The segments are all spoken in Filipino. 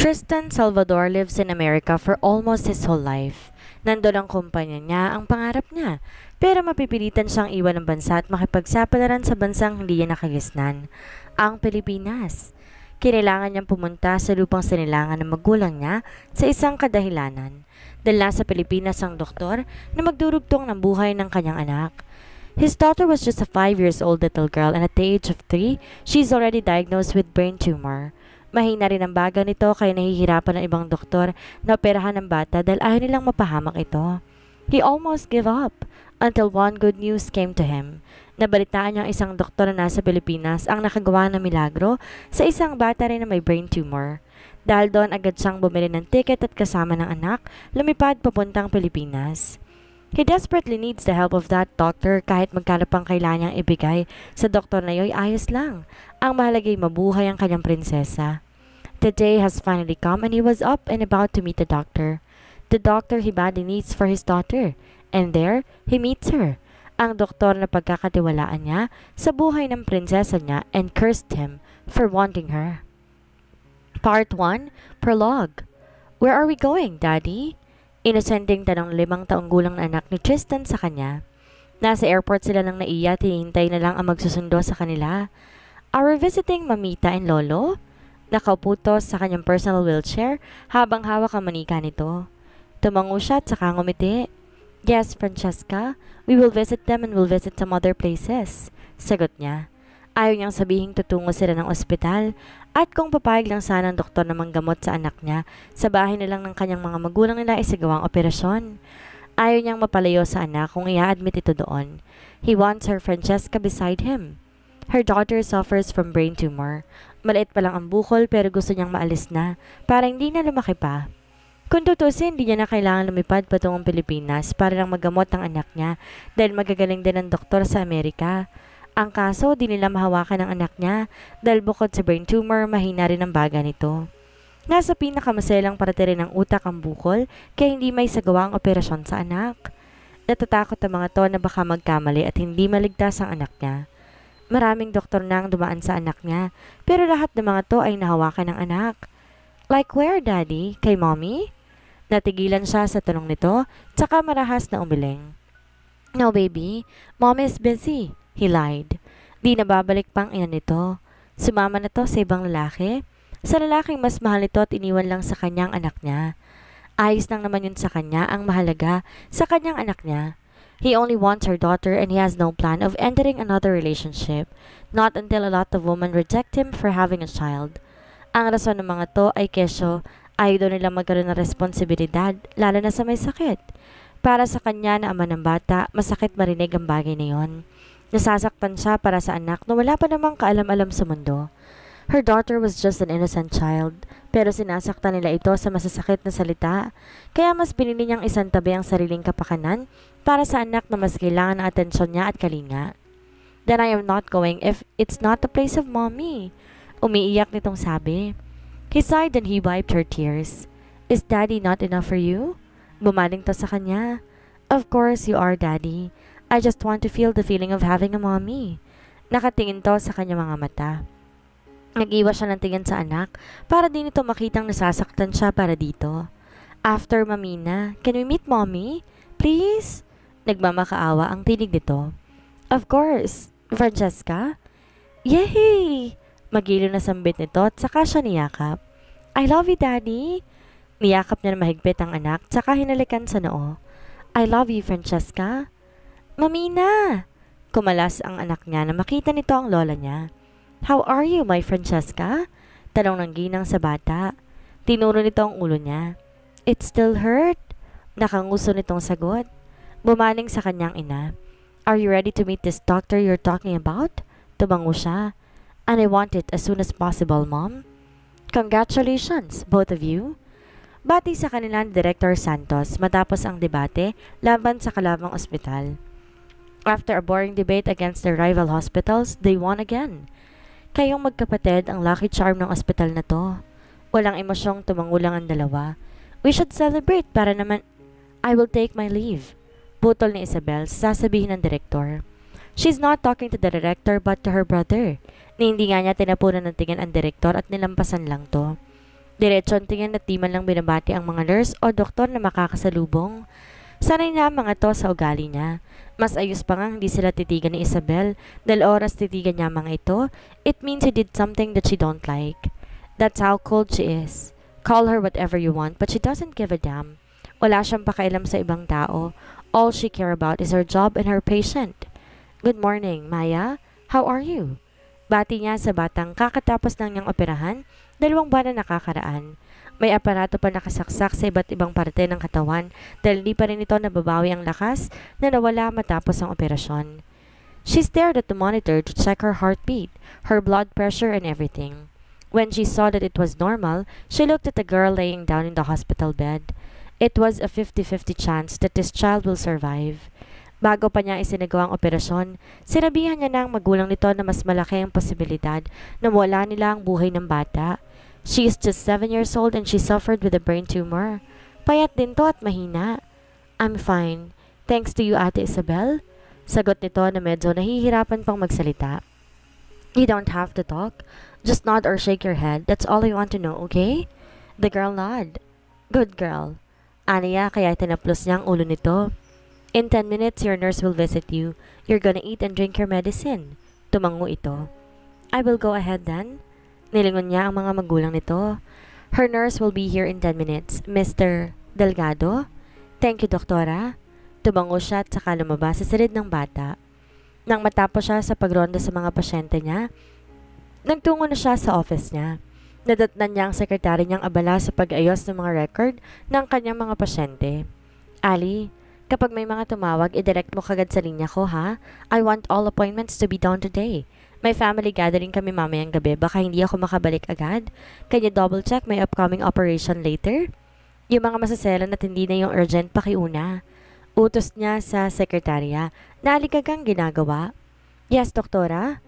Tristan Salvador lives in America for almost his whole life. Nandun ang kumpanya niya, ang pangarap niya, pero mapipilitan siyang iwan ang bansa at makipagsapalaran sa bansang hindi niya nakagisnan, ang Pilipinas. Kinailangan niyang pumunta sa lupang sinilangan ng magulang niya sa isang kadahilanan. Dala sa Pilipinas ang doktor na magdurugtong ng buhay ng kanyang anak. His daughter was just a 5 years old little girl and at the age of 3, she's already diagnosed with brain tumor. Mahina rin ang baga nito kaya nahihirapan ang ibang doktor na operahan ang bata dahil ayaw nilang mapahamak ito. He almost gave up until one good news came to him. Nabalitaan niya ang isang doktor na nasa Pilipinas ang nakagawa ng milagro sa isang bata rin na may brain tumor. Dahil doon agad siyang bumili ng ticket at kasama ng anak, lumipad papuntang Pilipinas. He desperately needs the help of that doctor kahit magkano pang kailangan niyang ibigay. Sa doktor na yoy, ayos lang. Ang mahalagay mabuhay ang kanyang prinsesa. The day has finally come and he was up and about to meet the doctor. The doctor he badly needs for his daughter. And there, he meets her. Ang doktor na pagkakatiwalaan niya sa buhay ng prinsesa niya and cursed him for wanting her. Part 1, Prologue Where are we going, Daddy? Inosending tanong limang taong gulang na anak ni Tristan sa kanya. Nasa airport sila ng naiya, tinihintay na lang ang magsusundo sa kanila. Are visiting Mamita and Lolo? Nakaupo sa kanyang personal wheelchair habang hawak ang manika nito. Tumango siya at saka ngumiti. Yes, Francesca, we will visit them and we'll visit some other places. Sagot niya. Ayaw niyang sabihing tutungo sila ng ospital at kung papayag lang sana ang doktor na manggamot sa anak niya, sa bahay na lang ng kanyang mga magulang nila isagawa ang operasyon. Ayaw niyang mapalayo sa anak kung i-admit ito doon. He wants her Francesca beside him. Her daughter suffers from brain tumor. Maliit pa lang ang bukol pero gusto niyang maalis na para hindi na lumaki pa. Kung tutusin, hindi niya na kailangan lumipad patungong Pilipinas para lang magamot ang anak niya dahil magagaling din ang doktor sa Amerika. Ang kaso, di nila mahawakan ang anak niya dahil bukod sa brain tumor, mahina rin ang baga nito. Nasa pinakamaselang parte rin ng utak ang bukol kaya hindi may sagawang operasyon sa anak. Natatakot ang mga to na baka magkamali at hindi maligtas ang anak niya. Maraming doktor na ang dumaan sa anak niya pero lahat ng mga to ay nahawakan ng anak. Like where, daddy? Kay mommy? Natigilan siya sa tanong nito, tsaka marahas na umiling. No, baby. Mom is busy. He lied. Di nababalik pang ina nito. Sumama na to sa ibang lalaki. Sa lalaking mas mahal nito at iniwan lang sa kanyang anak niya. Ayos lang naman yun sa kanya ang mahalaga sa kanyang anak niya. He only wants her daughter and he has no plan of entering another relationship, not until a lot of women reject him for having a child. Ang rason ng mga to ay keso ayaw daw nila magkaroon ng responsibilidad, lalo na sa may sakit. Para sa kanya na ama ng bata, masakit marinig ang bagay na yon. Nasasaktan siya para sa anak na wala pa namang kaalam-alam sa mundo. Her daughter was just an innocent child, pero sinasaktan nila ito sa masasakit na salita, kaya mas pinili niyang isang tabi ang sariling kapakanan para sa anak na mas kailangan ng atensyon niya at kalinga. Then I am not going if it's not the place of mommy. Umiiyak nitong sabi. He sighed and he wiped her tears. Is daddy not enough for you? Bumaling to sa kanya. Of course you are daddy. I just want to feel the feeling of having a mommy. Nakatingin to sa kanyang mga mata. Nag-iwas siya ng tingin sa anak para din ito makitang nasasaktan siya para dito. After mamina, can we meet mommy? Please? Nagmamakaawa ang tinig nito. Of course. Francesca? Yay! Magilo na sambit nito at saka siya niyakap. I love you, Daddy. Niyakap niya na mahigpit ang anak, saka hinalikan sa noo. I love you, Francesca. Mamina! Kumalas ang anak niya na makita nito ang lola niya. How are you, my Francesca? Tanong ng ginang sa bata. Tinuro nito ang ulo niya. It still hurt? Nakanguso nitong sagot. Bumaling sa kanyang ina. Are you ready to meet this doctor you're talking about? Tumango siya. And I want it as soon as possible, mom. Congratulations, both of you. Bati sa kanila ni Director Santos matapos ang debate laban sa kalabang ospital. After a boring debate against their rival hospitals, they won again. Kayong magkapatid ang lucky charm ng ospital na to. Walang emosyong tumangulang ang dalawa. We should celebrate para naman I will take my leave. Putol ni Isabel, sasabihin ng direktor. She's not talking to the director but to her brother. Ni hindi nga niya tinapunan ng tingin ang direktor at nilampasan lang to. Diretso ang tingin na timan lang binabati ang mga nurse o doktor na makakasalubong. Sanay na mga to sa ugali niya. Mas ayos pa nga hindi sila titigan ni Isabel dahil oras titigan niya mga ito, it means he did something that she don't like. That's how cold she is. Call her whatever you want but she doesn't give a damn. Wala siyang pakailam sa ibang tao. All she care about is her job and her patient. Good morning, Maya. How are you? Bati niya sa batang kakatapos lang niyang operahan, dalawang buwan na nakakaraan. May aparato pa nakasaksak sa iba't ibang parte ng katawan dahil hindi pa rin ito nababawi ang lakas na nawala matapos ang operasyon. She stared at the monitor to check her heartbeat, her blood pressure and everything. When she saw that it was normal, she looked at the girl laying down in the hospital bed. It was a 50-50 chance that this child will survive. Bago pa niya isinagawa ang operasyon, sinabihan niya na ang magulang nito na mas malaki ang posibilidad na wala nila ang buhay ng bata She is just 7 years old and she suffered with a brain tumor. Payat din to at mahina. I'm fine. Thanks to you, Ate Isabel. Sagot nito na medyo nahihirapan pang magsalita. You don't have to talk. Just nod or shake your head. That's all I want to know, okay? The girl nod. Good girl. Aniya kaya tinaplos niya ang ulo nito. In 10 minutes, your nurse will visit you. You're gonna eat and drink your medicine. Tumango ito. I will go ahead then. Nilingon niya ang mga magulang nito. Her nurse will be here in 10 minutes. Mr. Delgado? Thank you, doktora. Tumango siya at saka lumabas sa silid ng bata. Nang matapos siya sa pagronda sa mga pasyente niya, nagtungo na siya sa office niya. Nadatnan niya ang sekretary niyang abala sa pag-ayos ng mga record ng kanyang mga pasyente. Ali, kapag may mga tumawag, i-direct mo kagad sa linya ko ha. I want all appointments to be done today. May family gathering kami mamayang gabi. Baka hindi ako makabalik agad. Can you double check my upcoming operation later? Yung mga masaselan at hindi na yung urgent pakiuna. Utos niya sa sekretarya. Naliga kang ginagawa? Yes, doktora.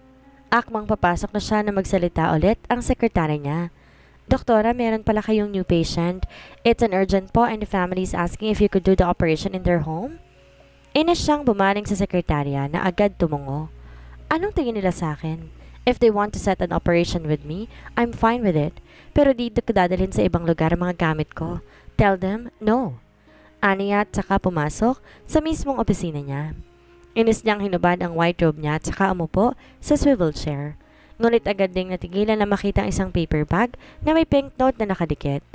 Akmang papasok na siya na magsalita ulit ang sekretarya niya. Doktora, meron pala kayong new patient. It's an urgent po and the family is asking if you could do the operation in their home. Inis siyang bumaling sa sekretarya na agad tumungo. Anong tingin nila sa akin? If they want to set an operation with me, I'm fine with it. Pero dito ko dadalhin sa ibang lugar ang mga gamit ko. Tell them, no. Aniya at saka pumasok sa mismong opisina niya. Inis niyang hinubad ang white robe niya at saka umupo sa swivel chair. Ngunit agad ding natigilan na makita ang isang paper bag na may pink note na nakadikit.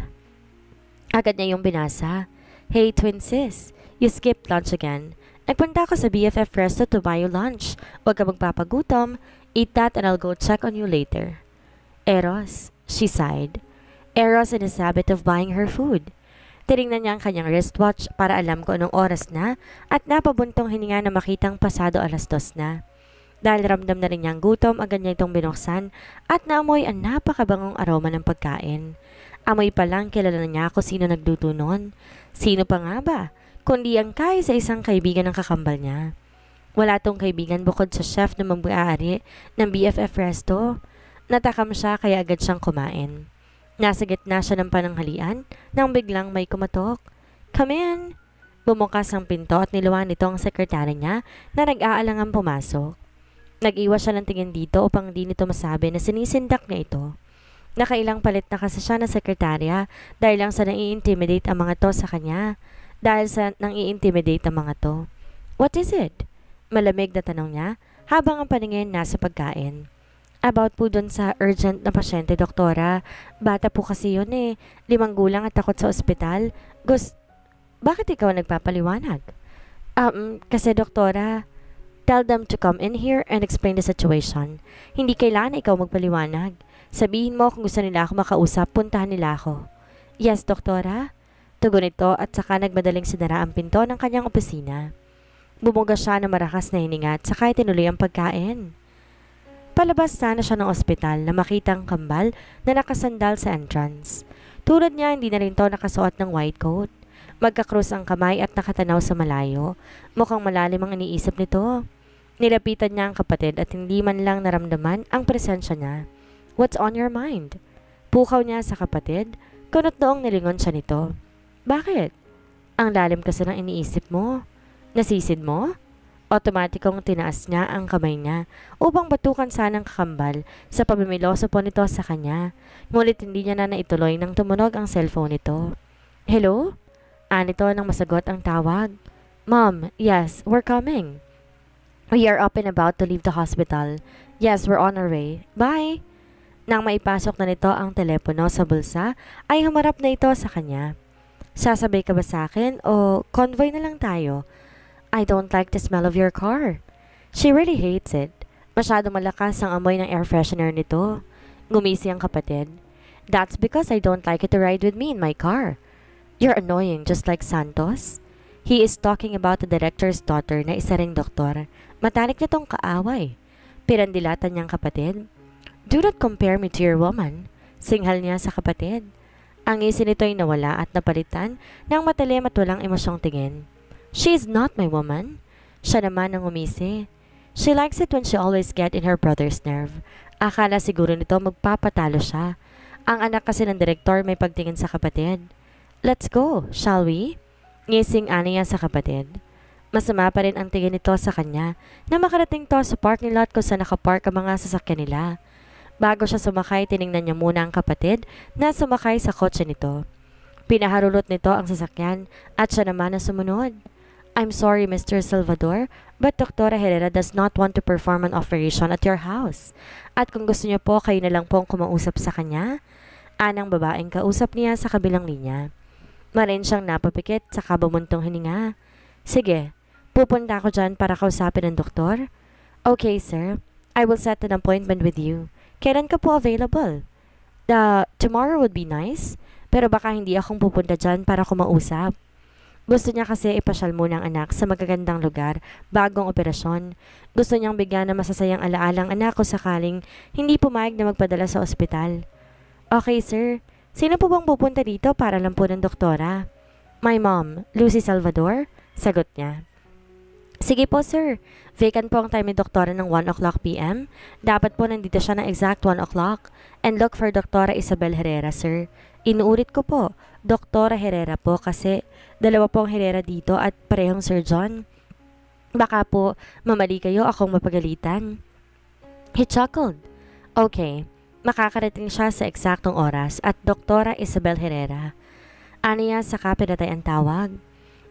Agad niya yung binasa. Hey twin sis, you skipped lunch again. Nagpunta ako sa BFF Resto to buy you lunch. Huwag ka magpapagutom. Eat that and I'll go check on you later. Eros, she sighed. Eros in his habit of buying her food. Tinignan niya ang kanyang wristwatch para alam ko anong oras na at napabuntong hininga na makitang pasado alas dos na. Dahil ramdam na rin niyang gutom ang ganyan itong binuksan at naamoy ang napakabangong aroma ng pagkain. Amoy pa lang kilala na niya ako sino nagluto noon. Sino pa nga ba? kundi ang kay sa isang kaibigan ng kakambal niya. Wala tong kaibigan bukod sa chef na mag-aari ng BFF Resto. Natakam siya kaya agad siyang kumain. Nasa gitna siya ng pananghalian nang biglang may kumatok. Come in! Bumukas ang pinto at niluwan nito ang sekretary niya na nag-aalangang pumasok. Nag-iwas siya ng tingin dito upang di nito masabi na sinisindak niya ito. Nakailang palit na kasi siya na sekretarya dahil lang sa nai-intimidate ang mga to sa kanya dahil sa nang i-intimidate ang mga to. What is it? Malamig na tanong niya habang ang paningin nasa pagkain. About po doon sa urgent na pasyente, doktora. Bata po kasi yun eh. Limang gulang at takot sa ospital. Gus, bakit ikaw nagpapaliwanag? Um, kasi doktora, tell them to come in here and explain the situation. Hindi kailangan ikaw magpaliwanag. Sabihin mo kung gusto nila ako makausap, puntahan nila ako. Yes, doktora? Tugon ito at saka nagmadaling sinara ang pinto ng kanyang opisina. Bumungga siya ng marakas na hininga at saka itinuloy ang pagkain. Palabas sana siya ng ospital na makita ang kambal na nakasandal sa entrance. Tulad niya, hindi na rin to nakasuot ng white coat. Magkakrus ang kamay at nakatanaw sa malayo. Mukhang malalim ang iniisip nito. Nilapitan niya ang kapatid at hindi man lang naramdaman ang presensya niya. What's on your mind? Pukaw niya sa kapatid, kunot noong nilingon siya nito. Bakit? Ang lalim kasi ng iniisip mo. Nasisid mo? Otomatikong tinaas niya ang kamay niya upang batukan sanang kakambal sa pamimiloso po nito sa kanya. Ngunit hindi niya na naituloy nang tumunog ang cellphone nito. Hello? Anito nang masagot ang tawag. Mom, yes, we're coming. We are up and about to leave the hospital. Yes, we're on our way. Bye! Nang maipasok na nito ang telepono sa bulsa, ay humarap na ito sa kanya. Sasabay ka ba sa akin o convoy na lang tayo? I don't like the smell of your car. She really hates it. Masyado malakas ang amoy ng air freshener nito. Ngumisi ang kapatid. That's because I don't like it to ride with me in my car. You're annoying just like Santos. He is talking about the director's daughter na isa ring doktor. Matalik nitong kaaway. Pirandilatan niyang kapatid. Do not compare me to your woman. Singhal niya sa kapatid. Ang ngisi nito ay nawala at napalitan ng matalim at walang emosyong tingin. She is not my woman. Siya naman ang umisi. She likes it when she always get in her brother's nerve. Akala siguro nito magpapatalo siya. Ang anak kasi ng direktor may pagtingin sa kapatid. Let's go, shall we? Ngising aniya sa kapatid. Masama pa rin ang tingin nito sa kanya na makarating to sa parking lot kung saan nakapark ang mga sasakyan nila. Bago siya sumakay, tiningnan niya muna ang kapatid na sumakay sa kotse nito. Pinaharulot nito ang sasakyan at siya naman na sumunod. I'm sorry, Mr. Salvador, but Dr. Herrera does not want to perform an operation at your house. At kung gusto niyo po, kayo na lang pong kumausap sa kanya. Anang babaeng kausap niya sa kabilang linya. Marin siyang napapikit sa kabumuntong hininga. Sige, pupunta ako dyan para kausapin ang doktor. Okay, sir. I will set an appointment with you. Kailan ka po available? The, tomorrow would be nice, pero baka hindi akong pupunta dyan para kumausap. Gusto niya kasi ipasyal muna ang anak sa magagandang lugar bagong operasyon. Gusto niyang bigyan na masasayang alaala ang anak ko sakaling hindi pumayag na magpadala sa ospital. Okay, sir. Sino po bang pupunta dito para lang po ng doktora? My mom, Lucy Salvador, sagot niya. Sige po sir, vacant po ang time ni Doktora ng 1 o'clock p.m. Dapat po nandito siya ng exact 1 o'clock. And look for Doktora Isabel Herrera sir. Inuulit ko po, Doktora Herrera po kasi dalawa po ang Herrera dito at parehong Sir John. Baka po mamali kayo akong mapagalitan. He chuckled. Okay, makakarating siya sa eksaktong oras at Doktora Isabel Herrera. Aniya sa kapinatay ang tawag.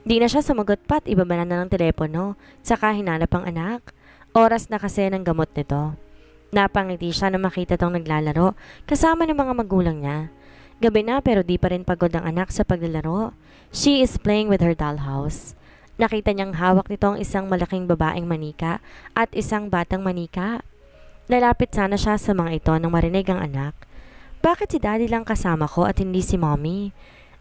Di na siya sumagot pat ibaba na ng telepono, tsaka hinanap ang anak. Oras na kasi ng gamot nito. Napangiti siya na makita tong naglalaro kasama ng mga magulang niya. Gabi na pero di pa rin pagod ang anak sa paglalaro. She is playing with her dollhouse. Nakita niyang hawak nito ang isang malaking babaeng manika at isang batang manika. Lalapit sana siya sa mga ito nang marinig ang anak. Bakit si daddy lang kasama ko at hindi si mommy?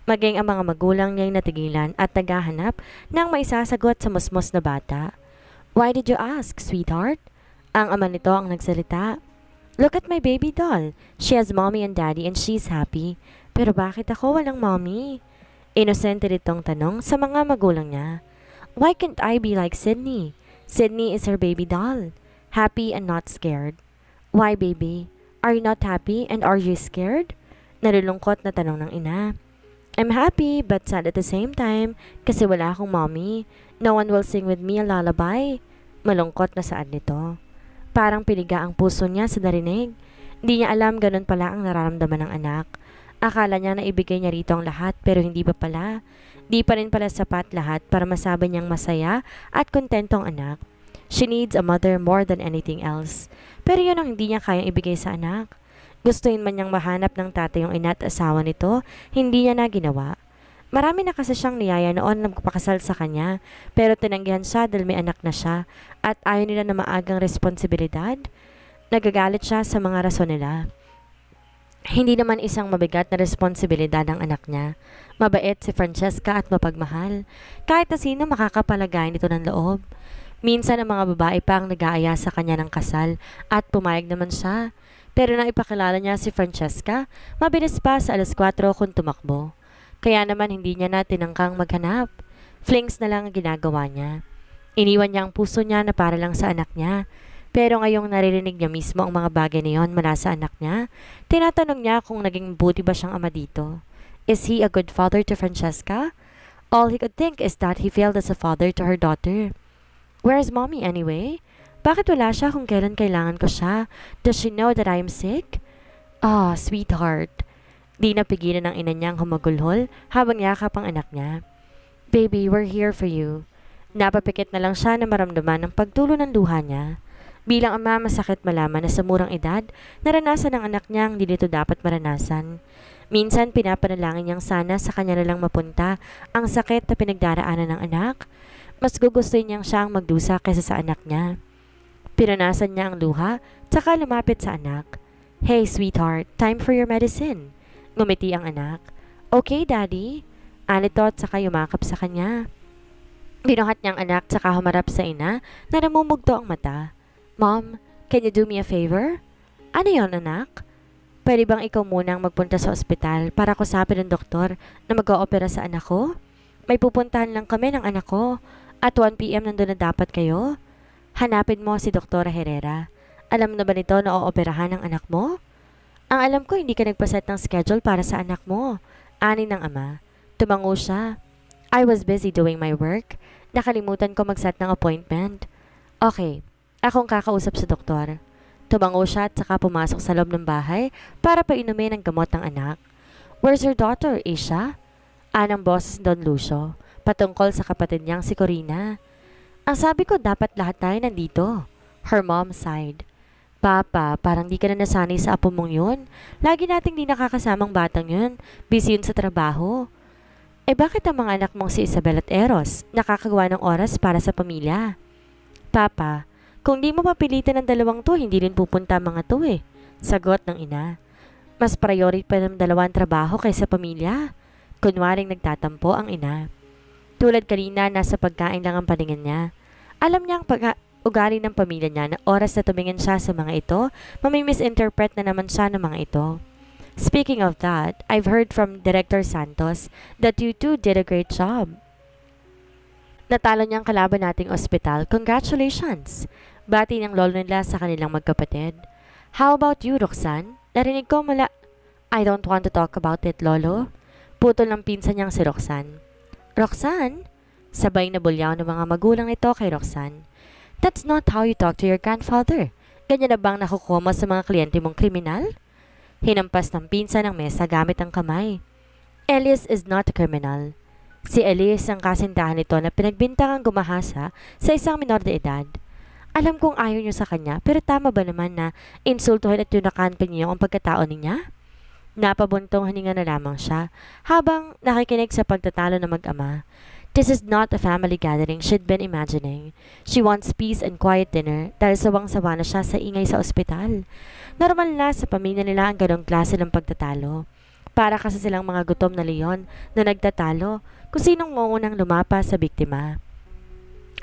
Maging ang mga magulang niya'y natigilan at naghahanap ng maisasagot sa musmos na bata. Why did you ask, sweetheart? Ang ama nito ang nagsalita. Look at my baby doll. She has mommy and daddy and she's happy. Pero bakit ako walang mommy? Inosente nitong tanong sa mga magulang niya. Why can't I be like Sydney? Sydney is her baby doll. Happy and not scared. Why, baby? Are you not happy and are you scared? Nalulungkot na tanong ng ina. I'm happy but sad at the same time kasi wala akong mommy. No one will sing with me a lullaby. Malungkot na saan nito. Parang piliga ang puso niya sa narinig. Hindi niya alam ganun pala ang nararamdaman ng anak. Akala niya na ibigay niya rito ang lahat pero hindi pa pala. Di pa rin pala sapat lahat para masabi niyang masaya at kontentong anak. She needs a mother more than anything else. Pero yun ang hindi niya kayang ibigay sa anak. Gustuin man niyang mahanap ng tatay yung ina at asawa nito, hindi niya na ginawa. Marami na kasi siyang niyaya noon na magpakasal sa kanya, pero tinanggihan siya dahil may anak na siya at ayaw nila na maagang responsibilidad. Nagagalit siya sa mga rason nila. Hindi naman isang mabigat na responsibilidad ang anak niya. Mabait si Francesca at mapagmahal. Kahit na sino makakapalagay nito ng loob. Minsan ang mga babae pa ang nag-aaya sa kanya ng kasal at pumayag naman siya. Pero nang ipakilala niya si Francesca, mabilis pa sa alas 4 kung tumakbo. Kaya naman hindi niya na tinangkang maghanap. Flings na lang ang ginagawa niya. Iniwan niya ang puso niya na para lang sa anak niya. Pero ngayong naririnig niya mismo ang mga bagay na yon mula sa anak niya, tinatanong niya kung naging buti ba siyang ama dito. Is he a good father to Francesca? All he could think is that he failed as a father to her daughter. Where is mommy anyway? Bakit wala siya kung kailan kailangan ko siya? Does she know that I'm sick? Ah, oh, sweetheart. Di napigilan ng ina niyang humagulhol habang yakap ang anak niya. Baby, we're here for you. Napapikit na lang siya na maramdaman ang pagtulo ng luha niya. Bilang ama, masakit malaman na sa murang edad, naranasan ng anak niya ang hindi nito dapat maranasan. Minsan, pinapanalangin niyang sana sa kanya na lang mapunta ang sakit na pinagdaraanan ng anak. Mas gugustuhin niyang siya ang magdusa kaysa sa anak niya. Pinunasan niya ang luha, tsaka lumapit sa anak. Hey, sweetheart, time for your medicine. Ngumiti ang anak. Okay, daddy. Anito at saka yumakap sa kanya. Binuhat niyang anak tsaka humarap sa ina na namumugto ang mata. Mom, can you do me a favor? Ano yon anak? Pwede bang ikaw munang magpunta sa ospital para kusapin ng doktor na mag-oopera sa anak ko? May pupuntahan lang kami ng anak ko. At 1pm nandun na dapat kayo. Hanapin mo si Doktora Herrera. Alam na ba nito na ooperahan ang anak mo? Ang alam ko, hindi ka nagpaset ng schedule para sa anak mo. Ani ng ama. Tumango siya. I was busy doing my work. Nakalimutan ko mag-set ng appointment. Okay, akong kakausap sa doktor. Tumango siya at saka pumasok sa loob ng bahay para painumin ang gamot ng anak. Where's your daughter, Isha? Anang boses ni Don Lucio, patungkol sa kapatid niyang si Corina. Ang sabi ko dapat lahat tayo nandito. Her mom sighed. Papa, parang di ka na nasanay sa apo mong yun. Lagi nating di nakakasamang batang yun. Busy yun sa trabaho. Eh bakit ang mga anak mong si Isabel at Eros nakakagawa ng oras para sa pamilya? Papa, kung di mo papilitan ang dalawang to, hindi rin pupunta mga to eh. Sagot ng ina. Mas priority pa ng dalawang trabaho kaysa pamilya. Kunwaring nagtatampo ang ina. Tulad kanina, nasa pagkain lang ang paningin niya. Alam niya ang pag ugali ng pamilya niya na oras na tumingin siya sa mga ito, mamimisinterpret na naman siya ng mga ito. Speaking of that, I've heard from Director Santos that you two did a great job. Natalo niya ang kalaban nating ospital. Congratulations! Bati ng lolo nila sa kanilang magkapatid. How about you, Roxanne? Narinig ko mula... I don't want to talk about it, lolo. Putol ng pinsan niyang si Roxanne. Roxanne! Sabay na bulyaw ng mga magulang nito kay Roxanne. That's not how you talk to your grandfather. Ganyan na bang nakukoma sa mga kliyente mong kriminal? Hinampas ng pinsa ng mesa gamit ang kamay. Elias is not a criminal. Si Elias ang kasindahan nito na pinagbintangang gumahasa sa isang minor de edad. Alam kong ayaw niyo sa kanya pero tama ba naman na insultuhin at tunakan pa niyo ang pagkataon niya? Napabuntong hininga na lamang siya habang nakikinig sa pagtatalo ng mag-ama. This is not a family gathering she'd been imagining. She wants peace and quiet dinner dahil sawang-sawa na siya sa ingay sa ospital. Normal na sa pamilya nila ang ganong klase ng pagtatalo. Para kasi silang mga gutom na leon na nagtatalo kung sinong uunang lumapa sa biktima.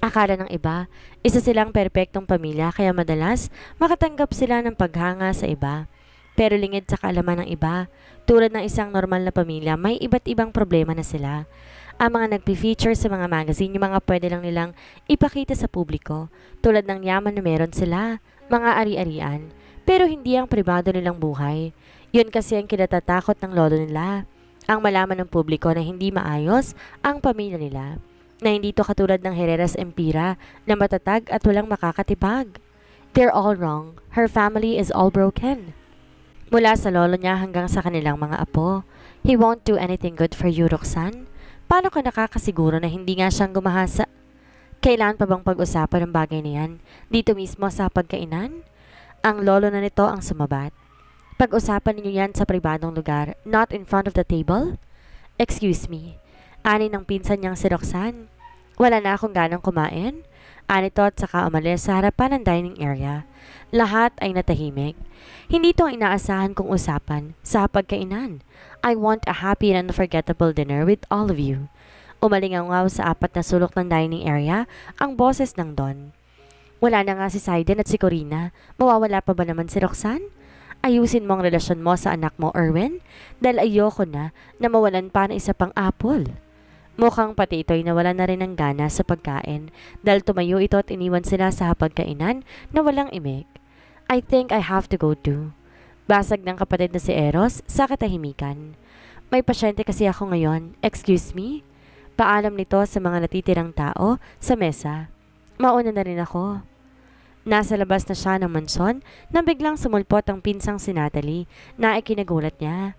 Akala ng iba, isa silang perpektong pamilya kaya madalas makatanggap sila ng paghanga sa iba. Pero lingid sa kaalaman ng iba, tulad ng isang normal na pamilya, may iba't ibang problema na sila. Ang mga nagpe-feature sa mga magazine, yung mga pwede lang nilang ipakita sa publiko, tulad ng yaman na meron sila, mga ari-arian, pero hindi ang pribado nilang buhay. Yun kasi ang kinatatakot ng lolo nila. Ang malaman ng publiko na hindi maayos ang pamilya nila. Na hindi to katulad ng Herreras Empira na matatag at walang makakatibag. They're all wrong. Her family is all broken. Mula sa lolo niya hanggang sa kanilang mga apo, he won't do anything good for you, Roxanne. Paano ka nakakasiguro na hindi nga siyang gumahasa? Kailan pa bang pag-usapan ang bagay niyan? Dito mismo sa pagkainan? Ang lolo na nito ang sumabat. Pag-usapan niyo yan sa pribadong lugar, not in front of the table? Excuse me, ani ng pinsan niyang si Roxanne. Wala na akong ganang kumain? Anito at saka umalis sa harapan ng dining area. Lahat ay natahimik. Hindi to inaasahan kong usapan sa pagkainan. I want a happy and unforgettable dinner with all of you. Umalingaw sa apat na sulok ng dining area ang boses ng Don. Wala na nga si Saiden at si Corina. Mawawala pa ba naman si Roxanne? Ayusin mo ang relasyon mo sa anak mo, Erwin, dahil ayoko na na mawalan pa ng isa pang apple. Mukhang pati ito'y nawala na rin ng gana sa pagkain dahil tumayo ito at iniwan sila sa hapagkainan na walang imik. I think I have to go too. Basag ng kapatid na si Eros sa katahimikan. May pasyente kasi ako ngayon. Excuse me? Paalam nito sa mga natitirang tao sa mesa. Mauna na rin ako. Nasa labas na siya ng mansyon nang biglang sumulpot ang pinsang si Natalie na ikinagulat niya.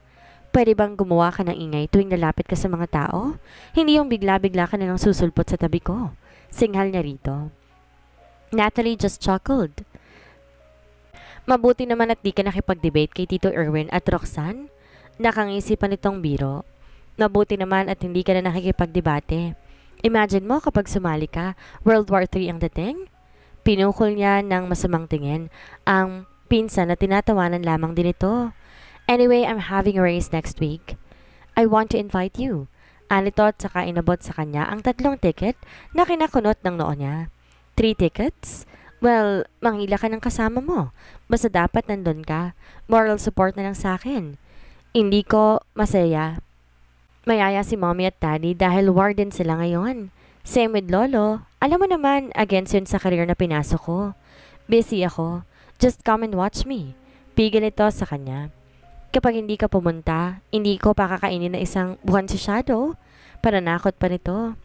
Pwede bang gumawa ka ng ingay tuwing nalapit ka sa mga tao? Hindi yung bigla-bigla ka na lang susulpot sa tabi ko. Singhal niya rito. Natalie just chuckled. Mabuti naman at di ka nakipag-debate kay Tito Erwin at Roxanne. Nakangisipan nitong biro. Mabuti naman at hindi ka na nakikipagdebate. Imagine mo kapag sumali ka, World War III ang dating? Pinukol niya ng masamang tingin ang pinsan na tinatawanan lamang din ito. Anyway, I'm having a race next week. I want to invite you. Anito at saka inabot sa kanya ang tatlong ticket na kinakunot ng noo niya. Three tickets? Well, manghila ka ng kasama mo. Basta dapat nandun ka. Moral support na lang sa akin. Hindi ko masaya. Mayaya si mommy at daddy dahil warden sila ngayon. Same with lolo. Alam mo naman, against yun sa career na pinasok ko. Busy ako. Just come and watch me. Pigil ito sa kanya. Kapag hindi ka pumunta, hindi ko pakakainin na isang buwan si Shadow. Pananakot pa nito.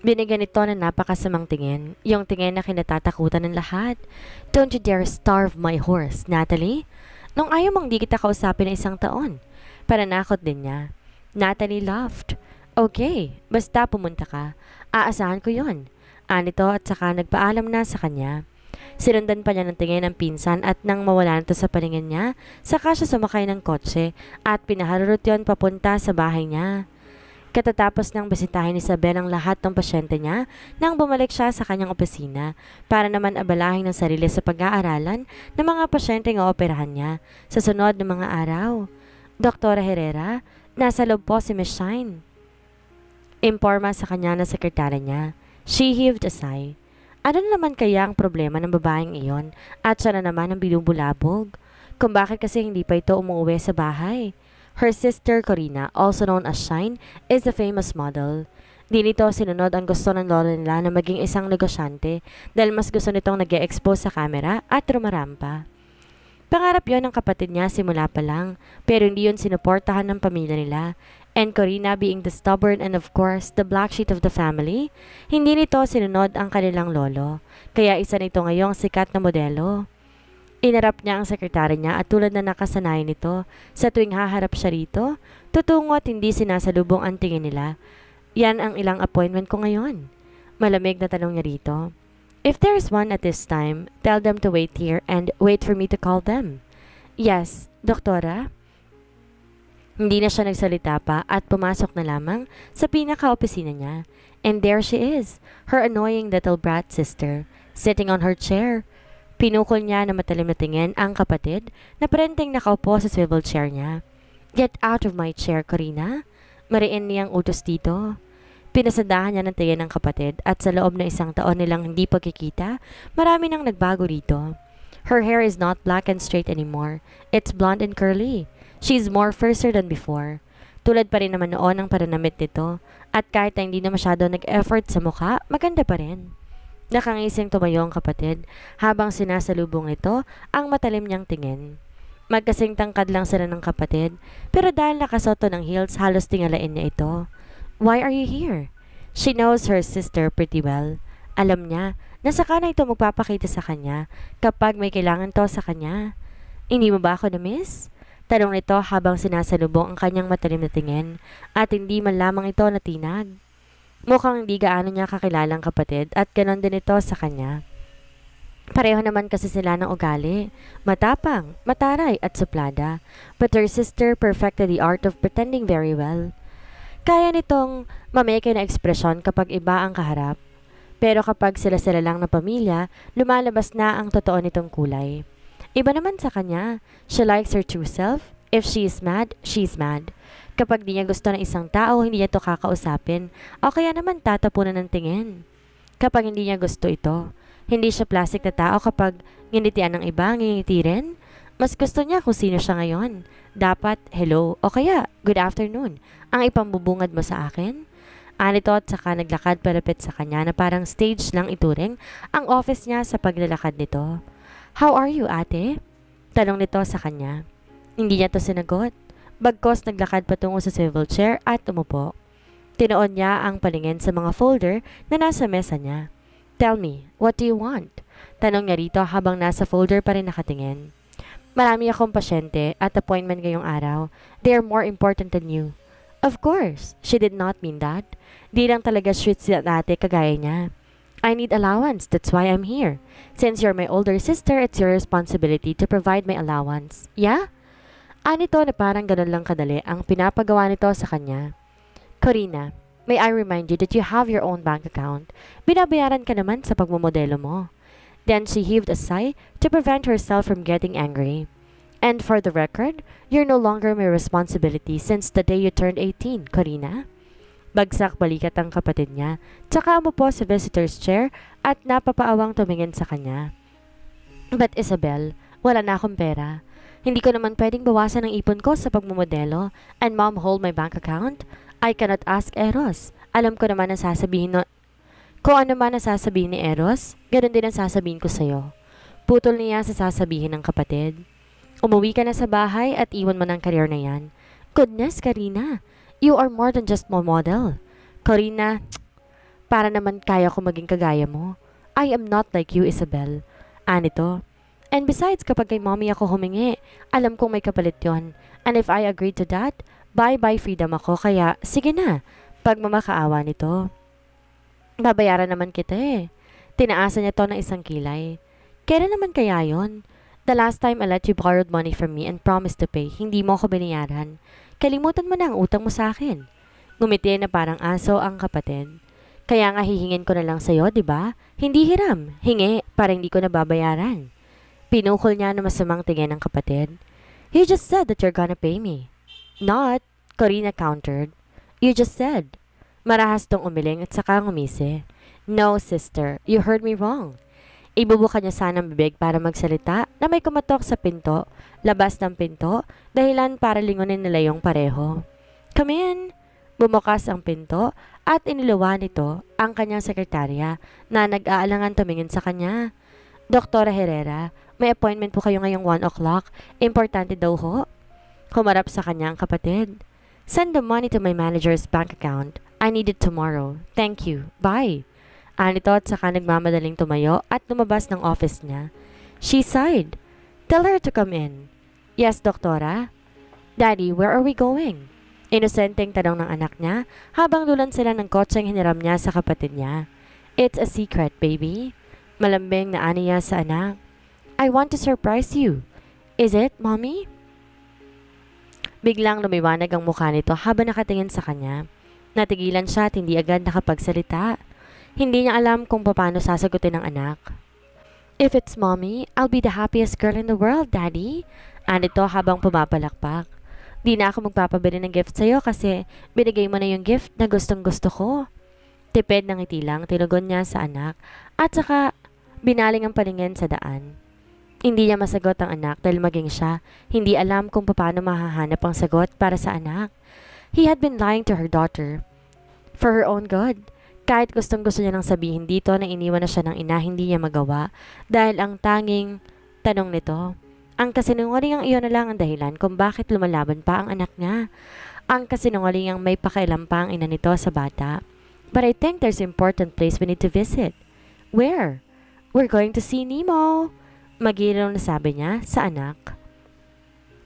Binigyan ito ng napakasamang tingin, yung tingin na kinatatakutan ng lahat. Don't you dare starve my horse, Natalie. Nung ayaw mong di kita kausapin na isang taon. Pananakot din niya. Natalie laughed. Okay, basta pumunta ka. Aasahan ko yon. Anito at saka nagpaalam na sa kanya. Sinundan pa niya ng tingin ng pinsan at nang mawala nito sa paningin niya, saka siya sumakay ng kotse at pinaharurot yon papunta sa bahay niya. Katatapos ng bisitahin ni Isabel ang lahat ng pasyente niya nang bumalik siya sa kanyang opisina para naman abalahin ng sarili sa pag-aaralan ng mga pasyente ng operahan niya sa sunod ng mga araw. Doktora Herrera, nasa loob po si Miss Shine. Imporma sa kanya na sekretary niya. She heaved a sigh. Ano na naman kaya ang problema ng babaeng iyon at siya na naman ang binubulabog? Kung bakit kasi hindi pa ito umuwi sa bahay? Her sister Corina, also known as Shine, is a famous model. Di nito sinunod ang gusto ng lola nila na maging isang negosyante dahil mas gusto nitong nag expose sa kamera at rumarampa. Pangarap yon ng kapatid niya simula pa lang, pero hindi yon sinuportahan ng pamilya nila and Corina being the stubborn and of course the black sheep of the family, hindi nito sinunod ang kanilang lolo, kaya isa nito ngayong sikat na modelo. Inarap niya ang sekretary niya at tulad na nakasanay nito, sa tuwing haharap siya rito, tutungo at hindi sinasalubong ang tingin nila. Yan ang ilang appointment ko ngayon. Malamig na tanong niya rito. If there is one at this time, tell them to wait here and wait for me to call them. Yes, doktora? Hindi na siya nagsalita pa at pumasok na lamang sa pinaka-opisina niya. And there she is, her annoying little brat sister, sitting on her chair. Pinukol niya na matalim na tingin ang kapatid na parenteng nakaupo sa swivel chair niya. Get out of my chair, Karina. Mariin niyang utos dito. Pinasadahan niya ng tingin ang kapatid at sa loob ng isang taon nilang hindi pagkikita, marami nang nagbago rito. Her hair is not black and straight anymore. It's blonde and curly. She's more fiercer than before. Tulad pa rin naman noon ang paranamit nito at kahit na hindi na masyado nag-effort sa mukha, maganda pa rin. Nakangising tumayo ang kapatid habang sinasalubong ito ang matalim niyang tingin. Magkasing tangkad lang sila ng kapatid pero dahil nakasoto ng heels halos tingalain niya ito. Why are you here? She knows her sister pretty well. Alam niya na saka na ito magpapakita sa kanya kapag may kailangan to sa kanya. Hindi mo ba ako na-miss? Tanong nito habang sinasalubong ang kanyang matalim na tingin at hindi man lamang ito natinag. Mukhang hindi gaano niya kakilalang kapatid at ganon din ito sa kanya. Pareho naman kasi sila ng ugali. Matapang, mataray at suplada. But her sister perfected the art of pretending very well. Kaya nitong mameke na ekspresyon kapag iba ang kaharap. Pero kapag sila-sila lang na pamilya, lumalabas na ang totoo nitong kulay. Iba naman sa kanya. She likes her true self. If she is mad, she's mad. Kapag di niya gusto ng isang tao, hindi niya to kakausapin o kaya naman tatapunan ng tingin. Kapag hindi niya gusto ito, hindi siya plastic na tao kapag nginitian ng iba, ngingiti rin. Mas gusto niya kung sino siya ngayon. Dapat, hello, o kaya, good afternoon, ang ipambubungad mo sa akin. Anito at saka naglakad palapit sa kanya na parang stage lang ituring ang office niya sa paglalakad nito. How are you, ate? Tanong nito sa kanya. Hindi niya to sinagot. Bagkos naglakad patungo sa swivel chair at umupo. Tinoon niya ang palingin sa mga folder na nasa mesa niya. Tell me, what do you want? Tanong niya rito habang nasa folder pa rin nakatingin. Marami akong pasyente at appointment ngayong araw. They are more important than you. Of course, she did not mean that. Di lang talaga sweet siya ate kagaya niya. I need allowance. That's why I'm here. Since you're my older sister, it's your responsibility to provide my allowance. Yeah? Anito ah, na parang ganun lang kadali ang pinapagawa nito sa kanya. Corina, may I remind you that you have your own bank account. Binabayaran ka naman sa pagmumodelo mo. Then she heaved a sigh to prevent herself from getting angry. And for the record, you're no longer my responsibility since the day you turned 18, Corina. Bagsak balikat ang kapatid niya, tsaka umupo sa visitor's chair at napapaawang tumingin sa kanya. But Isabel, wala na akong pera. Hindi ko naman pwedeng bawasan ang ipon ko sa pagmumodelo and mom hold my bank account. I cannot ask Eros. Alam ko naman ang sasabihin no kung ano man ang sasabihin ni Eros, ganoon din ang sasabihin ko sa'yo. Putol niya sa sasabihin ng kapatid. Umuwi ka na sa bahay at iwan mo ng karir na yan. Goodness, Karina! You are more than just my model. Corina, para naman kaya ko maging kagaya mo. I am not like you, Isabel. Anito. Ah, and besides, kapag kay mommy ako humingi, alam kong may kapalit yon. And if I agree to that, bye-bye freedom ako. Kaya, sige na, pagmamakaawa nito. Babayaran naman kita eh. Tinaasan niya to ng isang kilay. Kailan naman kaya yon? The last time I let you borrowed money from me and promised to pay, hindi mo ako binayaran. Kalimutan mo na ang utang mo sa akin. Ngumiti na parang aso ang kapatid. Kaya nga hihingin ko na lang sa'yo, di ba? Hindi hiram, hingi, para hindi ko nababayaran. Pinukol niya na masamang tingin ng kapatid. He just said that you're gonna pay me. Not, Corina countered. You just said. Marahas tong umiling at saka ngumisi. No, sister, you heard me wrong. Ibubuka niya sana ang bibig para magsalita na may kumatok sa pinto, labas ng pinto, dahilan para lingunin nila yung pareho. Come in! Bumukas ang pinto at iniluwa nito ang kanyang sekretarya na nag-aalangan tumingin sa kanya. Doktora Herrera, may appointment po kayo ngayong 1 o'clock. Importante daw ho. Humarap sa kanyang kapatid. Send the money to my manager's bank account. I need it tomorrow. Thank you. Bye. Anito at saka nagmamadaling tumayo at lumabas ng office niya. She sighed. Tell her to come in. Yes, doktora. Daddy, where are we going? Inosenteng tanong ng anak niya habang dulan sila ng kotseng hiniram niya sa kapatid niya. It's a secret, baby. Malambing na aniya sa anak. I want to surprise you. Is it, mommy? Biglang lumiwanag ang mukha nito habang nakatingin sa kanya. Natigilan siya at hindi agad nakapagsalita. Hindi niya alam kung paano sasagutin ng anak. If it's mommy, I'll be the happiest girl in the world, daddy. Anito habang pumapalakpak. Di na ako magpapabili ng gift sa'yo kasi binigay mo na yung gift na gustong gusto ko. Tipid ng ngiti lang, tinugon niya sa anak at saka binaling ang palingin sa daan. Hindi niya masagot ang anak dahil maging siya, hindi alam kung paano mahahanap ang sagot para sa anak. He had been lying to her daughter for her own good. Kahit gustong gusto niya nang sabihin dito na iniwan na siya ng ina, hindi niya magawa dahil ang tanging tanong nito, ang kasinungalingang iyon na lang ang dahilan kung bakit lumalaban pa ang anak niya. Ang kasinungalingang may pakialam pa ang ina nito sa bata. But I think there's important place we need to visit. Where? We're going to see Nemo. Magiliw na ano sabi niya sa anak.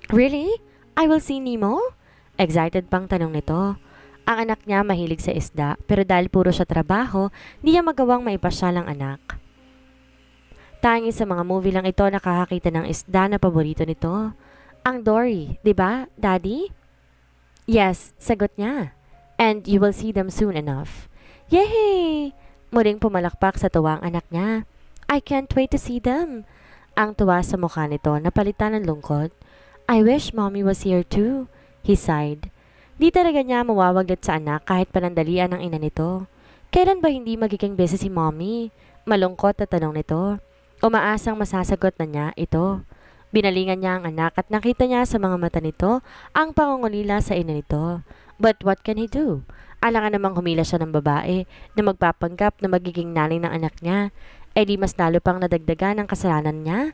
Really? I will see Nemo? Excited pang tanong nito. Ang anak niya mahilig sa isda pero dahil puro siya trabaho, hindi niya magawang maipasyal ang anak. Tanging sa mga movie lang ito nakakakita ng isda na paborito nito. Ang Dory, di ba, Daddy? Yes, sagot niya. And you will see them soon enough. Yehey! Muling pumalakpak sa tuwa ang anak niya. I can't wait to see them. Ang tuwa sa mukha nito napalitan ng lungkot. I wish mommy was here too, he sighed. Di talaga niya mawawaglit sa anak kahit panandalian ang ina nito. Kailan ba hindi magiging busy si mommy? Malungkot na tanong nito. Umaasang masasagot na niya ito. Binalingan niya ang anak at nakita niya sa mga mata nito ang pangungulila sa ina nito. But what can he do? Ala namang humila siya ng babae na magpapanggap na magiging nanay ng anak niya. Eh di mas lalo pang nadagdagan ang kasalanan niya.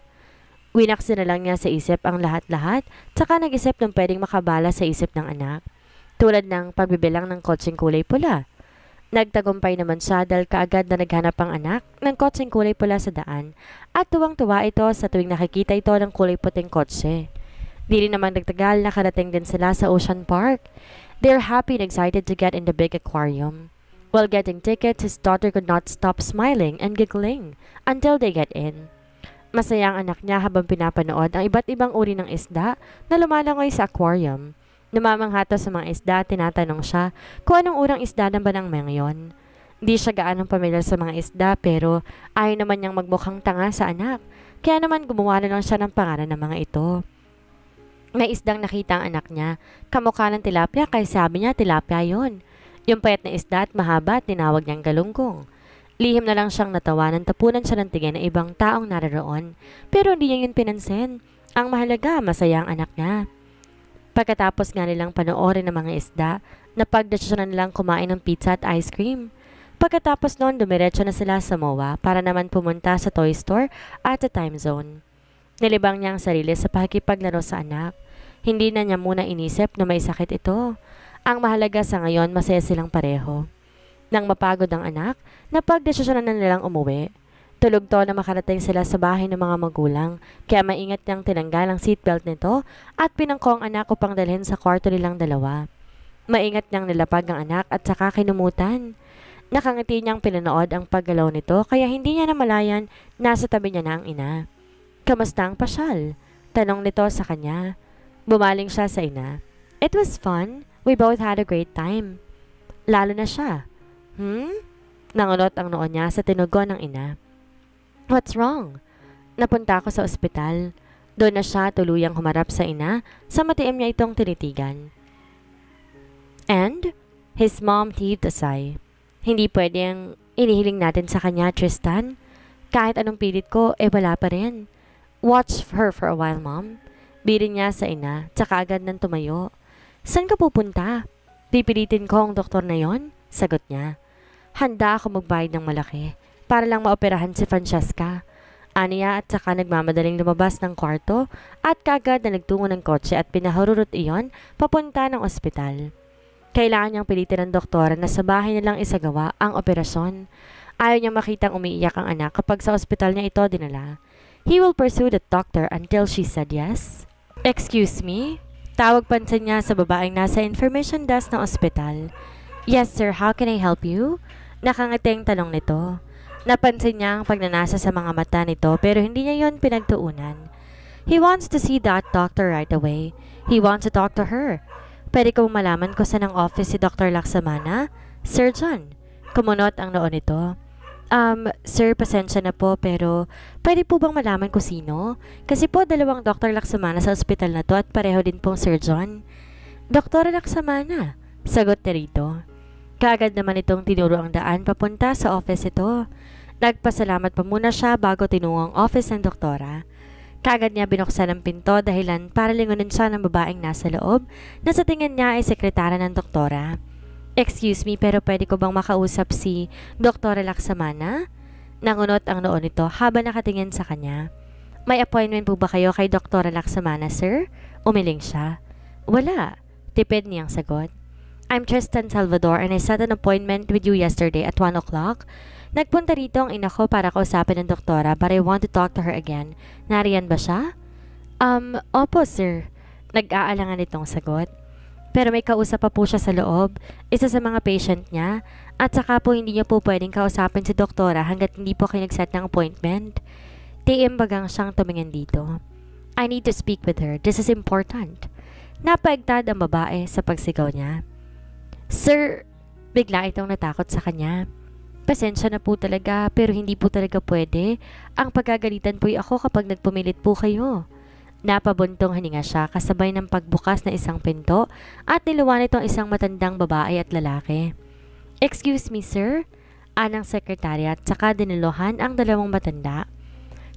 Winaksin na lang niya sa isip ang lahat-lahat, tsaka nag-isip ng pwedeng makabala sa isip ng anak tulad ng pagbibilang ng kotseng kulay pula. Nagtagumpay naman siya dahil kaagad na naghanap ang anak ng kotseng kulay pula sa daan at tuwang-tuwa ito sa tuwing nakikita ito ng kulay puting kotse. Di rin naman nagtagal nakarating din sila sa Ocean Park. They're happy and excited to get in the big aquarium. While getting tickets, his daughter could not stop smiling and giggling until they get in. Masaya ang anak niya habang pinapanood ang iba't ibang uri ng isda na lumalangoy sa aquarium. Namamanghata sa mga isda, tinatanong siya kung anong urang isda na ba ng Mengyon. Di siya gaanong pamilyar sa mga isda pero ay naman niyang magmukhang tanga sa anak. Kaya naman gumawa na lang siya ng pangalan ng mga ito. May isdang nakita ang anak niya. Kamukha ng tilapia kaya sabi niya tilapia yon. Yung payat na isda at mahaba at tinawag niyang galunggong. Lihim na lang siyang natawa nang tapunan siya ng tingin ng ibang taong naroroon. Pero hindi niya yun pinansin. Ang mahalaga, masaya ang anak niya. Pagkatapos nga nilang panoorin ng mga isda, napagdesisyon nilang kumain ng pizza at ice cream. Pagkatapos noon, dumiretso na sila sa MOA para naman pumunta sa toy store at sa time zone. Nilibang niya ang sarili sa pakikipaglaro sa anak. Hindi na niya muna inisip na may sakit ito. Ang mahalaga sa ngayon, masaya silang pareho. Nang mapagod ang anak, napagdesisyon na nilang umuwi. Tulugto na makarating sila sa bahay ng mga magulang, kaya maingat niyang tinanggal ang seatbelt nito at pinangko ang anak pang dalhin sa kwarto nilang dalawa. Maingat niyang nilapag ang anak at saka kinumutan. Nakangiti niyang pinanood ang paggalaw nito kaya hindi niya namalayan nasa tabi niya na ang ina. Kamusta ang pasyal? Tanong nito sa kanya. Bumaling siya sa ina. It was fun. We both had a great time. Lalo na siya. Hmm? Nangunot ang noon niya sa tinugon ng ina. What's wrong? Napunta ako sa ospital. Doon na siya tuluyang humarap sa ina sa matiim niya itong tinitigan. And? His mom heaved a sigh. Hindi pwedeng inihiling natin sa kanya, Tristan. Kahit anong pilit ko, eh wala pa rin. Watch her for a while, mom. Birin niya sa ina, tsaka agad nang tumayo. San ka pupunta? Pipilitin ko ang doktor na yon? Sagot niya. Handa ako magbayad ng malaki para lang maoperahan si Francesca. Aniya at saka nagmamadaling lumabas ng kwarto at kagad na nagtungo ng kotse at pinaharurot iyon papunta ng ospital. Kailangan niyang pilitin ng doktora na sa bahay na lang isagawa ang operasyon. Ayaw niyang makitang umiiyak ang anak kapag sa ospital niya ito dinala. He will pursue the doctor until she said yes. Excuse me? Tawag pansin niya sa babaeng nasa information desk ng ospital. Yes sir, how can I help you? Nakangateng tanong nito. Napansin niya ang pagnanasa sa mga mata nito pero hindi niya yon pinagtuunan. He wants to see that doctor right away. He wants to talk to her. Pwede ko malaman ko sa ng office si Dr. Laksamana? John, Kumunot ang noon nito. Um, sir, pasensya na po pero pwede po bang malaman ko sino? Kasi po dalawang Dr. Laksamana sa ospital na to at pareho din pong Sir John. Dr. Laksamana, sagot na rito. Kaagad naman itong tinuro ang daan papunta sa office ito. Nagpasalamat pa muna siya bago tinungong office ng doktora. Kagad niya binuksan ang pinto dahilan para lingunin siya ng babaeng nasa loob na sa tingin niya ay sekretara ng doktora. Excuse me pero pwede ko bang makausap si Dr. Laksamana? Nangunot ang noon nito habang nakatingin sa kanya. May appointment po ba kayo kay Dr. Laksamana, sir? Umiling siya. Wala. Tipid niyang sagot. I'm Tristan Salvador and I set an appointment with you yesterday at 1 o'clock. Nagpunta rito ang ina ko para kausapin ng doktora but I want to talk to her again. Nariyan ba siya? Um, opo sir. Nag-aalangan itong sagot. Pero may kausap pa po siya sa loob, isa sa mga patient niya, at saka po hindi niya po pwedeng kausapin si doktora hanggat hindi po kayo nagset ng appointment. TM bagang siyang tumingin dito. I need to speak with her. This is important. Napaigtad ang babae sa pagsigaw niya. Sir, bigla itong natakot sa kanya. Pasensya na po talaga pero hindi po talaga pwede. Ang pagagalitan po'y ako kapag nagpumilit po kayo. Napabuntong hininga siya kasabay ng pagbukas na isang pinto at niluwan ito isang matandang babae at lalaki. Excuse me sir? Anang sekretarya at saka dinilohan ang dalawang matanda.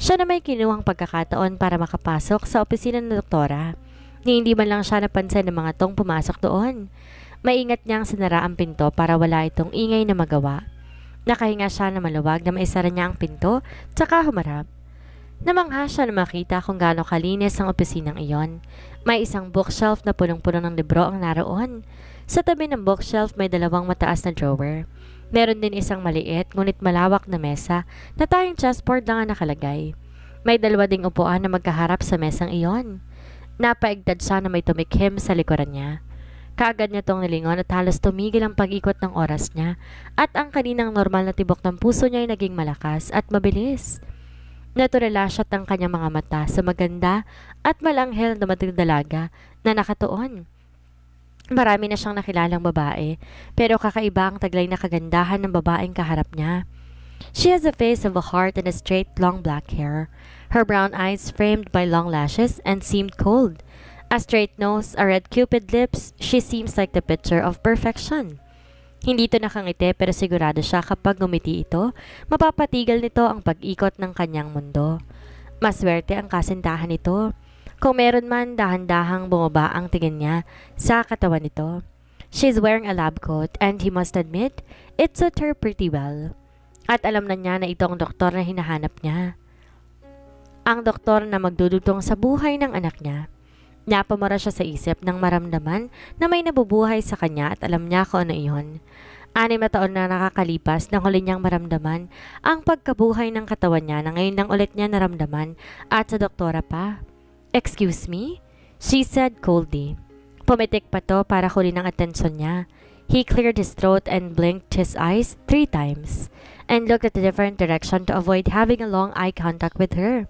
Siya na may kinuhang pagkakataon para makapasok sa opisina ng doktora. Ni hindi man lang siya napansin ng mga tong pumasok doon. Maingat niyang sinara ang pinto para wala itong ingay na magawa. Nakahinga siya na maluwag na maisara niya ang pinto, tsaka humarap. Namangha siya na makita kung gaano kalinis ang opisinang iyon. May isang bookshelf na punong-puno ng libro ang naroon. Sa tabi ng bookshelf may dalawang mataas na drawer. Meron din isang maliit ngunit malawak na mesa na tayong chessboard lang ang nakalagay. May dalawa ding upuan na magkaharap sa mesang iyon. Napaigtad siya na may tumikhim sa likuran niya. Kagad niya tong nilingon at halos tumigil ang pag-ikot ng oras niya at ang kaninang normal na tibok ng puso niya ay naging malakas at mabilis. Naturala shot ang kanyang mga mata sa maganda at malanghel na matigdalaga na nakatuon. Marami na siyang nakilalang babae, pero kakaiba ang taglay na kagandahan ng babaeng kaharap niya. She has a face of a heart and a straight, long black hair. Her brown eyes framed by long lashes and seemed cold. A straight nose, a red cupid lips, she seems like the picture of perfection. Hindi ito nakangiti pero sigurado siya kapag ngumiti ito, mapapatigil nito ang pag-ikot ng kanyang mundo. Maswerte ang kasintahan nito. Kung meron man, dahan-dahang bumaba ang tingin niya sa katawan nito. She's wearing a lab coat and he must admit, it suit her pretty well. At alam na niya na ito ang doktor na hinahanap niya. Ang doktor na magdudugtong sa buhay ng anak niya. Napamara siya sa isip nang maramdaman na may nabubuhay sa kanya at alam niya kung ano iyon. Anim na taon na nakakalipas nang huli niyang maramdaman ang pagkabuhay ng katawan niya na ngayon lang ulit niya naramdaman at sa doktora pa. Excuse me? She said coldly. Pumitik pa to para kunin ang atensyon niya. He cleared his throat and blinked his eyes three times and looked at a different direction to avoid having a long eye contact with her.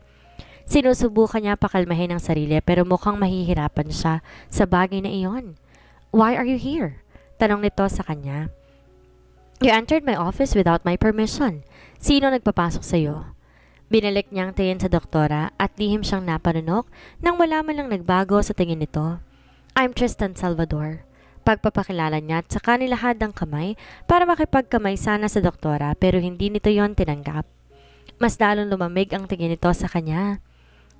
Sinusubukan niya pakalmahin ang sarili pero mukhang mahihirapan siya sa bagay na iyon. Why are you here? Tanong nito sa kanya. You entered my office without my permission. Sino nagpapasok sa iyo? Binalik niya ang tingin sa doktora at lihim siyang napanunok nang wala man lang nagbago sa tingin nito. I'm Tristan Salvador. Pagpapakilala niya at saka nilahad ang kamay para makipagkamay sana sa doktora pero hindi nito yon tinanggap. Mas lalong lumamig ang tingin nito sa kanya.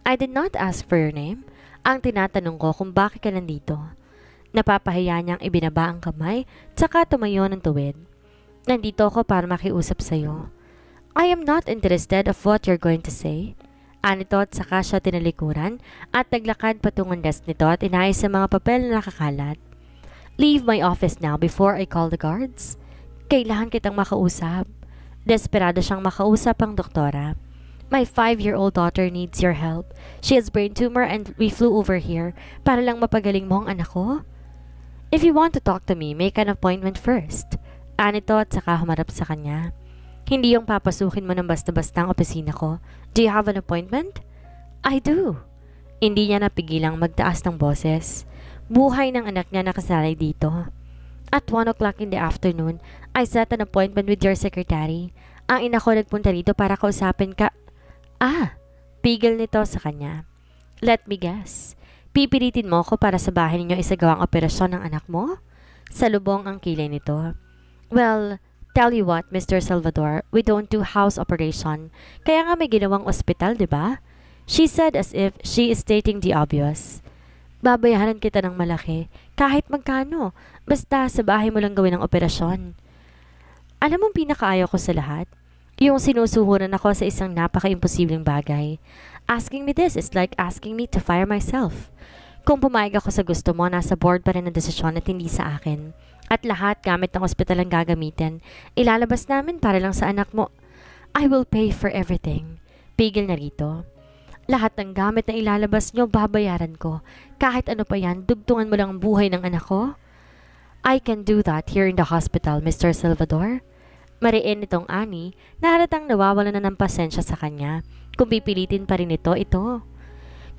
I did not ask for your name. Ang tinatanong ko kung bakit ka nandito. Napapahiya niyang ibinaba ang kamay, tsaka tumayo ng tuwid. Nandito ako para makiusap sa'yo. I am not interested of what you're going to say. Anito at saka siya tinalikuran at naglakad patungong desk nito at inayos sa mga papel na nakakalat. Leave my office now before I call the guards. Kailangan kitang makausap. Desperado siyang makausap ang doktora. My five-year-old daughter needs your help. She has brain tumor and we flew over here para lang mapagaling mo ang anak ko. If you want to talk to me, make an appointment first. Anito at saka humarap sa kanya. Hindi yung papasukin mo ng basta-basta ang opisina ko. Do you have an appointment? I do. Hindi niya napigilang magtaas ng boses. Buhay ng anak niya nakasalay dito. At 1 o'clock in the afternoon, I set an appointment with your secretary. Ang ina ko nagpunta dito para kausapin ka Ah, pigil nito sa kanya. Let me guess. Pipilitin mo ko para sa bahay ninyo isagawang operasyon ng anak mo? Salubong ang kilay nito. Well, tell you what, Mr. Salvador, we don't do house operation. Kaya nga may ginawang ospital, di ba? She said as if she is stating the obvious. Babayaran kita ng malaki, kahit magkano, basta sa bahay mo lang gawin ang operasyon. Alam mo pinakaayaw ko sa lahat? Yung sinusuhuran ako sa isang napaka-imposibleng bagay. Asking me this is like asking me to fire myself. Kung pumayag ako sa gusto mo, nasa board pa rin ang desisyon at hindi sa akin. At lahat gamit ng ospital ang gagamitin. Ilalabas namin para lang sa anak mo. I will pay for everything. Pigil na rito. Lahat ng gamit na ilalabas nyo, babayaran ko. Kahit ano pa yan, dugtungan mo lang ang buhay ng anak ko. I can do that here in the hospital, Mr. Salvador. Mariin nitong ani na halatang nawawala na ng pasensya sa kanya kung pipilitin pa rin ito ito.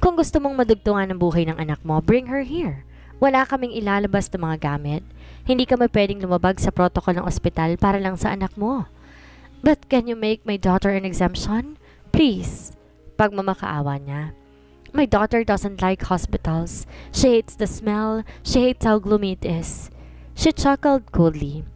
Kung gusto mong madugtungan ang buhay ng anak mo, bring her here. Wala kaming ilalabas ng mga gamit. Hindi ka pwedeng lumabag sa protocol ng ospital para lang sa anak mo. But can you make my daughter an exemption? Please. Pagmamakaawa niya. My daughter doesn't like hospitals. She hates the smell. She hates how gloomy it is. She chuckled coldly.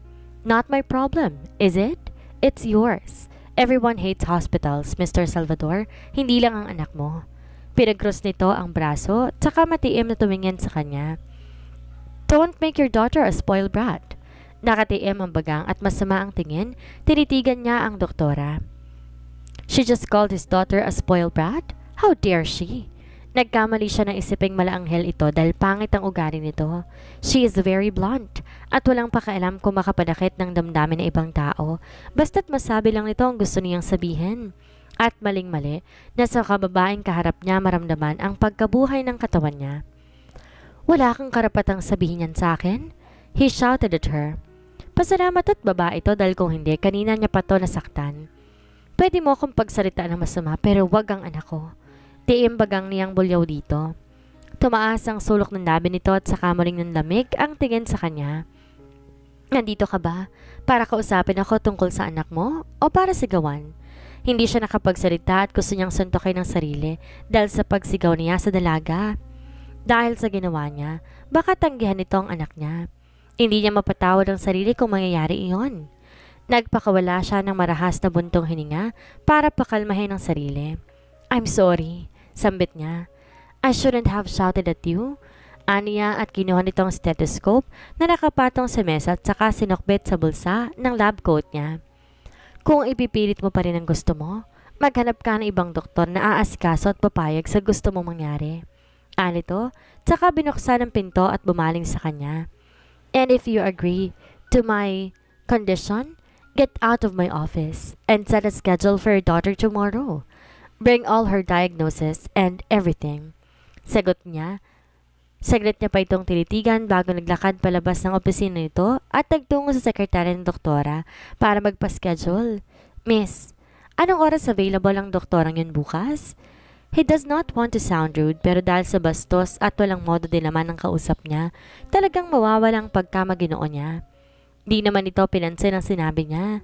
Not my problem, is it? It's yours. Everyone hates hospitals, Mr. Salvador. Hindi lang ang anak mo. Pinagcross nito ang braso, tsaka matiim na tumingin sa kanya. Don't make your daughter a spoiled brat. Nakatiim ang bagang at masama ang tingin, tinitigan niya ang doktora. She just called his daughter a spoiled brat? How dare she? Nagkamali siya ng isiping malaanghel ito dahil pangit ang ugali nito. She is very blunt at walang pakialam kung makapanakit ng damdamin ng ibang tao basta't masabi lang nito ang gusto niyang sabihin. At maling-mali nasa sa kababaeng kaharap niya maramdaman ang pagkabuhay ng katawan niya. Wala kang karapatang sabihin yan sa akin? He shouted at her. Pasalamat at babae ito dahil kung hindi, kanina niya pa to nasaktan. Pwede mo akong pagsalita ng masama pero wag ang anak ko. Tiim bagang niyang bulyaw dito. Tumaas ang sulok ng labi nito at sa kamaling ng lamig ang tingin sa kanya. Nandito ka ba? Para kausapin ako tungkol sa anak mo o para sigawan? Hindi siya nakapagsalita at gusto niyang suntokin ang sarili dahil sa pagsigaw niya sa dalaga. Dahil sa ginawa niya, baka tanggihan nito ang anak niya. Hindi niya mapatawad ang sarili kung mangyayari iyon. Nagpakawala siya ng marahas na buntong hininga para pakalmahin ang sarili. I'm sorry. Sambit niya. I shouldn't have shouted at you. Aniya at kinuha nitong stethoscope na nakapatong sa mesa at saka sinukbit sa bulsa ng lab coat niya. Kung ipipilit mo pa rin ang gusto mo, maghanap ka ng ibang doktor na aasikaso at papayag sa gusto mong mangyari. Alito, tsaka binuksan ang pinto at bumaling sa kanya. And if you agree to my condition, get out of my office and set a schedule for your daughter tomorrow. Bring all her diagnosis and everything. Sagot niya. Saglit niya pa itong tinitigan bago naglakad palabas ng opisina nito at nagtungo sa sekretarya ng doktora para magpa-schedule. Miss, anong oras available ang doktorang yun bukas? He does not want to sound rude pero dahil sa bastos at walang modo din naman ang kausap niya, talagang mawawala ang pagkamaginoon niya. Di naman ito pinansin ang sinabi niya.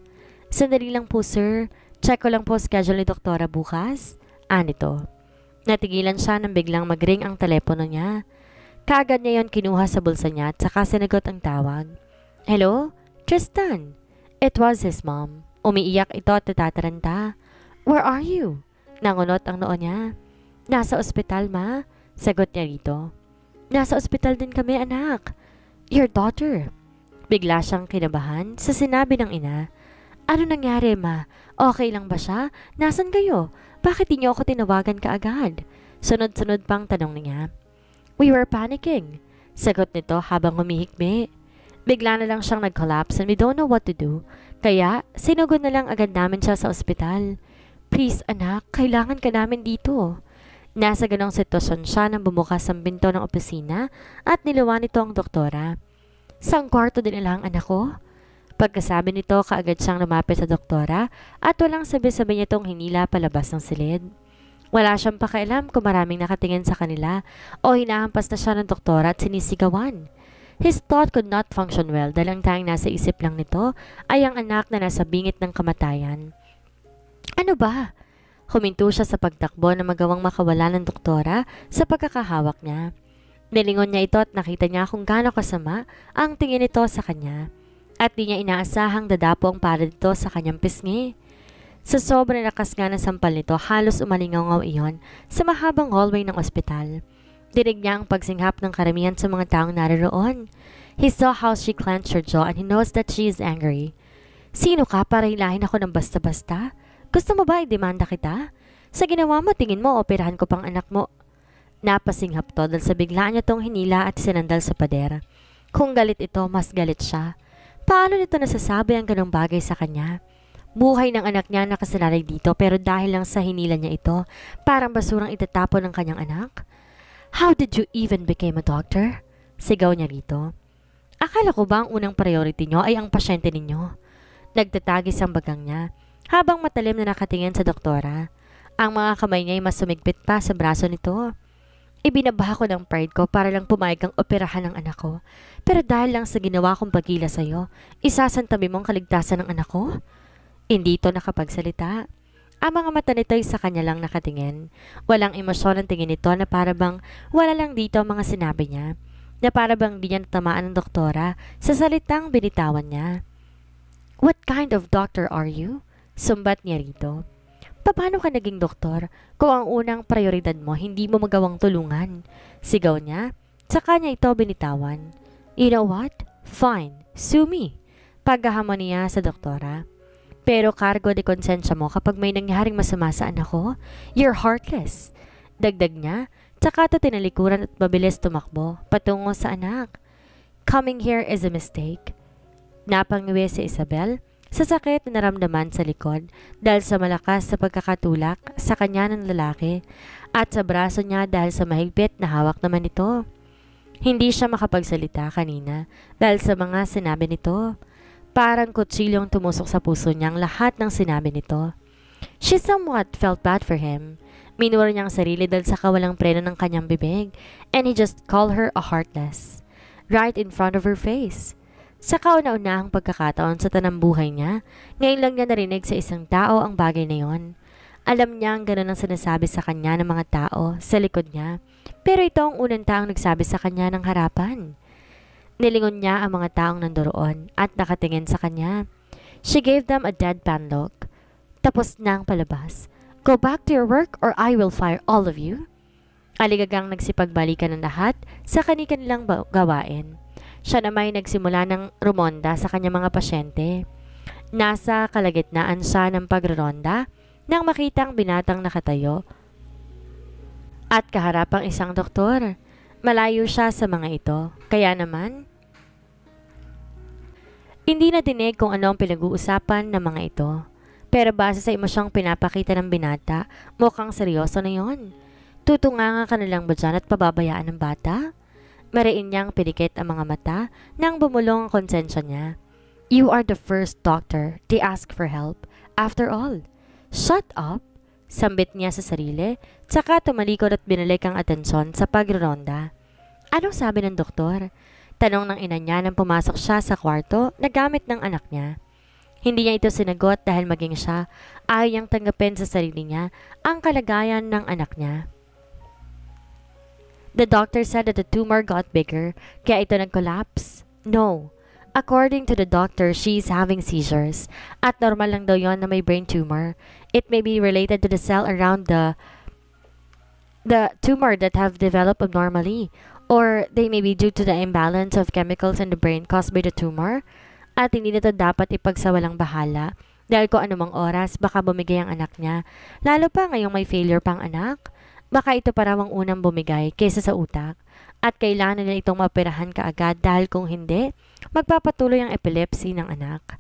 Sandali lang po sir, Check ko lang po schedule ni Doktora bukas. Anito. Ah, Natigilan siya nang biglang magring ang telepono niya. Kaagad niya yon kinuha sa bulsa niya at saka sinagot ang tawag. Hello? Tristan? It was his mom. Umiiyak ito at tataranta. Where are you? Nangunot ang noon niya. Nasa ospital, ma. Sagot niya rito. Nasa ospital din kami, anak. Your daughter. Bigla siyang kinabahan sa sinabi ng ina. Ano nangyari, ma? Okay lang ba siya? Nasaan kayo? Bakit niyo ako tinawagan kaagad? Sunod-sunod pang tanong niya. We were panicking. Sagot nito habang humihikbi. Bigla na lang siyang nag-collapse and we don't know what to do. Kaya, sinugod na lang agad namin siya sa ospital. Please anak, kailangan ka namin dito. Nasa ganong sitwasyon siya nang bumukas ang binto ng opisina at niluwa nito ang doktora. Sa kwarto din lang anak ko? Pagkasabi nito, kaagad siyang lumapit sa doktora at walang sabi-sabi niya itong hinila palabas ng silid. Wala siyang pakialam kung maraming nakatingin sa kanila o hinahampas na siya ng doktora at sinisigawan. His thought could not function well dahil ang tayong nasa isip lang nito ay ang anak na nasa bingit ng kamatayan. Ano ba? Huminto siya sa pagtakbo na magawang makawala ng doktora sa pagkakahawak niya. Nilingon niya ito at nakita niya kung gaano kasama ang tingin nito sa kanya at di niya inaasahang dadapo ang para dito sa kanyang pisngi. Sa sobrang lakas nga ng sampal nito, halos umalingaw iyon sa mahabang hallway ng ospital. Dinig niya ang pagsinghap ng karamihan sa mga taong naroroon. He saw how she clenched her jaw and he knows that she is angry. Sino ka para hilahin ako ng basta-basta? Gusto mo ba i-demanda kita? Sa ginawa mo, tingin mo, operahan ko pang anak mo. Napasinghap to dahil sa biglaan niya tong hinila at sinandal sa pader. Kung galit ito, mas galit siya. Paano nito nasasabi ang ganong bagay sa kanya? Buhay ng anak niya nakasalalay dito pero dahil lang sa hinila niya ito, parang basurang itatapon ng kanyang anak? How did you even became a doctor? Sigaw niya rito. Akala ko ba ang unang priority niyo ay ang pasyente ninyo? Nagtatagis ang bagang niya habang matalim na nakatingin sa doktora. Ang mga kamay niya ay mas sumigpit pa sa braso nito. Ibinabaha ko ng pride ko para lang pumayag ang operahan ng anak ko. Pero dahil lang sa ginawa kong pagila iyo, isasantabi mong kaligtasan ng anak ko? Hindi ito nakapagsalita. Ang mga mata nito'y sa kanya lang nakatingin. Walang emosyon ang tingin nito na para bang wala lang dito ang mga sinabi niya. Na para bang di niya natamaan ng doktora sa salitang binitawan niya. What kind of doctor are you? Sumbat niya rito. Paano ka naging doktor kung ang unang prioridad mo hindi mo magawang tulungan? Sigaw niya. Sa kanya ito binitawan. You know what? Fine, sue me. Pagkahamon niya sa doktora. Pero cargo de konsensya mo kapag may nangyaring masama sa anak ko, you're heartless. Dagdag niya, tsaka tinalikuran at mabilis tumakbo patungo sa anak. Coming here is a mistake. Napangiwi si Isabel sa sakit na naramdaman sa likod dahil sa malakas sa pagkakatulak sa kanya ng lalaki at sa braso niya dahil sa mahigpit na hawak naman ito. Hindi siya makapagsalita kanina dahil sa mga sinabi nito. Parang kutsilyong tumusok sa puso niyang lahat ng sinabi nito. She somewhat felt bad for him. Minura niyang sarili dahil sa kawalang preno ng kanyang bibig and he just called her a heartless. Right in front of her face. Sa kauna-unahang pagkakataon sa tanambuhay niya, ngayon lang niya narinig sa isang tao ang bagay na yon. Alam niya ang ganun ang sinasabi sa kanya ng mga tao sa likod niya pero ito ang unang taong nagsabi sa kanya ng harapan. Nilingon niya ang mga taong nandoroon at nakatingin sa kanya. She gave them a deadpan look. Tapos na ang palabas. Go back to your work or I will fire all of you. Aligagang nagsipagbalikan ng lahat sa kanilang gawain. Siya namay nagsimula ng rumonda sa kanyang mga pasyente. Nasa kalagitnaan siya ng pagroronda nang makitang binatang nakatayo at kaharap ang isang doktor. Malayo siya sa mga ito. Kaya naman, hindi na dinig kung ano ang pinag-uusapan ng mga ito. Pero base sa emosyong pinapakita ng binata, mukhang seryoso na yon. Tutunga nga ka nalang ba dyan at pababayaan ng bata? Mariin niyang pinikit ang mga mata nang bumulong ang konsensya niya. You are the first doctor to ask for help. After all, shut up Sambit niya sa sarili, tsaka tumalikod at binalik ang atensyon sa pagronda. Anong sabi ng doktor? Tanong ng ina niya nang pumasok siya sa kwarto na gamit ng anak niya. Hindi niya ito sinagot dahil maging siya, ay niyang tanggapin sa sarili niya ang kalagayan ng anak niya. The doctor said that the tumor got bigger, kaya ito nag-collapse. No. According to the doctor, she's having seizures. At normal lang daw yon na may brain tumor. It may be related to the cell around the the tumor that have developed abnormally, or they may be due to the imbalance of chemicals in the brain caused by the tumor, at hindi na dapat ipagsawalang bahala dahil kung anumang oras baka bumigay ang anak niya, lalo pa ngayong may failure pang anak, baka ito para ang unang bumigay kaysa sa utak at kailangan na itong mapirahan kaagad dahil kung hindi, magpapatuloy ang epilepsy ng anak.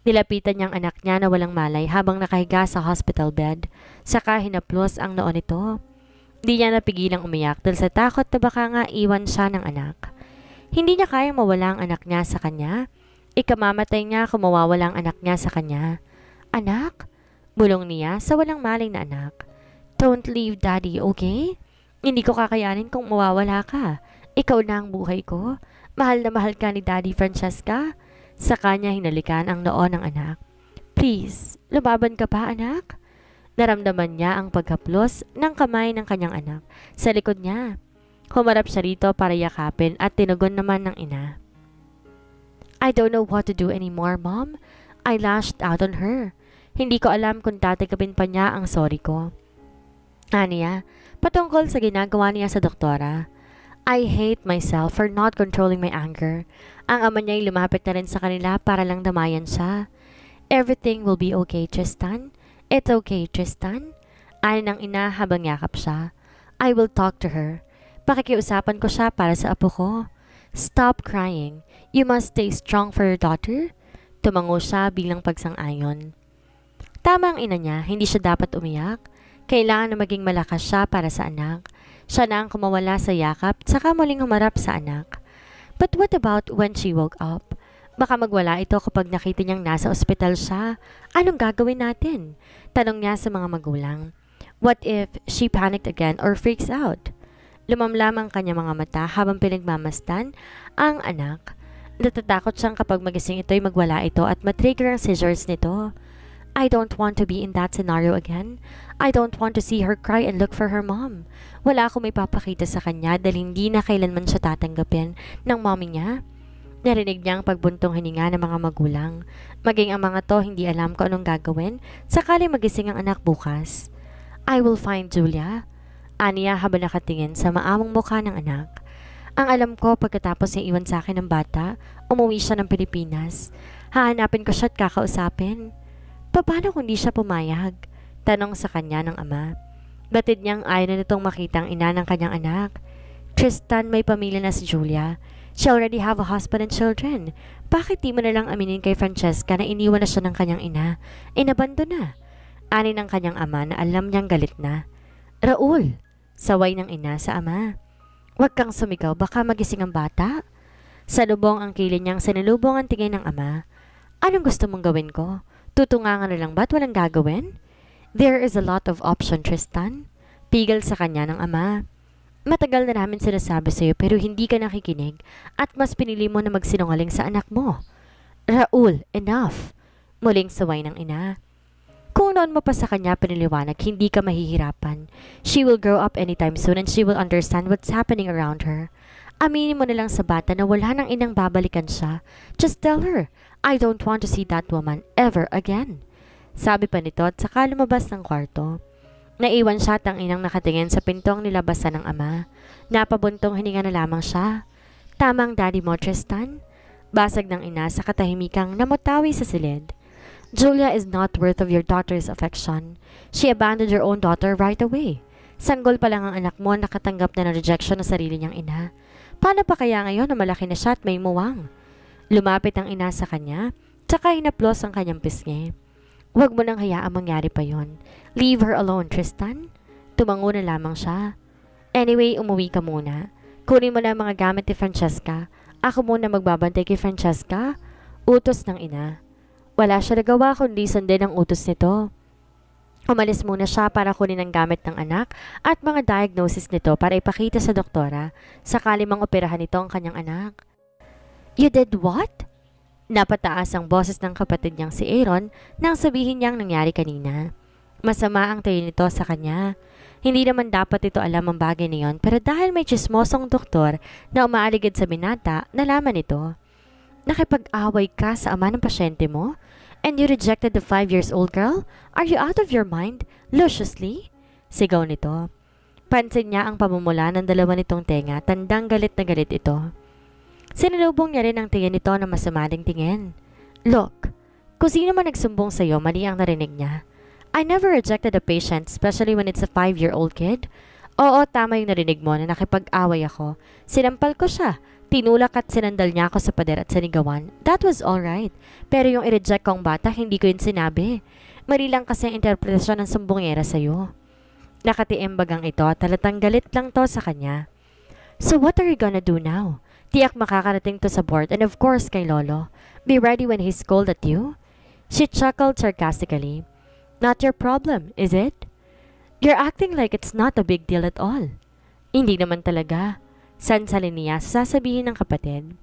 Nilapitan niyang anak niya na walang malay habang nakahiga sa hospital bed. Saka hinaplos ang noon ito. Hindi niya napigilang umiyak dahil sa takot na baka nga iwan siya ng anak. Hindi niya kayang mawala ang anak niya sa kanya. Ikamamatay niya kung mawawala ang anak niya sa kanya. Anak? Bulong niya sa walang malay na anak. Don't leave daddy, okay? Hindi ko kakayanin kung mawawala ka. Ikaw na ang buhay ko. Mahal na mahal ka ni Daddy Francesca. Sa kanya hinalikan ang noo ng anak. Please, lumaban ka pa anak? Naramdaman niya ang paghaplos ng kamay ng kanyang anak sa likod niya. Humarap siya rito para yakapin at tinugon naman ng ina. I don't know what to do anymore, Mom. I lashed out on her. Hindi ko alam kung tatikapin pa niya ang sorry ko. Aniya, patungkol sa ginagawa niya sa doktora. I hate myself for not controlling my anger. Ang ama niya ay lumapit na rin sa kanila para lang damayan siya. Everything will be okay, Tristan. It's okay, Tristan. Ani ng ina habang yakap siya. I will talk to her. Pakikiusapan ko siya para sa apo ko. Stop crying. You must stay strong for your daughter. Tumango siya bilang pagsang-ayon. Tama ang ina niya, hindi siya dapat umiyak. Kailangan na maging malakas siya para sa anak. Siya na ang kumawala sa yakap, saka muling humarap sa anak. But what about when she woke up? Baka magwala ito kapag nakita niyang nasa ospital siya. Anong gagawin natin? Tanong niya sa mga magulang. What if she panicked again or freaks out? Lumamlam ang kanyang mga mata habang pinagmamastan ang anak. Natatakot siyang kapag magising ito ay magwala ito at matrigger ang seizures nito. I don't want to be in that scenario again. I don't want to see her cry and look for her mom. Wala akong may papakita sa kanya dahil hindi na kailanman siya tatanggapin ng mommy niya. Narinig niya ang pagbuntong hininga ng mga magulang. Maging ang mga to hindi alam ko anong gagawin sakali magising ang anak bukas. I will find Julia. Aniya habang nakatingin sa maamong mukha ng anak. Ang alam ko pagkatapos niya iwan sa akin ng bata, umuwi siya ng Pilipinas. Hahanapin ko siya at kakausapin. Paano kung di siya pumayag? Tanong sa kanya ng ama. Batid niyang ayaw na nitong makita ang ina ng kanyang anak. Tristan may pamilya na si Julia. She already have a husband and children. Bakit di mo na lang aminin kay Francesca na iniwan na siya ng kanyang ina? Inabando na. Ani ng kanyang ama na alam niyang galit na. Raul! Saway ng ina sa ama. Huwag kang sumigaw, baka magising ang bata. Sa lubong ang kilin niyang sinalubong ang tingin ng ama. Anong gusto mong gawin ko? Nagtutunga na lang ba't walang gagawin? There is a lot of option, Tristan. Pigil sa kanya ng ama. Matagal na namin sinasabi sa'yo pero hindi ka nakikinig at mas pinili mo na magsinungaling sa anak mo. Raul, enough! Muling saway ng ina. Kung noon mo pa sa kanya piniliwanag, hindi ka mahihirapan. She will grow up anytime soon and she will understand what's happening around her. Aminin mo na lang sa bata na wala nang inang babalikan siya. Just tell her, I don't want to see that woman ever again. Sabi pa nito at saka lumabas ng kwarto. Naiwan siya at ang inang nakatingin sa pintong nilabasan ng ama. Napabuntong hininga na lamang siya. Tamang daddy mo, Tristan. Basag ng ina sa katahimikang namutawi sa silid. Julia is not worth of your daughter's affection. She abandoned your own daughter right away. Sanggol pa lang ang anak mo nakatanggap na ng rejection ng sarili niyang ina. Paano pa kaya ngayon na malaki na siya at may muwang? Lumapit ang ina sa kanya, tsaka hinaplos ang kanyang pisngi. Huwag mo nang hayaang mangyari pa yon. Leave her alone, Tristan. Tumango na lamang siya. Anyway, umuwi ka muna. Kunin mo na mga gamit ni Francesca. Ako muna magbabantay kay Francesca. Utos ng ina. Wala siya nagawa kundi sundin ang utos nito. Umalis muna siya para kunin ang gamit ng anak at mga diagnosis nito para ipakita sa doktora sakali mang operahan nito ang kanyang anak. You did what? Napataas ang boses ng kapatid niyang si Aaron nang sabihin niyang nangyari kanina. Masama ang tayo nito sa kanya. Hindi naman dapat ito alam ang bagay na yon pero dahil may chismosong doktor na umaaligid sa binata, nalaman ito. Nakipag-away ka sa ama ng pasyente mo? And you rejected the 5 years old girl? Are you out of your mind? Luciously? Sigaw nito. Pansin niya ang pamumula ng dalawa nitong tenga, tandang galit na galit ito. Sinalubong niya rin ang tingin nito na masama tingin. Look, kung sino man nagsumbong sa'yo, mali ang narinig niya. I never rejected a patient, especially when it's a five-year-old kid. Oo, tama yung narinig mo na nakipag-away ako. Sinampal ko siya. Tinulak at sinandal niya ako sa pader at sanigawan. That was alright. Pero yung i-reject kong bata, hindi ko yun sinabi. Mali lang kasi ang interpretasyon ng sumbongera sa'yo. Nakatiimbagang ito at talatang galit lang to sa kanya. So what are you gonna do now? Tiyak makakarating to sa board and of course kay Lolo. Be ready when he scold at you. She chuckled sarcastically. Not your problem, is it? You're acting like it's not a big deal at all. Hindi naman talaga. Sansalin niya sasabihin ng kapatid.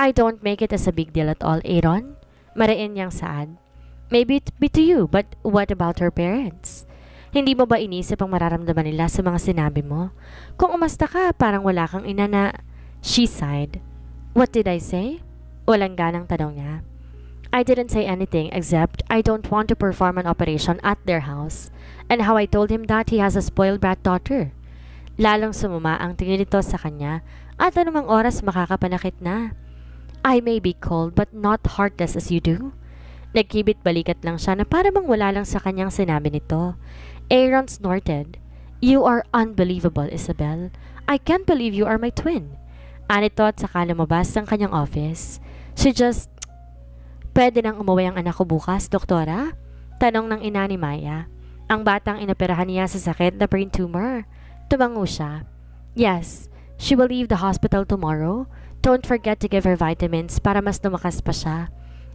I don't make it as a big deal at all, Aaron. Marain niyang saan. Maybe it be to you, but what about her parents? Hindi mo ba inisip ang mararamdaman nila sa mga sinabi mo? Kung umasta ka, parang wala kang ina na She sighed. What did I say? Walang ganang tanong niya. I didn't say anything except I don't want to perform an operation at their house and how I told him that he has a spoiled brat daughter. Lalong sumuma ang tingin nito sa kanya at anumang oras makakapanakit na. I may be cold but not heartless as you do. Nagkibit balikat lang siya na para bang wala lang sa kanyang sinabi nito. Aaron snorted. You are unbelievable, Isabel. I can't believe you are my twin. Anito at saka lumabas ng kanyang office. She just, Pwede nang umuwi ang anak ko bukas, doktora? Tanong ng ina ni Maya. Ang batang inoperahan niya sa sakit na brain tumor. Tumango siya. Yes, she will leave the hospital tomorrow. Don't forget to give her vitamins para mas lumakas pa siya.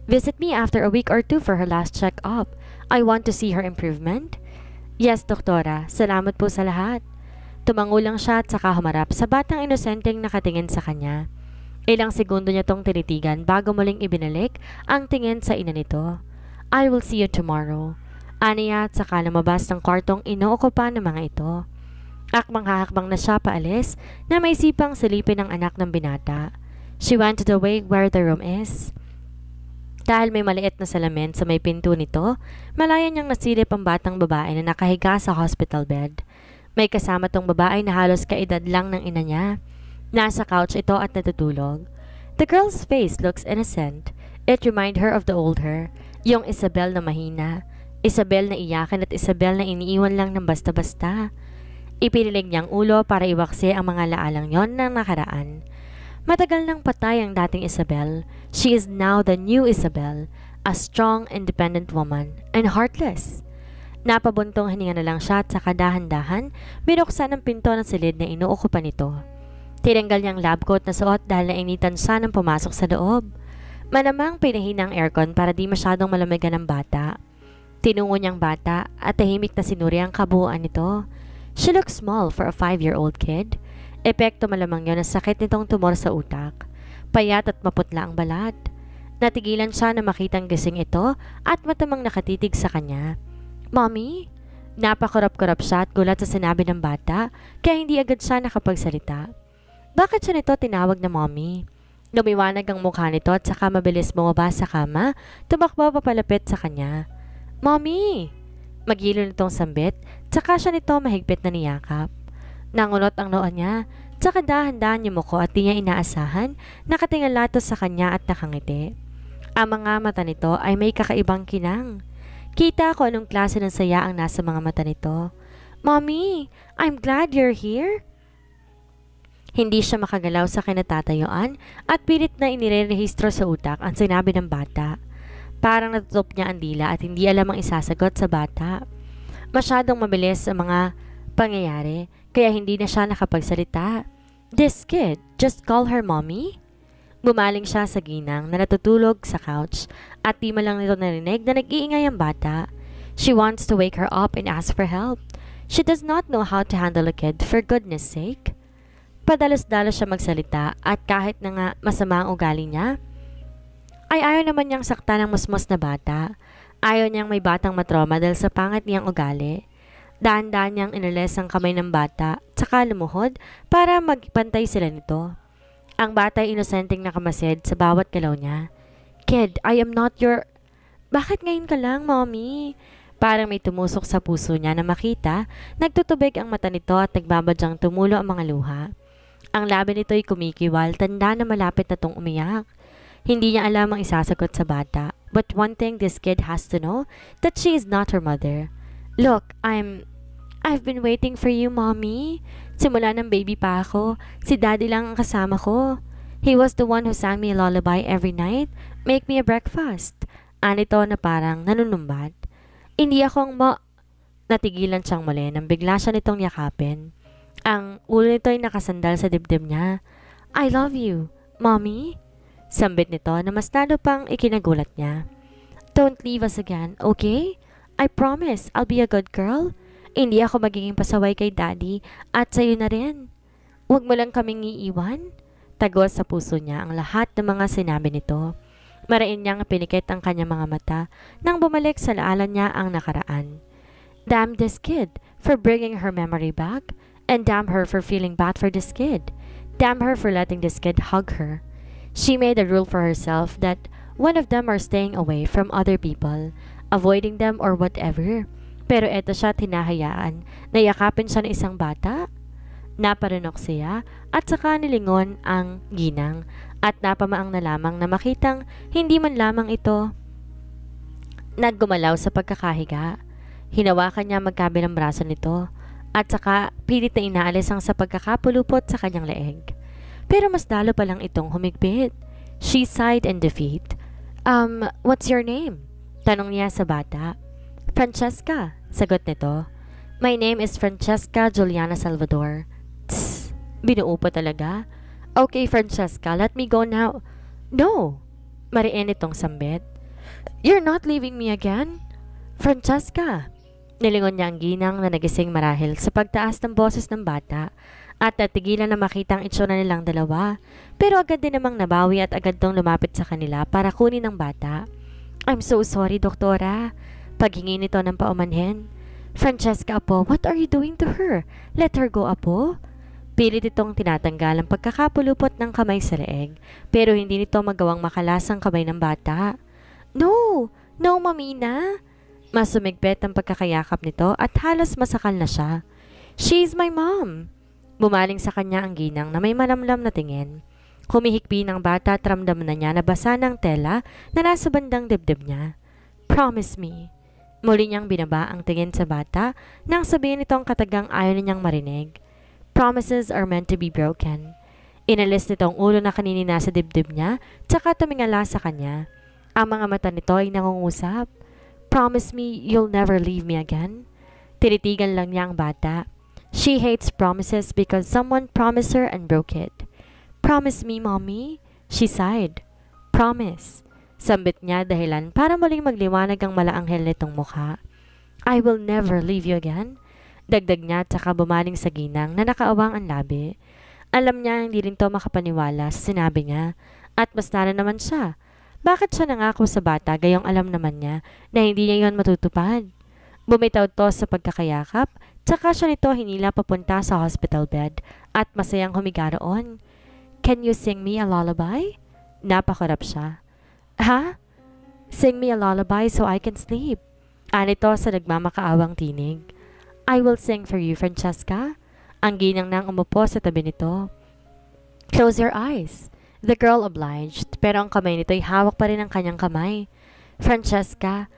Visit me after a week or two for her last check-up. I want to see her improvement. Yes, doktora. Salamat po sa lahat. Tumango lang siya at saka humarap sa batang inosenteng nakatingin sa kanya. Ilang segundo niya tong tinitigan bago muling ibinalik ang tingin sa ina nito. I will see you tomorrow. Aniya at saka lumabas ng kwartong inookupan ng mga ito. Akmang-hakbang na siya paalis na may sipang silipin ang anak ng binata. She went to the way where the room is. Dahil may maliit na salamin sa may pinto nito, malaya niyang nasilip ang batang babae na nakahiga sa hospital bed. May kasama tong babae na halos kaedad lang ng ina niya. Nasa couch ito at natutulog. The girl's face looks innocent. It remind her of the old her, yung Isabel na mahina, Isabel na iyakan at Isabel na iniiwan lang ng basta-basta. Ipinilig niyang ulo para iwakse ang mga laalang yon ng nakaraan. Matagal nang patay ang dating Isabel. She is now the new Isabel, a strong, independent woman, and heartless. Napabuntong hininga na lang siya at saka dahan-dahan, binuksan ang pinto ng silid na inuukupan nito. Tiringgal niyang lab coat na suot dahil nainitan siya nang pumasok sa loob. Manamang pinahina ang aircon para di masyadong malamigan ang bata. Tinungo niyang bata at tahimik na sinuri ang kabuuan nito. She looks small for a five-year-old kid. Epekto malamang yon ang sakit nitong tumor sa utak. Payat at maputla ang balat. Natigilan siya na makitang gising ito at matamang nakatitig sa kanya. Mommy? Napakurap-kurap siya at gulat sa sinabi ng bata, kaya hindi agad siya nakapagsalita. Bakit siya nito tinawag na mommy? Lumiwanag ang mukha nito at saka mabilis bumaba sa kama, tumakbo papalapit sa kanya. Mommy! Magilo nitong sambit, tsaka siya nito mahigpit na niyakap. Nangunot ang noon niya, tsaka dahan-dahan yumuko at di niya inaasahan, nakatingal lato sa kanya at nakangiti. Ang mga mata nito ay may kakaibang kinang. Kita ko anong klase ng saya ang nasa mga mata nito. Mommy, I'm glad you're here. Hindi siya makagalaw sa kinatatayuan at pilit na inirerehistro sa utak ang sinabi ng bata. Parang natutop niya ang dila at hindi alam ang isasagot sa bata. Masyadong mabilis ang mga pangyayari kaya hindi na siya nakapagsalita. This kid, just call her mommy? Gumaling siya sa ginang na natutulog sa couch at di man lang nito narinig na nag-iingay ang bata. She wants to wake her up and ask for help. She does not know how to handle a kid for goodness sake. Padalas-dalas siya magsalita at kahit na nga masama ang ugali niya, ay ayaw naman niyang sakta ng musmos na bata. Ayaw niyang may batang matroma dahil sa pangit niyang ugali. Daan-daan niyang inalis ang kamay ng bata, tsaka lumuhod para magpantay sila nito. Ang bata ay inosenteng nakamasid sa bawat galaw niya. Kid, I am not your... Bakit ngayon ka lang, mommy? Parang may tumusok sa puso niya na makita, nagtutubig ang mata nito at nagbabadyang tumulo ang mga luha. Ang labi nito ay kumikiwal, tanda na malapit na tong umiyak. Hindi niya alam ang isasagot sa bata. But one thing this kid has to know, that she is not her mother. Look, I'm... I've been waiting for you, Mommy. Simula ng baby pa ako, si Daddy lang ang kasama ko. He was the one who sang me a lullaby every night, make me a breakfast. Anito na parang nanunumbat. Hindi ako ang mo... Natigilan siyang mali nang bigla siya nitong yakapin. Ang ulo nito ay nakasandal sa dibdib niya. I love you, Mommy. Sambit nito na mas lalo pang ikinagulat niya. Don't leave us again, okay? I promise I'll be a good girl. Hindi ako magiging pasaway kay daddy at sa'yo na rin. Huwag mo lang kaming iiwan. Tagos sa puso niya ang lahat ng mga sinabi nito. Marain niyang pinikit ang kanyang mga mata nang bumalik sa laalan niya ang nakaraan. Damn this kid for bringing her memory back and damn her for feeling bad for this kid. Damn her for letting this kid hug her. She made a rule for herself that one of them are staying away from other people, avoiding them or whatever. Pero eto siya tinahayaan, na yakapin siya ng isang bata. Naparinok siya at saka nilingon ang ginang at napamaang na lamang na makitang hindi man lamang ito naggumalaw sa pagkakahiga. Hinawakan niya magkabilang braso nito at saka pilit na inaalis ang sa pagkakapulupot sa kanyang leeg. Pero mas dalo pa lang itong humigpit. She sighed in defeat. Um, what's your name? Tanong niya sa bata. Francesca, sagot nito. My name is Francesca Juliana Salvador. Tss, binuo pa talaga. Okay, Francesca, let me go now. No, mariin itong sambit. You're not leaving me again? Francesca, nilingon niya ang ginang na nagising marahil sa pagtaas ng boses ng bata at natigilan na makita ang itsura nilang dalawa. Pero agad din namang nabawi at agad tong lumapit sa kanila para kunin ang bata. I'm so sorry, doktora. Paghingi nito ng paumanhin. Francesca, Apo, what are you doing to her? Let her go, Apo. Pilit itong tinatanggal ang pagkakapulupot ng kamay sa leeg, pero hindi nito magawang makalasang kamay ng bata. No! No, Mamina! Mas sumigpit ang pagkakayakap nito at halos masakal na siya. She's my mom! Bumaling sa kanya ang ginang na may malamlam na tingin. Humihikbi ng bata at ramdam na niya na basa ng tela na nasa bandang dibdib niya. Promise me. Muli niyang binaba ang tingin sa bata nang sabihin itong katagang ayaw niyang marinig. Promises are meant to be broken. Inalis nitong ulo na kaninina nasa dibdib niya, tsaka tumingala sa kanya. Ang mga mata nito ay nangungusap. Promise me you'll never leave me again. Tinitigan lang niya ang bata. She hates promises because someone promised her and broke it. Promise me, mommy, she sighed. Promise. Sambit niya dahilan para muling magliwanag ang malaanghel nitong mukha. I will never leave you again. Dagdag niya at saka bumaling sa ginang na nakaawang ang labi. Alam niya hindi rin to makapaniwala sa sinabi niya at basta na naman siya. Bakit siya nangako sa bata gayong alam naman niya na hindi niya yon matutupad? Bumitaw to sa pagkakayakap, tsaka siya nito hinila papunta sa hospital bed at masayang humiga roon. Can you sing me a lullaby? Napakarap siya. Ha? Sing me a lullaby so I can sleep. Anito sa nagmamakaawang tinig. I will sing for you, Francesca. Ang ginang nang umupo sa tabi nito. Close your eyes. The girl obliged, pero ang kamay nito'y hawak pa rin ang kanyang kamay. Francesca,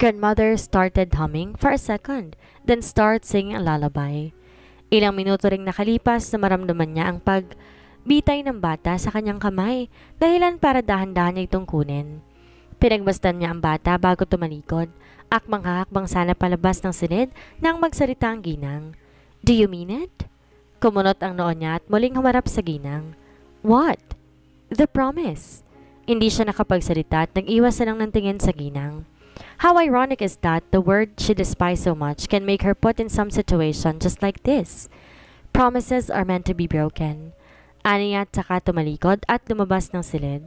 grandmother started humming for a second, then started singing a lullaby. Ilang minuto ring nakalipas na maramdaman niya ang pag- bitay ng bata sa kanyang kamay, dahilan para dahan-dahan niya itong kunin. Pinagmasdan niya ang bata bago tumalikod, akmang hakbang sana palabas ng silid nang magsalita ang ginang. Do you mean it? Kumunot ang noon niya at muling humarap sa ginang. What? The promise. Hindi siya nakapagsalita at nag-iwas na lang ng tingin sa ginang. How ironic is that the word she despised so much can make her put in some situation just like this. Promises are meant to be broken. Ani at saka tumalikod at lumabas ng silid.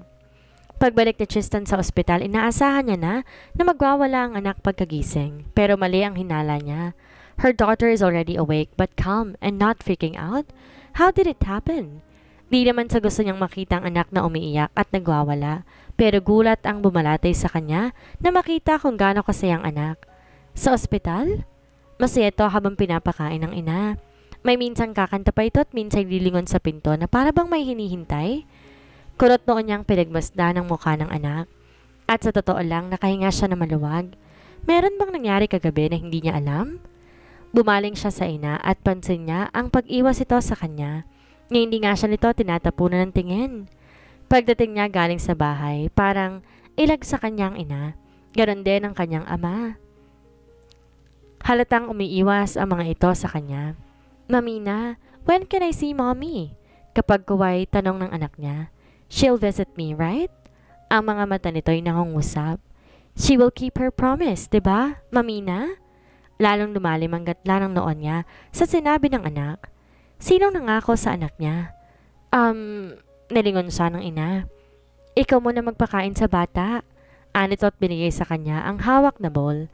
Pagbalik ni Tristan sa ospital, inaasahan niya na na magwawala ang anak pagkagising. Pero mali ang hinala niya. Her daughter is already awake but calm and not freaking out. How did it happen? Di naman sa gusto niyang makita ang anak na umiiyak at nagwawala. Pero gulat ang bumalatay sa kanya na makita kung gaano kasaya ang anak. Sa ospital? Masaya to habang pinapakain ng ina. May minsan kakanta pa ito at minsan lilingon sa pinto na para bang may hinihintay. Kurot noon niyang pinagmasda ng mukha ng anak. At sa totoo lang, nakahinga siya na maluwag. Meron bang nangyari kagabi na hindi niya alam? Bumaling siya sa ina at pansin niya ang pag-iwas ito sa kanya. Ngayon hindi nga siya nito tinatapunan ng tingin. Pagdating niya galing sa bahay, parang ilag sa kanyang ina. Ganon din ang kanyang ama. Halatang umiiwas ang mga ito sa kanya. Mamina, when can I see mommy? Kapag kuway tanong ng anak niya, she'll visit me, right? Ang mga mata nito'y nangungusap. She will keep her promise, ba, diba, Mamina? Lalong lumalim ang gatla ng noon niya sa sinabi ng anak. Sino nangako sa anak niya? Um, nilingon sa ng ina. Ikaw mo na magpakain sa bata. Anito at binigay sa kanya ang hawak na bowl.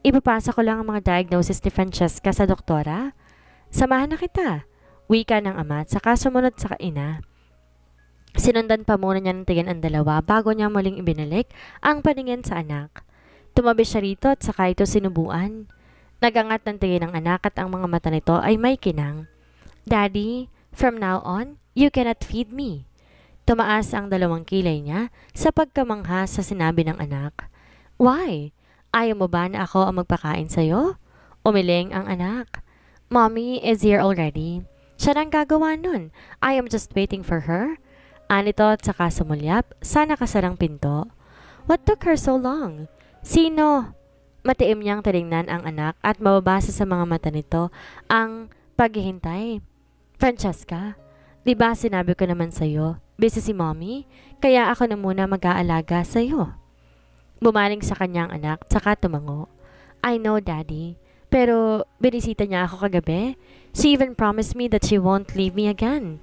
Ipapasa ko lang ang mga diagnosis ni Francesca sa doktora. Samahan na kita. Wika ng ama at saka sumunod sa ina. Sinundan pa muna niya ng tingin ang dalawa bago niya muling ibinalik ang paningin sa anak. Tumabi siya rito at saka ito sinubuan. Nagangat ng tingin ng anak at ang mga mata nito ay may kinang. Daddy, from now on, you cannot feed me. Tumaas ang dalawang kilay niya sa pagkamangha sa sinabi ng anak. Why? Ayaw mo ba na ako ang magpakain sa'yo? Umiling ang anak. Mommy is here already. Siya nang gagawa nun. I am just waiting for her. Anito at saka sumulyap, sana kasarang pinto. What took her so long? Sino? Matiim niyang tinignan ang anak at mababasa sa mga mata nito ang paghihintay. Francesca, di ba sinabi ko naman sa'yo, busy si mommy, kaya ako na muna mag-aalaga sa'yo. Bumaling sa kanyang anak, saka tumango. I know, daddy. Pero binisita niya ako kagabi. She even promised me that she won't leave me again.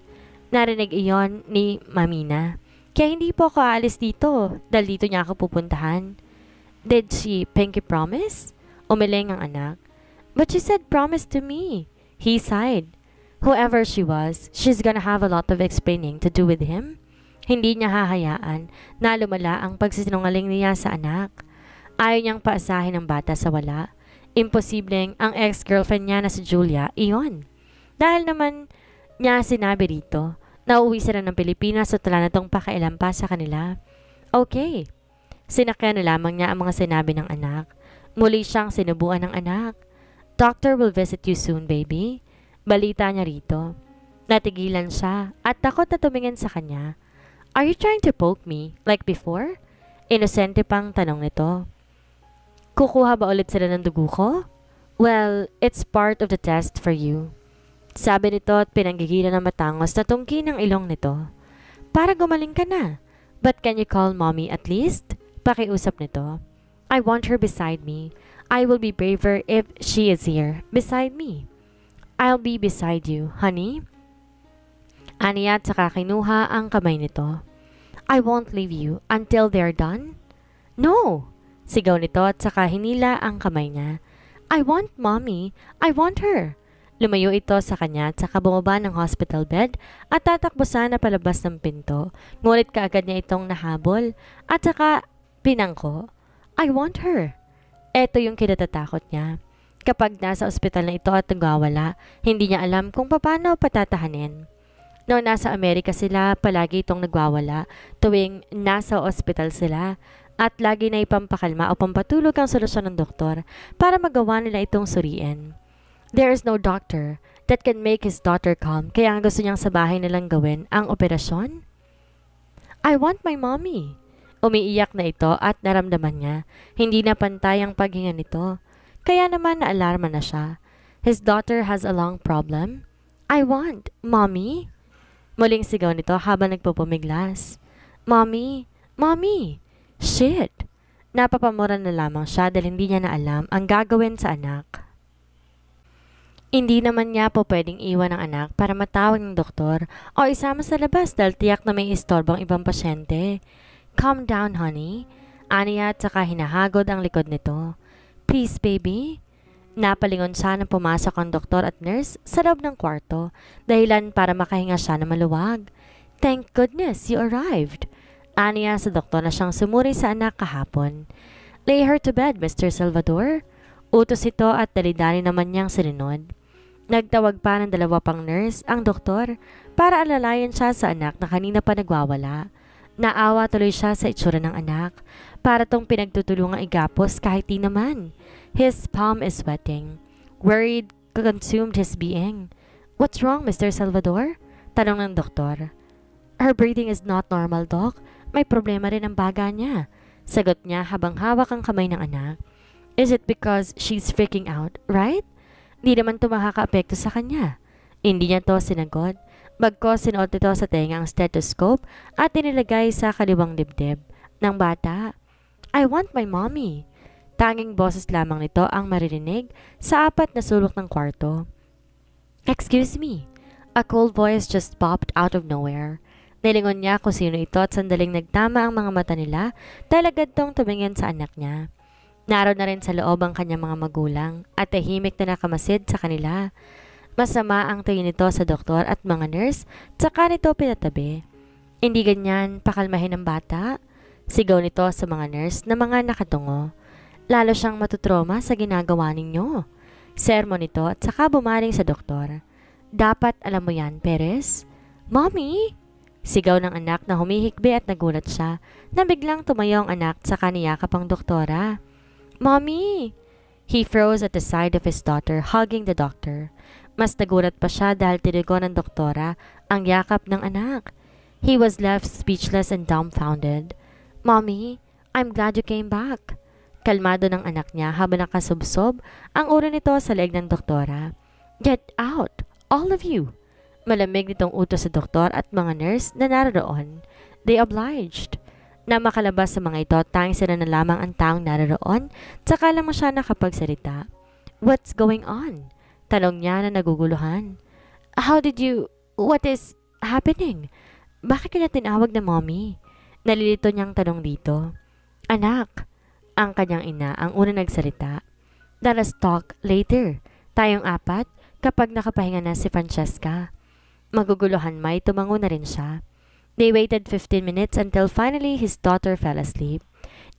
Narinig iyon ni Mamina. Kaya hindi po ako aalis dito dahil dito niya ako pupuntahan. Did she pinky promise? Umiling ang anak. But she said promise to me. He sighed. Whoever she was, she's gonna have a lot of explaining to do with him. Hindi niya hahayaan na lumala ang pagsisinungaling niya sa anak. Ayaw niyang paasahin ang bata sa wala imposibleng ang ex-girlfriend niya na si Julia, iyon. Dahil naman niya sinabi rito, nauwi sila ng Pilipinas at wala na tong pakailan pa sa kanila. Okay. Sinakyan na lamang niya ang mga sinabi ng anak. Muli siyang sinubuan ng anak. Doctor will visit you soon, baby. Balita niya rito. Natigilan siya at takot na tumingin sa kanya. Are you trying to poke me like before? Inosente pang tanong nito. Kukuha ba ulit sila ng dugo ko? Well, it's part of the test for you. Sabi nito at pinanggigilan ng matangos na tungki ng ilong nito. Para gumaling ka na. But can you call mommy at least? Pakiusap nito. I want her beside me. I will be braver if she is here, beside me. I'll be beside you, honey. Aniya at saka kinuha ang kamay nito. I won't leave you until they're done. No! Sigaw nito at saka hinila ang kamay niya. I want mommy! I want her! Lumayo ito sa kanya at saka bumaba ng hospital bed at tatakbo sana palabas ng pinto. Ngunit kaagad niya itong nahabol at saka pinangko. I want her! Ito yung kinatatakot niya. Kapag nasa ospital na ito at nagwawala, hindi niya alam kung paano patatahanin. Noong nasa Amerika sila, palagi itong nagwawala tuwing nasa ospital sila at lagi na ipampakalma o pampatulog ang solusyon ng doktor para magawa nila itong suriin. There is no doctor that can make his daughter calm kaya ang gusto niyang sa bahay nilang gawin ang operasyon? I want my mommy. Umiiyak na ito at naramdaman niya. Hindi na pantay ang paghinga nito. Kaya naman naalarma na siya. His daughter has a long problem. I want, mommy. Muling sigaw nito habang nagpupumiglas. Mommy, mommy. Shit! Napapamura na lamang siya dahil hindi niya na alam ang gagawin sa anak. Hindi naman niya po pwedeng iwan ang anak para matawag ng doktor o isama sa labas dahil tiyak na may istorbong ibang pasyente. Calm down, honey. Aniya at saka hinahagod ang likod nito. Please, baby. Napalingon siya nang pumasok ang doktor at nurse sa loob ng kwarto, dahilan para makahinga siya na maluwag. Thank goodness you arrived. Aniya sa doktor na siyang sumuri sa anak kahapon. Lay her to bed, Mr. Salvador. Utos ito at dalidani naman niyang sinunod. Nagtawag pa ng dalawa pang nurse ang doktor para alalayan siya sa anak na kanina pa nagwawala. Naawa tuloy siya sa itsura ng anak para tong pinagtutulungang igapos kahit di naman. His palm is sweating. Worried consumed his being. What's wrong, Mr. Salvador? Tanong ng doktor. Her breathing is not normal, Doc. May problema rin ang baga niya. Sagot niya habang hawak ang kamay ng anak. Is it because she's freaking out, right? Hindi naman ito makakaapekto sa kanya. Hindi niya to sinagot. Bagkos sinuot ito sa tenga ang stethoscope at inilagay sa kaliwang dibdib ng bata. I want my mommy. Tanging boses lamang nito ang maririnig sa apat na sulok ng kwarto. Excuse me. A cold voice just popped out of nowhere. Nilingon niya kung sino ito at sandaling nagtama ang mga mata nila dahil agad tong tumingin sa anak niya. Naroon na rin sa loob ang kanyang mga magulang at tahimik na nakamasid sa kanila. Masama ang tingin nito sa doktor at mga nurse, tsaka nito pinatabi. Hindi ganyan, pakalmahin ang bata. Sigaw nito sa mga nurse na mga nakatungo. Lalo siyang matutroma sa ginagawa ninyo. Sermon nito at saka bumaling sa doktor. Dapat alam mo yan, Perez. Mommy! Sigaw ng anak na humihikbi at nagulat siya na biglang tumayo ang anak sa kaniya kapang doktora. Mommy! He froze at the side of his daughter, hugging the doctor. Mas nagulat pa siya dahil tinigo ng doktora ang yakap ng anak. He was left speechless and dumbfounded. Mommy, I'm glad you came back. Kalmado ng anak niya habang nakasubsob ang ulo nito sa leg ng doktora. Get out, all of you! Malamig nitong utos sa doktor at mga nurse na naroon. They obliged. Na makalabas sa mga ito, tanging sila na lamang ang taong naroon, tsaka lamang siya nakapagsalita. What's going on? Talong niya na naguguluhan. How did you... What is happening? Bakit ka tinawag na mommy? Nalilito niyang tanong dito. Anak, ang kanyang ina ang una nagsalita. Let us talk later. Tayong apat, kapag nakapahinga na si Francesca. Maguguluhan may tumango na rin siya. They waited 15 minutes until finally his daughter fell asleep.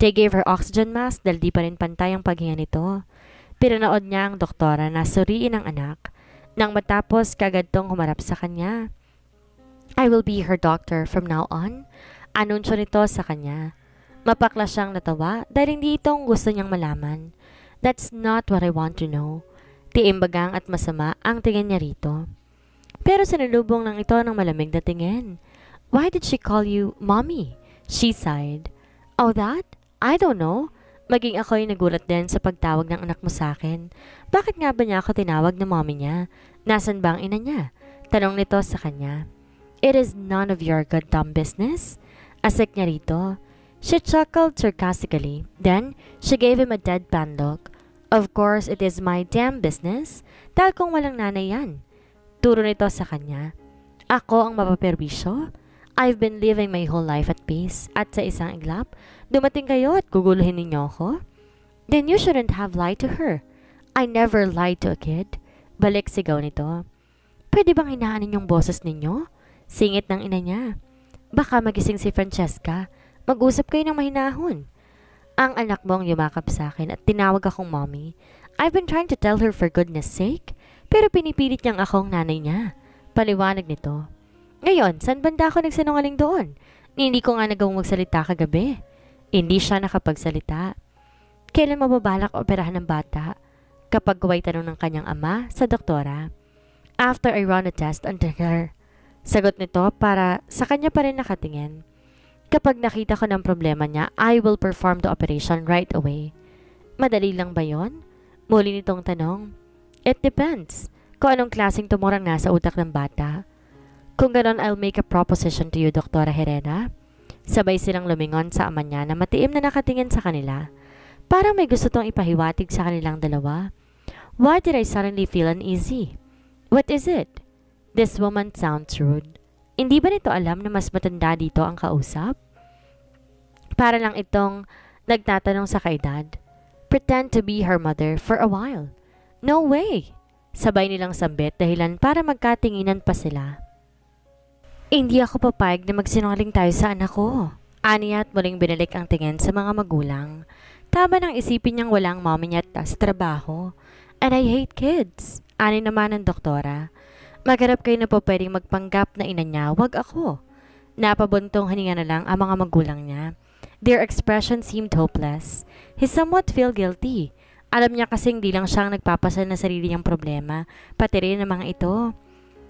They gave her oxygen mask dahil di pa rin pantay ang paghinga nito. Pinanood niya ang doktora na suriin ang anak. Nang matapos, kagad tong humarap sa kanya. I will be her doctor from now on. Anunsyo nito sa kanya. Mapakla siyang natawa dahil hindi itong gusto niyang malaman. That's not what I want to know. Tiimbagang at masama ang tingin niya rito pero sinalubong lang ito ng malamig na tingin. Why did she call you mommy? She sighed. Oh, that? I don't know. Maging ako ay nagulat din sa pagtawag ng anak mo sa akin. Bakit nga ba niya ako tinawag na mommy niya? Nasaan ba ang ina niya? Tanong nito sa kanya. It is none of your goddamn business. Asik niya rito. She chuckled sarcastically. Then, she gave him a deadpan look. Of course, it is my damn business. Dahil kung walang nanay yan. Turo nito sa kanya, Ako ang mapaperwisyo? I've been living my whole life at peace at sa isang iglap, dumating kayo at guguluhin ninyo ako? Then you shouldn't have lied to her. I never lied to a kid. Balik sigaw nito. Pwede bang hinaanin yung boses ninyo? Singit ng ina niya. Baka magising si Francesca. Mag-usap kayo ng mahinahon. Ang anak mo ang yumakap sa akin at tinawag akong mommy. I've been trying to tell her for goodness sake. Pero pinipilit niyang akong nanay niya. Paliwanag nito. Ngayon, saan banda ako nagsinungaling doon? Hindi ko nga nagawang magsalita kagabi. Hindi siya nakapagsalita. Kailan mababalak operahan ng bata? Kapag gaway tanong ng kanyang ama sa doktora. After I run a test on her. Sagot nito para sa kanya pa rin nakatingin. Kapag nakita ko ng problema niya, I will perform the operation right away. Madali lang ba yon? Muli nitong tanong. It depends kung anong klaseng tumor nga sa utak ng bata. Kung ganon, I'll make a proposition to you, Doktora Herrera. Sabay silang lumingon sa ama niya na matiim na nakatingin sa kanila. Parang may gusto tong ipahiwatig sa kanilang dalawa. Why did I suddenly feel uneasy? What is it? This woman sounds rude. Hindi ba nito alam na mas matanda dito ang kausap? Para lang itong nagtatanong sa kaedad. Pretend to be her mother for a while. No way! Sabay nilang sambit dahilan para magkatinginan pa sila. Hindi ako papayag na magsinungaling tayo sa anak ko. Aniya at muling binalik ang tingin sa mga magulang. Tama nang isipin niyang walang mommy niya at sa trabaho. And I hate kids. Ani naman ang doktora. Magharap kayo na po pwedeng magpanggap na ina niya, wag ako. Napabuntong hininga na lang ang mga magulang niya. Their expression seemed hopeless. He somewhat feel guilty alam niya kasi hindi lang siyang nagpapasal na sarili niyang problema, pati rin ang mga ito.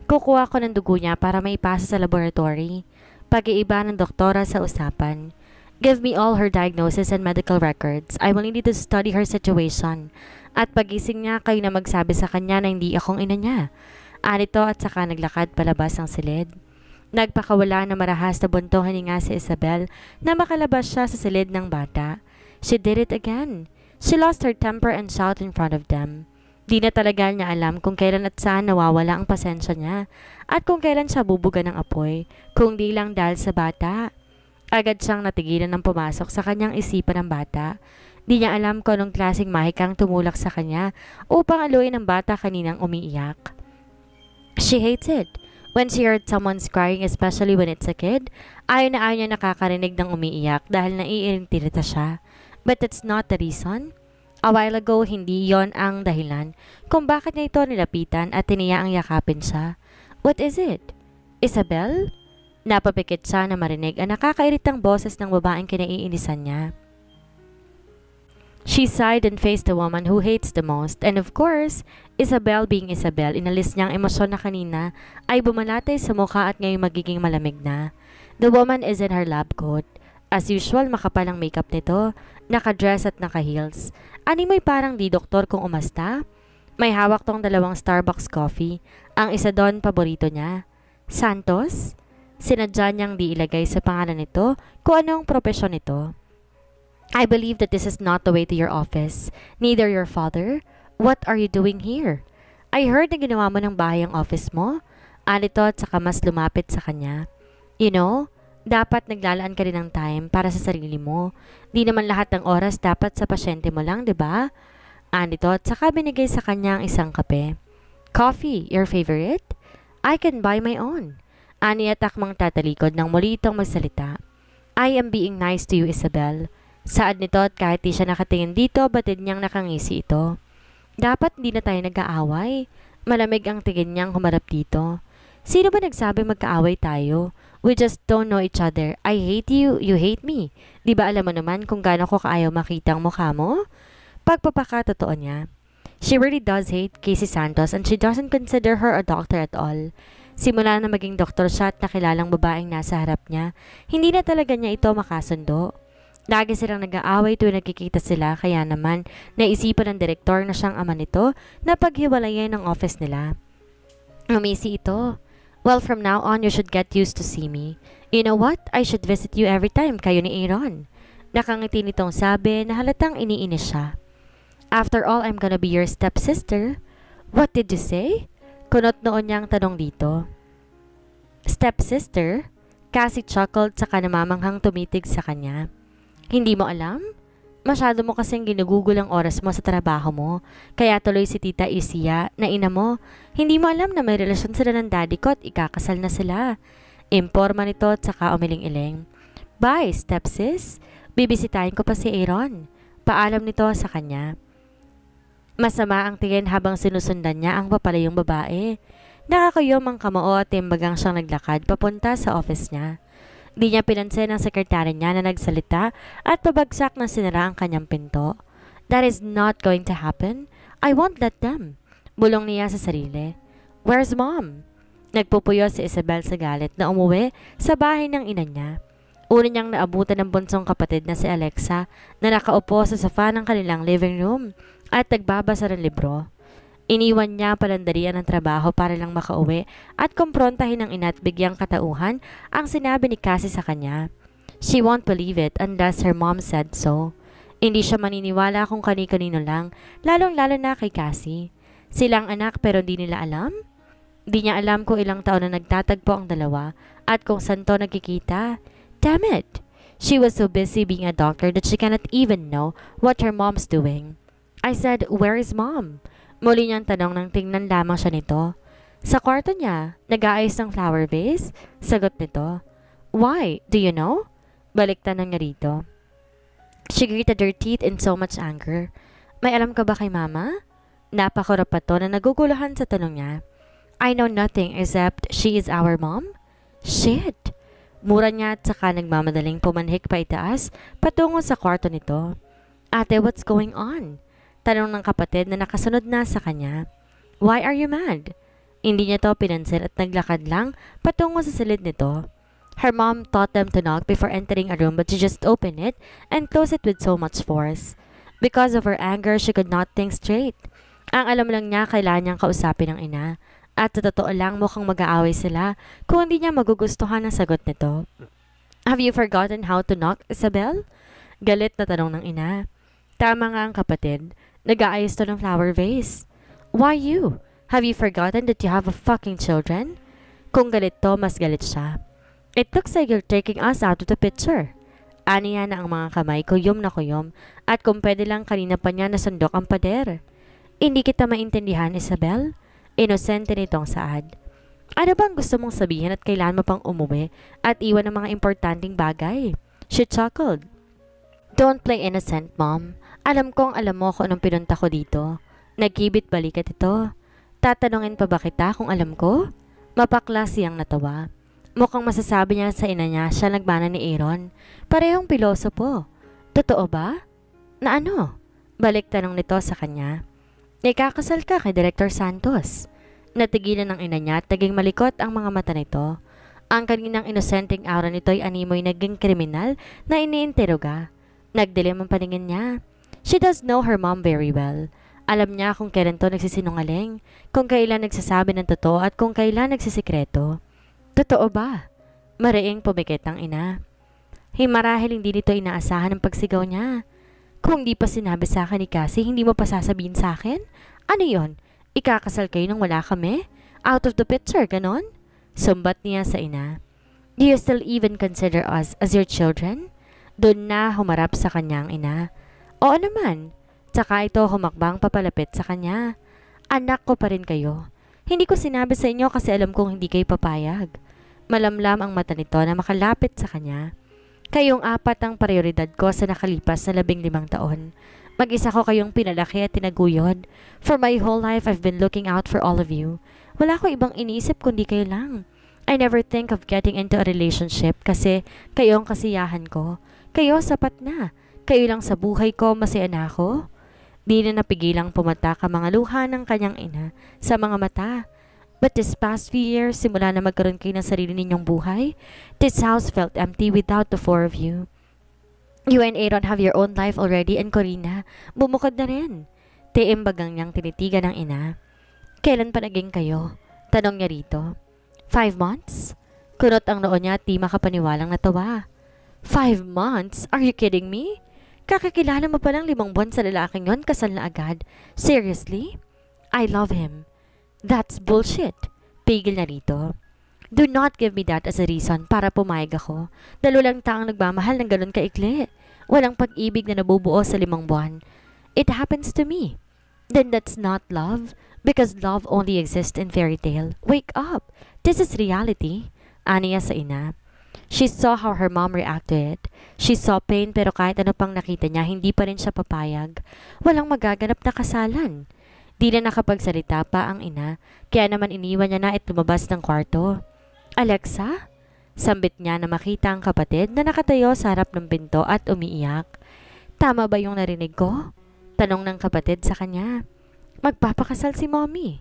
Kukuha ko ng dugo niya para maipasa sa laboratory. Pag-iiba ng doktora sa usapan. Give me all her diagnosis and medical records. I will need to study her situation. At pagising niya, kayo na magsabi sa kanya na hindi akong ina niya. Anito at saka naglakad palabas ng silid. Nagpakawala na marahas na buntong hininga si Isabel na makalabas siya sa silid ng bata. She did it again. She lost her temper and shouted in front of them. Di na talaga niya alam kung kailan at saan nawawala ang pasensya niya at kung kailan siya bubuga ng apoy, kung di lang dahil sa bata. Agad siyang natigilan ng pumasok sa kanyang isipan ng bata. Di niya alam kung anong klaseng mahikang tumulak sa kanya upang aluin ang bata kaninang umiiyak. She hates it. When she heard someone's crying, especially when it's a kid, ayaw na ayaw niya nakakarinig ng umiiyak dahil naiirintirita siya. But that's not the reason. A while ago, hindi yon ang dahilan kung bakit niya ito nilapitan at tiniyaang yakapin siya. What is it? Isabel? Napapikit siya na marinig ang nakakairitang boses ng babaeng kinaiinisan niya. She sighed and faced the woman who hates the most. And of course, Isabel being Isabel, inalis niyang emosyon na kanina ay bumalatay sa mukha at ngayon magiging malamig na. The woman is in her lab coat. As usual, makapal ang makeup nito, nakadress at naka-heels. Ani may parang di doktor kung umasta? May hawak tong dalawang Starbucks coffee. Ang isa doon, paborito niya. Santos? Sinadya niyang di ilagay sa pangalan nito kung ano ang propesyon nito. I believe that this is not the way to your office. Neither your father. What are you doing here? I heard na ginawa mo ng bahay ang office mo. Alito at saka mas lumapit sa kanya. You know, dapat naglalaan ka rin ng time para sa sarili mo. Di naman lahat ng oras dapat sa pasyente mo lang, di ba? Anito at saka binigay sa kanya ang isang kape. Coffee, your favorite? I can buy my own. Ani at akmang tatalikod nang muli itong magsalita. I am being nice to you, Isabel. Saad nito at kahit di siya nakatingin dito, batid niyang nakangisi ito. Dapat hindi na tayo nag-aaway. Malamig ang tingin niyang humarap dito. Sino ba nagsabi magkaaway tayo? We just don't know each other. I hate you, you hate me. Di ba alam mo naman kung gaano ko kaayaw makita ang mukha mo? Pagpapakatotoo niya, She really does hate Casey Santos and she doesn't consider her a doctor at all. Simula na maging doktor siya at nakilalang babaeng nasa harap niya, hindi na talaga niya ito makasundo. Lagi silang nag-aaway tuwing nagkikita sila kaya naman naisipan ng direktor na siyang ama nito na paghiwalayin ang office nila. Umisi ito. Well, from now on, you should get used to see me. You know what? I should visit you every time kayo ni Aaron. Nakangiti nitong sabi na halatang iniinis siya. After all, I'm gonna be your stepsister. What did you say? Kunot noon niyang tanong dito. Stepsister? Cassie chuckled sa kanamamanghang tumitig sa kanya. Hindi mo alam? masyado mo kasing ginugugol ang oras mo sa trabaho mo. Kaya tuloy si Tita Isia na ina mo, hindi mo alam na may relasyon sila ng daddy ko at ikakasal na sila. Imporma nito at saka umiling-iling. Bye, stepsis. Bibisitahin ko pa si Aaron. Paalam nito sa kanya. Masama ang tingin habang sinusundan niya ang papalayong babae. Nakakuyom ang kamao at timbagang siyang naglakad papunta sa office niya. Di niya pinansin ang sekretary niya na nagsalita at pabagsak na sinira ang kanyang pinto. That is not going to happen. I won't let them. Bulong niya sa sarili. Where's mom? Nagpupuyo si Isabel sa galit na umuwi sa bahay ng ina niya. Una niyang naabutan ng bunsong kapatid na si Alexa na nakaupo sa sofa ng kanilang living room at nagbabasa ng libro. Iniwan niya palandarian ng trabaho para lang makauwi at komprontahin ang ina at bigyang katauhan ang sinabi ni Cassie sa kanya. She won't believe it unless her mom said so. Hindi siya maniniwala kung kani-kanino lang, lalong-lalo na kay Cassie. Silang anak pero hindi nila alam? Hindi niya alam kung ilang taon na nagtatagpo ang dalawa at kung saan to nagkikita. Damn it! She was so busy being a doctor that she cannot even know what her mom's doing. I said, where is mom? Muli niyang tanong nang tingnan lamang siya nito. Sa kwarto niya, nag-aayos ng flower vase? Sagot nito. Why? Do you know? Balik tanong niya rito. She gritted her teeth in so much anger. May alam ka ba kay mama? Napakurap pa to na naguguluhan sa tanong niya. I know nothing except she is our mom? Shit! Mura niya at saka nagmamadaling pumanhik pa itaas patungo sa kwarto nito. Ate, what's going on? Tanong ng kapatid na nakasunod na sa kanya. Why are you mad? Hindi niya to pinansin at naglakad lang patungo sa silid nito. Her mom taught them to knock before entering a room but she just opened it and closed it with so much force. Because of her anger, she could not think straight. Ang alam lang niya, kailangan niyang kausapin ng ina. At sa totoo lang, mukhang mag-aaway sila kung hindi niya magugustuhan ang sagot nito. Have you forgotten how to knock, Isabel? Galit na tanong ng ina. Tama nga ang kapatid. Nag-aayos to ng flower vase. Why you? Have you forgotten that you have a fucking children? Kung galit to, mas galit siya. It looks like you're taking us out of the picture. Aniya na ang mga kamay, kuyom na kuyom, at kung pwede lang kanina pa niya nasundok ang pader. Hindi kita maintindihan, Isabel. Inosente nitong saad. Ano bang gusto mong sabihin at kailan mo pang umuwi at iwan ang mga importanteng bagay? She chuckled. Don't play innocent, Mom. Alam kong alam mo kung anong pinunta ko dito. Nagkibit balikat ito. Tatanungin pa ba kita kung alam ko? Mapakla siyang natawa. Mukhang masasabi niya sa ina niya siya nagbana ni Aaron. Parehong pilosopo. Totoo ba? Na ano? Balik tanong nito sa kanya. Ikakasal ka kay Director Santos. Natigilan ang ina niya at naging malikot ang mga mata nito. Ang kaninang inosenteng aura nito ay animoy naging kriminal na iniinteroga. Nagdilim ang paningin niya. She does know her mom very well. Alam niya kung kailan to nagsisinungaling, kung kailan nagsasabi ng totoo at kung kailan nagsisikreto. Totoo ba? Mariing pumikit ang ina. Hey, marahil hindi nito inaasahan ang pagsigaw niya. Kung di pa sinabi sa akin ni Cassie, hindi mo pa sasabihin sa akin? Ano yon? Ikakasal kayo nang wala kami? Out of the picture, ganon? Sumbat niya sa ina. Do you still even consider us as your children? Doon na humarap sa kanyang ina. Oo naman. Tsaka ito humakbang papalapit sa kanya. Anak ko pa rin kayo. Hindi ko sinabi sa inyo kasi alam kong hindi kayo papayag. Malamlam ang mata nito na makalapit sa kanya. Kayong apat ang prioridad ko sa nakalipas na labing limang taon. Mag-isa ko kayong pinalaki at tinaguyod. For my whole life, I've been looking out for all of you. Wala ko ibang iniisip kundi kayo lang. I never think of getting into a relationship kasi kayo ang kasiyahan ko. Kayo sapat na. Kayo lang sa buhay ko, masaya na ako. Di na napigilang pumatak ang mga luha ng kanyang ina sa mga mata. But this past few years, simula na magkaroon kayo ng sarili ninyong buhay, this house felt empty without the four of you. You and Aaron have your own life already and Corina, bumukod na rin. Tiimbagang niyang tinitigan ng ina. Kailan pa naging kayo? Tanong niya rito. Five months? Kunot ang noon niya at di makapaniwalang natawa. Five months? Are you kidding me? Kakakilala mo pa lang limang buwan sa lalaking yon, kasal na agad. Seriously? I love him. That's bullshit. Pigil na rito. Do not give me that as a reason para pumayag ako. Dalo lang taang nagmamahal ng ganun kaikli. Walang pag-ibig na nabubuo sa limang buwan. It happens to me. Then that's not love because love only exists in fairy tale. Wake up! This is reality. Aniya sa ina. She saw how her mom reacted. She saw pain pero kahit ano pang nakita niya, hindi pa rin siya papayag. Walang magaganap na kasalan. Di na nakapagsalita pa ang ina, kaya naman iniwan niya na at lumabas ng kwarto. Alexa? Sambit niya na makita ang kapatid na nakatayo sa harap ng pinto at umiiyak. Tama ba yung narinig ko? Tanong ng kapatid sa kanya. Magpapakasal si mommy.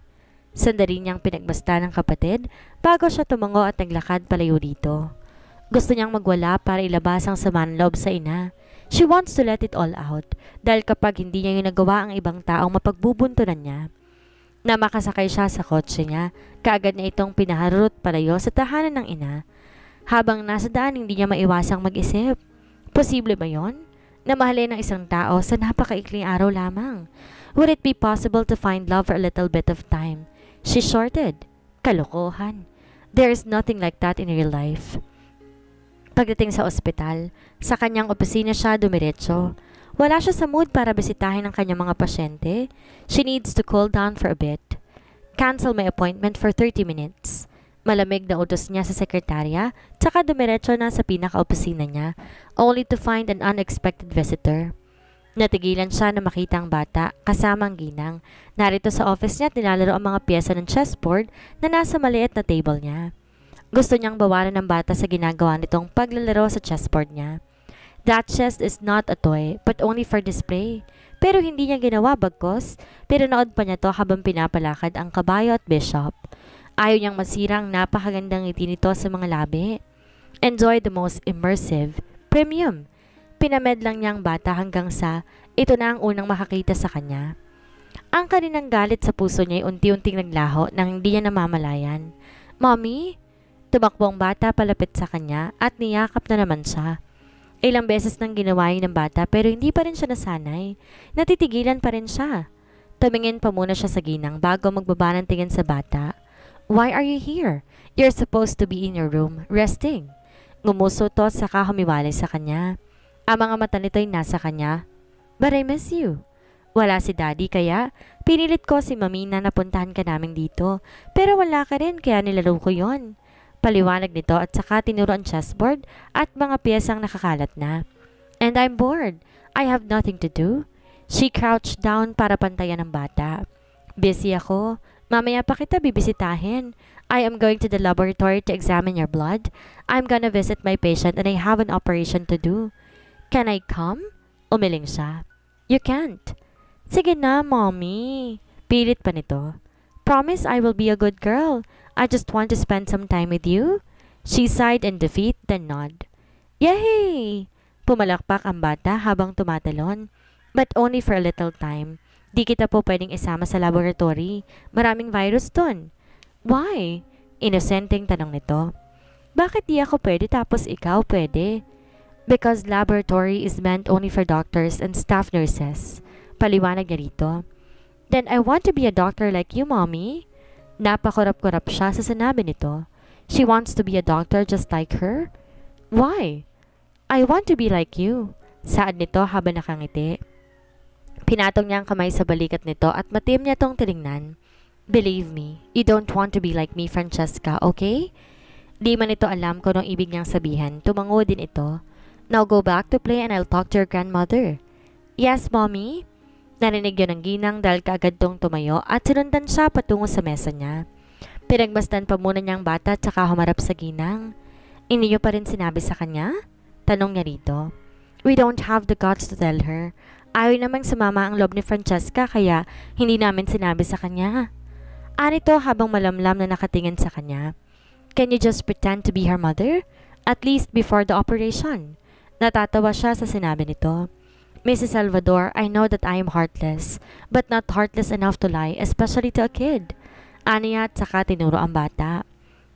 Sandali niyang pinagmasta ng kapatid bago siya tumango at naglakad palayo dito. Gusto niyang magwala para ilabas ang sama ng loob sa ina. She wants to let it all out dahil kapag hindi niya yung nagawa ang ibang taong mapagbubuntunan niya. Na makasakay siya sa kotse niya, kaagad niya itong pinaharot palayo sa tahanan ng ina. Habang nasa daan, hindi niya maiwasang mag-isip. Posible ba yon? Na mahalin ng isang tao sa napakaikling araw lamang. Would it be possible to find love for a little bit of time? She shorted. Kalokohan. There is nothing like that in real life. Pagdating sa ospital, sa kanyang opisina siya dumiretso. Wala siya sa mood para bisitahin ang kanyang mga pasyente. She needs to cool down for a bit. Cancel my appointment for 30 minutes. Malamig na utos niya sa sekretarya, tsaka dumiretso na sa pinaka-opisina niya, only to find an unexpected visitor. Natigilan siya na makita ang bata, kasamang ginang. Narito sa office niya at nilalaro ang mga piyesa ng chessboard na nasa maliit na table niya. Gusto niyang bawalan ng bata sa ginagawa nitong paglalaro sa chessboard niya. That chess is not a toy, but only for display. Pero hindi niya ginawa bagkos, pero nood pa niya to habang pinapalakad ang kabayo at bishop. Ayaw niyang masirang napakagandang ngiti nito sa mga labi. Enjoy the most immersive, premium. Pinamed lang niya ang bata hanggang sa ito na ang unang makakita sa kanya. Ang kaninang galit sa puso niya ay unti-unting naglaho nang hindi niya namamalayan. Mommy, tumakbo ang bata palapit sa kanya at niyakap na naman siya. Ilang beses nang ginawain ng bata pero hindi pa rin siya nasanay. Natitigilan pa rin siya. Tumingin pa muna siya sa ginang bago magbaba ng tingin sa bata. Why are you here? You're supposed to be in your room, resting. Ngumuso to at saka humiwalay sa kanya. Ang mga mata nito'y nasa kanya. But I miss you. Wala si daddy kaya pinilit ko si mami na napuntahan ka namin dito. Pero wala ka rin kaya nilaro ko yon. Paliwanag nito at saka tinuruan chessboard at mga piyesang nakakalat na. And I'm bored. I have nothing to do. She crouched down para pantayan ang bata. Busy ako. Mamaya pa kita bibisitahin. I am going to the laboratory to examine your blood. I'm gonna visit my patient and I have an operation to do. Can I come? Umiling siya. You can't. Sige na, mommy. Pilit pa nito. Promise I will be a good girl. I just want to spend some time with you. She sighed in defeat, then nod. Yay! Pumalakpak ang bata habang tumatalon. But only for a little time. Di kita po pwedeng isama sa laboratory. Maraming virus doon. Why? Inosenteng tanong nito. Bakit di ako pwede tapos ikaw pwede? Because laboratory is meant only for doctors and staff nurses. Paliwanag niya rito. Then I want to be a doctor like you, mommy. Napakorap-korap siya sa sinabi nito. She wants to be a doctor just like her? Why? I want to be like you. Saad nito habang nakangiti. Pinatong niya ang kamay sa balikat nito at matim niya tong tilingnan. Believe me, you don't want to be like me, Francesca, okay? Di man ito alam kung anong ibig niyang sabihin, tumango din ito. Now go back to play and I'll talk to your grandmother. Yes, mommy? Narinig yon ng ginang dahil kaagad tong tumayo at sinundan siya patungo sa mesa niya. Pinagmasdan pa muna niya ang bata at saka humarap sa ginang. Iniyo pa rin sinabi sa kanya? Tanong niya rito. We don't have the guts to tell her. Ayaw sa mama ang loob ni Francesca kaya hindi namin sinabi sa kanya. Anito habang malamlam na nakatingin sa kanya. Can you just pretend to be her mother? At least before the operation. Natatawa siya sa sinabi nito. Mrs. Salvador, I know that I am heartless, but not heartless enough to lie, especially to a kid. Aniya at saka tinuro ang bata.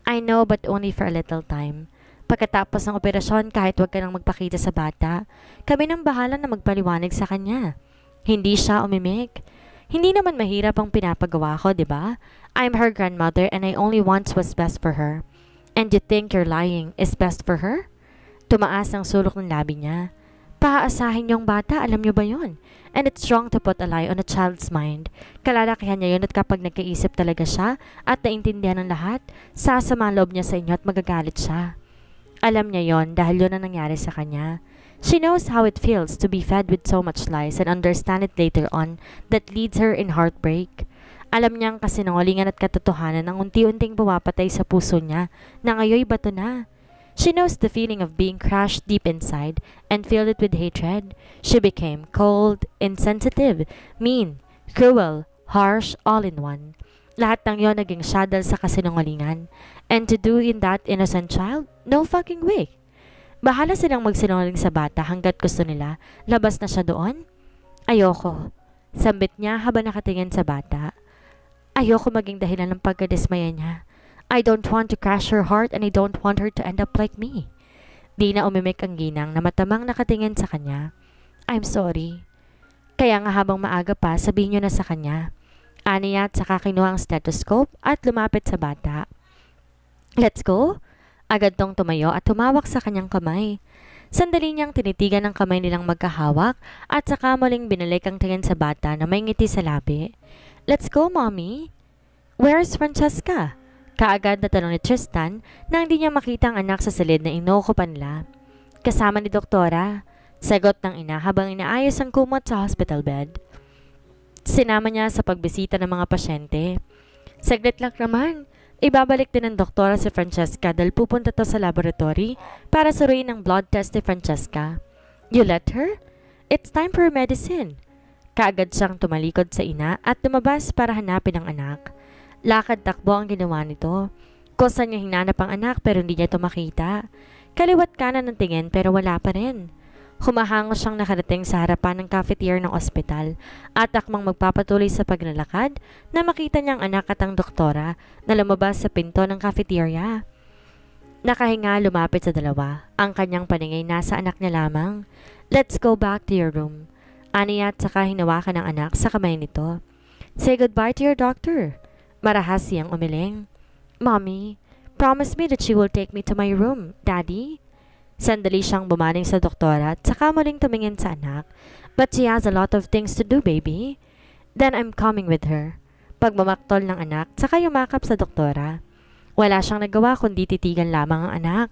I know but only for a little time. Pagkatapos ng operasyon, kahit huwag ka nang magpakita sa bata, kami nang bahala na magpaliwanag sa kanya. Hindi siya umimik. Hindi naman mahirap ang pinapagawa ko, di ba? I'm her grandmother and I only want what's best for her. And you think your lying is best for her? Tumaas ang sulok ng labi niya. Paasahin yung bata, alam nyo ba yon? And it's wrong to put a lie on a child's mind. Kalalakihan niya yun at kapag nagkaisip talaga siya at naintindihan ng lahat, sasama loob niya sa inyo at magagalit siya. Alam niya yon dahil yun ang nangyari sa kanya. She knows how it feels to be fed with so much lies and understand it later on that leads her in heartbreak. Alam niyang kasinungalingan at katotohanan ang unti-unting bumapatay sa puso niya na ngayoy bato na. She knows the feeling of being crushed deep inside and filled it with hatred. She became cold, insensitive, mean, cruel, harsh, all in one. Lahat ng yon naging shadow sa kasinungalingan. And to do in that innocent child? No fucking way. Bahala silang magsinungaling sa bata hanggat gusto nila. Labas na siya doon? Ayoko. Sambit niya habang nakatingin sa bata. Ayoko maging dahilan ng pagkadismaya niya. I don't want to crash her heart and I don't want her to end up like me. Dina umimik ang ginang na matamang nakatingin sa kanya. I'm sorry. Kaya nga habang maaga pa, sabihin nyo na sa kanya. Aniya at saka kinuha ang stethoscope at lumapit sa bata. Let's go? Agad tong tumayo at humawak sa kanyang kamay. Sandali niyang tinitigan ang kamay nilang magkahawak at saka muling binalik ang tingin sa bata na may ngiti sa labi. Let's go, mommy! Where's Francesca? Kaagad natanong ni Tristan na hindi niya makita ang anak sa silid na inukupan nila. Kasama ni Doktora, sagot ng ina habang inaayos ang kumot sa hospital bed. Sinama niya sa pagbisita ng mga pasyente. Saglit lang naman, ibabalik din ng doktora si Francesca dahil pupunta to sa laboratory para suriin ang blood test ni Francesca. You let her? It's time for medicine. Kaagad siyang tumalikod sa ina at tumabas para hanapin ang anak. Lakad-takbo ang ginawa nito. Kung saan niya hinanap ang anak pero hindi niya ito makita. Kaliwat kanan ng tingin pero wala pa rin. Humahango siyang nakarating sa harapan ng cafeteria ng ospital at akmang magpapatuloy sa paglalakad na makita niyang anak at ang doktora na lumabas sa pinto ng cafeteria. Nakahinga lumapit sa dalawa. Ang kanyang paningay nasa anak niya lamang. Let's go back to your room. Ani at saka hinawakan ng anak sa kamay nito. Say goodbye to your doctor. Marahas siyang umiling. Mommy, promise me that she will take me to my room, Daddy. Sandali siyang bumaling sa doktora at saka muling tumingin sa anak. But she has a lot of things to do, baby. Then I'm coming with her. Pagmamaktol ng anak, saka yumakap sa doktora. Wala siyang nagawa kundi titigan lamang ang anak.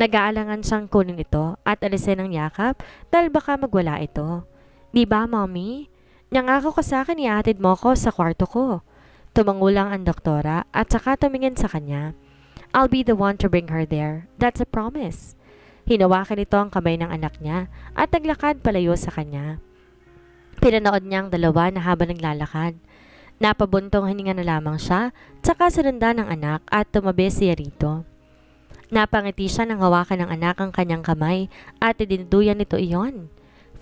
Nag-aalangan siyang kunin ito at alisin ng yakap dahil baka magwala ito. Di ba, mommy? Nangako ka sa akin iatid mo ko sa kwarto ko. Tumangulang ang doktora at saka tumingin sa kanya. I'll be the one to bring her there. That's a promise. Hinawakan nito ang kamay ng anak niya at naglakad palayo sa kanya. Pinanood niya ang dalawa na habang naglalakad. Napabuntong hininga na lamang siya, tsaka sinundan ng anak at tumabi siya rito. Napangiti siya nang hawakan ng anak ang kanyang kamay at idinuduyan nito iyon.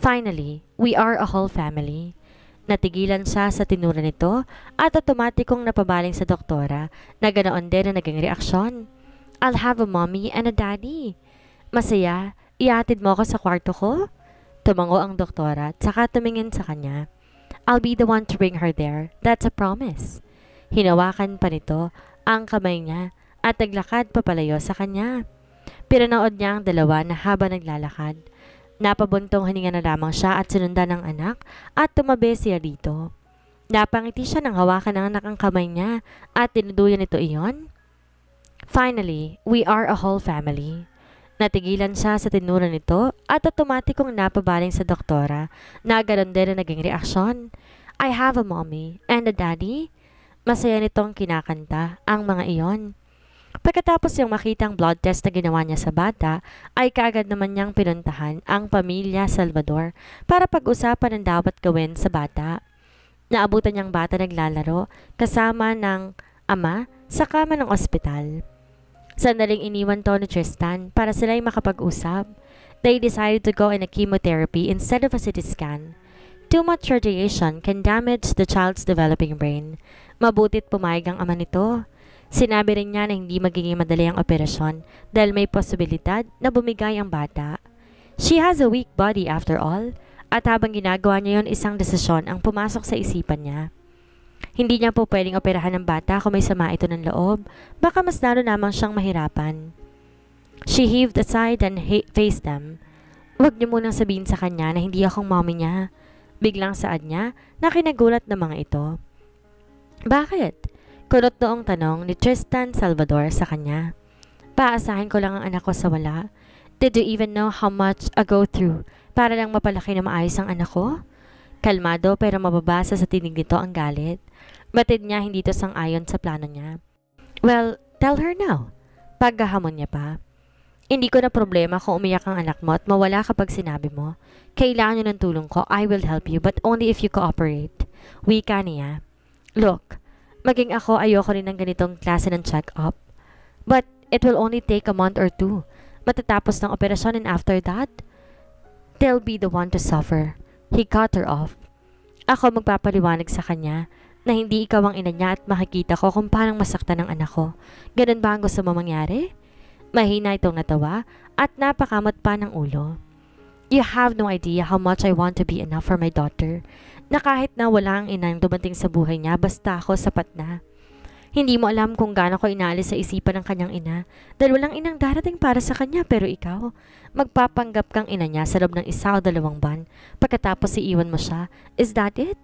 Finally, we are a whole family. Natigilan siya sa tinura nito at otomatikong napabaling sa doktora na ganoon din ang naging reaksyon. I'll have a mommy and a daddy. Masaya, iatid mo ako sa kwarto ko? Tumango ang doktora at saka tumingin sa kanya. I'll be the one to bring her there. That's a promise. Hinawakan pa nito ang kamay niya at naglakad papalayo sa kanya. Pinanood niya ang dalawa na haba naglalakad Napabuntong hininga na lamang siya at sinundan ng anak at tumabi siya dito. Napangiti siya nang hawakan ng anak ang kamay niya at tinuduyan ito iyon. Finally, we are a whole family. Natigilan siya sa tinuro nito at automatikong napabaling sa doktora na ganun din na naging reaksyon. I have a mommy and a daddy. Masaya nitong kinakanta ang mga iyon. Pagkatapos niyang makitang blood test na ginawa niya sa bata, ay kaagad naman niyang pinuntahan ang pamilya Salvador para pag-usapan ang dapat gawin sa bata. Naabutan niyang bata naglalaro kasama ng ama sa kama ng ospital. Sandaling iniwan to ni Tristan para sila'y makapag-usap. They decided to go in a chemotherapy instead of a CT scan. Too much radiation can damage the child's developing brain. Mabutit pumayag ang ama nito Sinabi rin niya na hindi magiging madali ang operasyon dahil may posibilidad na bumigay ang bata. She has a weak body after all at habang ginagawa niya yon isang desisyon ang pumasok sa isipan niya. Hindi niya po pwedeng operahan ng bata kung may sama ito ng loob, baka mas lalo namang siyang mahirapan. She heaved a sigh and faced them. Huwag niyo munang sabihin sa kanya na hindi akong mommy niya. Biglang saad niya na kinagulat ng mga ito. Bakit? Kulot doong tanong ni Tristan Salvador sa kanya. Paasahin ko lang ang anak ko sa wala. Did you even know how much I go through para lang mapalaki na maayos ang anak ko? Kalmado pero mababasa sa tinig nito ang galit. Batid niya hindi to sang-ayon sa plano niya. Well, tell her now. Pagkahamon niya pa. Hindi ko na problema kung umiyak ang anak mo at mawala kapag sinabi mo. Kailangan niyo ng tulong ko. I will help you but only if you cooperate. Wika niya. Look, Maging ako, ayoko rin ng ganitong klase ng check-up. But it will only take a month or two. Matatapos ng operasyon and after that, they'll be the one to suffer. He cut her off. Ako magpapaliwanag sa kanya na hindi ikaw ang ina niya at makikita ko kung paano masaktan ng anak ko. Ganun ba ang gusto mo mangyari? Mahina itong natawa at napakamot pa ng ulo. You have no idea how much I want to be enough for my daughter na kahit na wala ang inang dumating sa buhay niya, basta ako sapat na. Hindi mo alam kung gaano ko inaalis sa isipan ng kanyang ina dahil walang inang darating para sa kanya pero ikaw, magpapanggap kang ina niya sa loob ng isa o dalawang ban pagkatapos iiwan mo siya. Is that it?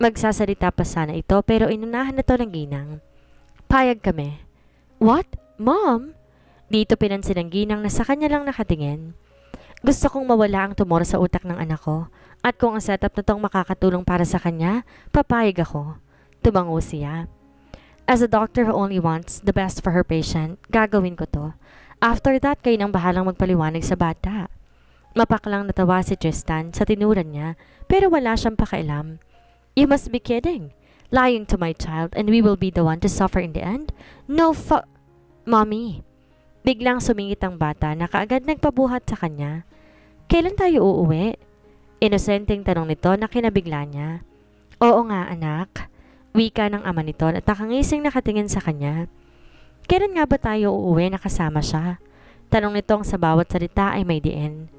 Magsasalita pa sana ito pero inunahan na to ng ginang. Payag kami. What? Mom? Dito pinansin ng ginang na sa kanya lang nakatingin. Gusto kong mawala ang tumor sa utak ng anak ko at kung ang setup na tong makakatulong para sa kanya, papayag ako. Tumango siya. As a doctor who only wants the best for her patient, gagawin ko to. After that, kayo nang bahalang magpaliwanag sa bata. Mapaklang natawa si Tristan sa tinuran niya, pero wala siyang pakailam. You must be kidding. Lying to my child and we will be the one to suffer in the end? No fu- Mommy. Biglang sumingit ang bata na kaagad nagpabuhat sa kanya. Kailan tayo uuwi? Inosenteng tanong nito na kinabigla niya. Oo nga anak, wika ng ama nito at nakangising nakatingin sa kanya. Kailan nga ba tayo uuwi nakasama siya? Tanong nitong sa bawat salita ay may diin.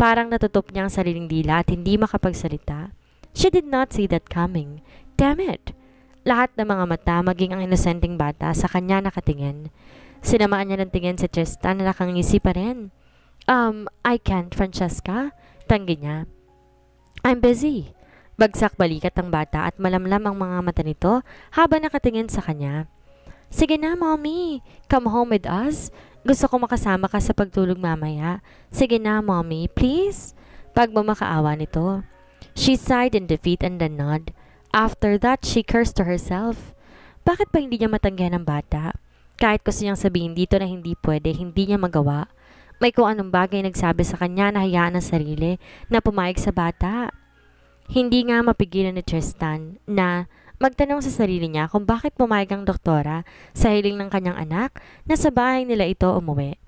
Parang natutop niya ang sariling dila at hindi makapagsalita. She did not see that coming. Damn it! Lahat ng mga mata maging ang inosenteng bata sa kanya nakatingin. Sinamaan niya ng tingin si Tristan na nakangisi pa rin. Um, I can't, Francesca. Tanggi niya. I'm busy. Bagsak balikat ang bata at malamlam ang mga mata nito habang nakatingin sa kanya. Sige na, mommy. Come home with us. Gusto ko makasama ka sa pagtulog mamaya. Sige na, mommy. Please? Pagmamakaawa nito. She sighed in defeat and then nod. After that, she cursed to herself. Bakit pa hindi niya matanggihan ng bata? Kahit gusto niyang sabihin dito na hindi pwede, hindi niya magawa. May kung anong bagay nagsabi sa kanya na hayaan ang sarili na pumayag sa bata. Hindi nga mapigilan ni Tristan na magtanong sa sarili niya kung bakit pumayag ang doktora sa hiling ng kanyang anak na sa bahay nila ito umuwi.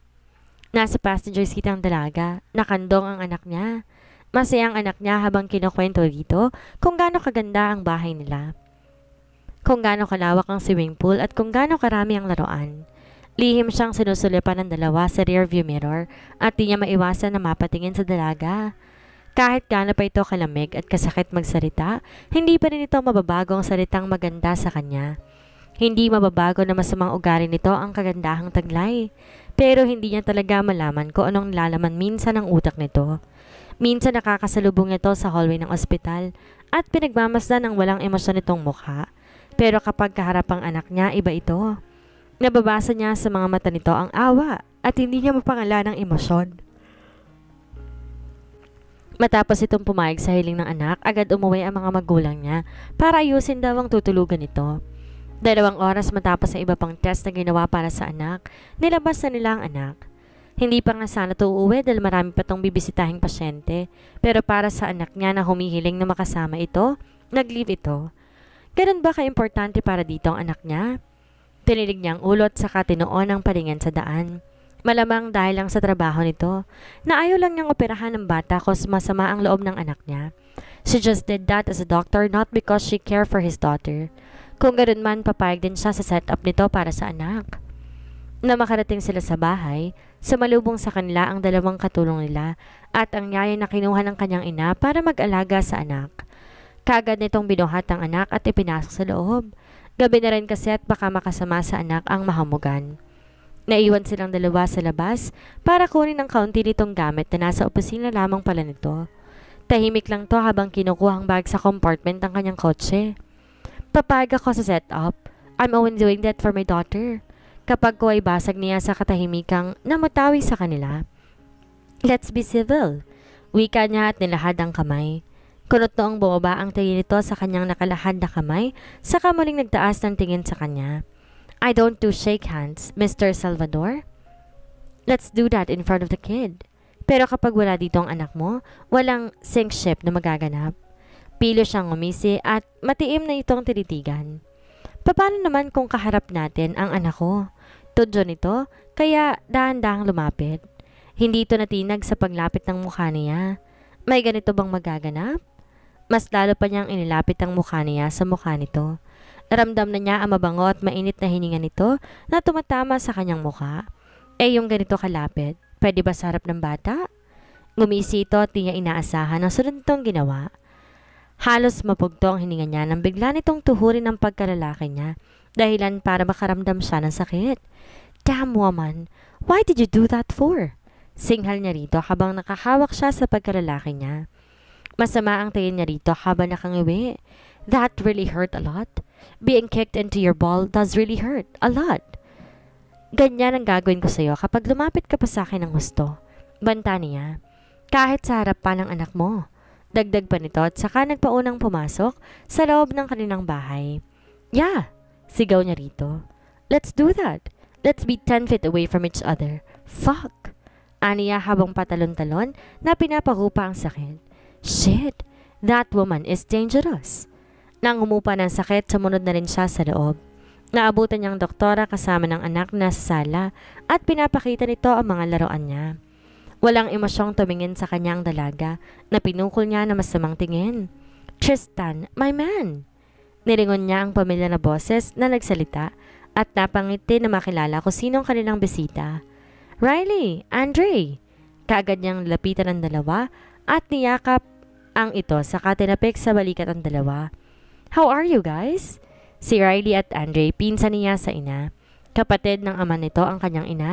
Nasa passenger seat ang dalaga, nakandong ang anak niya. Masaya ang anak niya habang kinukwento dito kung gaano kaganda ang bahay nila. Kung gaano kalawak ang swimming pool at kung gaano karami ang laruan. Lihim siyang sinusulipan ng dalawa sa rearview mirror at di niya maiwasan na mapatingin sa dalaga. Kahit gaano pa ito kalamig at kasakit magsalita, hindi pa rin ito mababago ang salitang maganda sa kanya. Hindi mababago na masamang ugali nito ang kagandahang taglay, pero hindi niya talaga malaman kung anong lalaman minsan ng utak nito. Minsan nakakasalubong ito sa hallway ng ospital at pinagmamasdan ng walang emosyon itong mukha. Pero kapag kaharap ang anak niya, iba ito. Nababasa niya sa mga mata nito ang awa at hindi niya mapangala ang emosyon. Matapos itong pumayag sa hiling ng anak, agad umuwi ang mga magulang niya para ayusin daw ang tutulugan nito. Dalawang oras matapos ang iba pang test na ginawa para sa anak, nilabas na nila ang anak. Hindi pa nga sana ito uuwi dahil marami pa itong bibisitahing pasyente, pero para sa anak niya na humihiling na makasama ito, nag-leave ito. Ganun ba ka-importante para dito ang anak niya? Tinilig niya ulo ulot saka tinoon ang palingan sa daan. Malamang dahil lang sa trabaho nito, na ayaw lang niyang operahan ng bata kos masama ang loob ng anak niya. She just did that as a doctor not because she cared for his daughter. Kung ganoon man, papayag din siya sa setup nito para sa anak. Na makarating sila sa bahay, sa malubong sa kanila ang dalawang katulong nila at ang yaya na kinuha ng kanyang ina para mag-alaga sa anak. Kagad nitong binuhat ang anak at ipinasok sa loob. Gabi na rin kasi at baka makasama sa anak ang mahamugan. Naiwan silang dalawa sa labas para kunin ang kaunti nitong gamit na nasa opisina lamang pala nito. Tahimik lang to habang kinukuha ang bag sa compartment ng kanyang kotse. Papag ako sa setup. I'm only doing that for my daughter. Kapag ko ay basag niya sa katahimikang namutawi sa kanila. Let's be civil. Wika niya at nilahad ang kamay. Kunot noong bumaba ang tingin nito sa kanyang nakalahad na kamay, saka muling nagtaas ng tingin sa kanya. I don't do shake hands, Mr. Salvador. Let's do that in front of the kid. Pero kapag wala dito ang anak mo, walang sink ship na magaganap. Pilo siyang umisi at matiim na itong tinitigan. Paano naman kung kaharap natin ang anak ko? Tudyo nito, kaya dahan-dahang lumapit. Hindi ito natinag sa paglapit ng mukha niya. May ganito bang magaganap? Mas lalo pa niyang inilapit ang mukha niya sa mukha nito. Naramdam na niya ang mabango at mainit na hininga nito na tumatama sa kanyang mukha. Eh yung ganito kalapit, pwede ba sa harap ng bata? Ngumisi ito at di niya inaasahan ang sunod ginawa. Halos mapugto ang hininga niya nang bigla nitong tuhurin ang pagkalalaki niya dahilan para makaramdam siya ng sakit. Damn woman, why did you do that for? Singhal niya rito habang nakahawak siya sa pagkalalaki niya. Masama ang tingin niya rito habang nakangiwi. That really hurt a lot. Being kicked into your ball does really hurt a lot. Ganyan ang gagawin ko sa'yo kapag lumapit ka pa sa akin ng gusto. Banta niya. Kahit sa harap pa ng anak mo. Dagdag pa nito at saka nagpaunang pumasok sa loob ng kanilang bahay. Yeah, sigaw niya rito. Let's do that. Let's be 10 feet away from each other. Fuck! Aniya habang patalon-talon na pinapakupa ang sakit. Shit, that woman is dangerous. Nang umupa ng sakit, sumunod na rin siya sa loob. Naabutan niyang doktora kasama ng anak na sa sala at pinapakita nito ang mga laruan niya. Walang emosyong tumingin sa kanyang dalaga na pinukol niya na masamang tingin. Tristan, my man! Nilingon niya ang pamilya na boses na nagsalita at napangiti na makilala kung sinong kanilang bisita. Riley! Andre! Kaagad niyang lapitan ng dalawa at niyakap ang ito saka tinapik sa balikat ang dalawa. How are you guys? Si Riley at Andre, pinsan niya sa ina. Kapatid ng ama nito ang kanyang ina.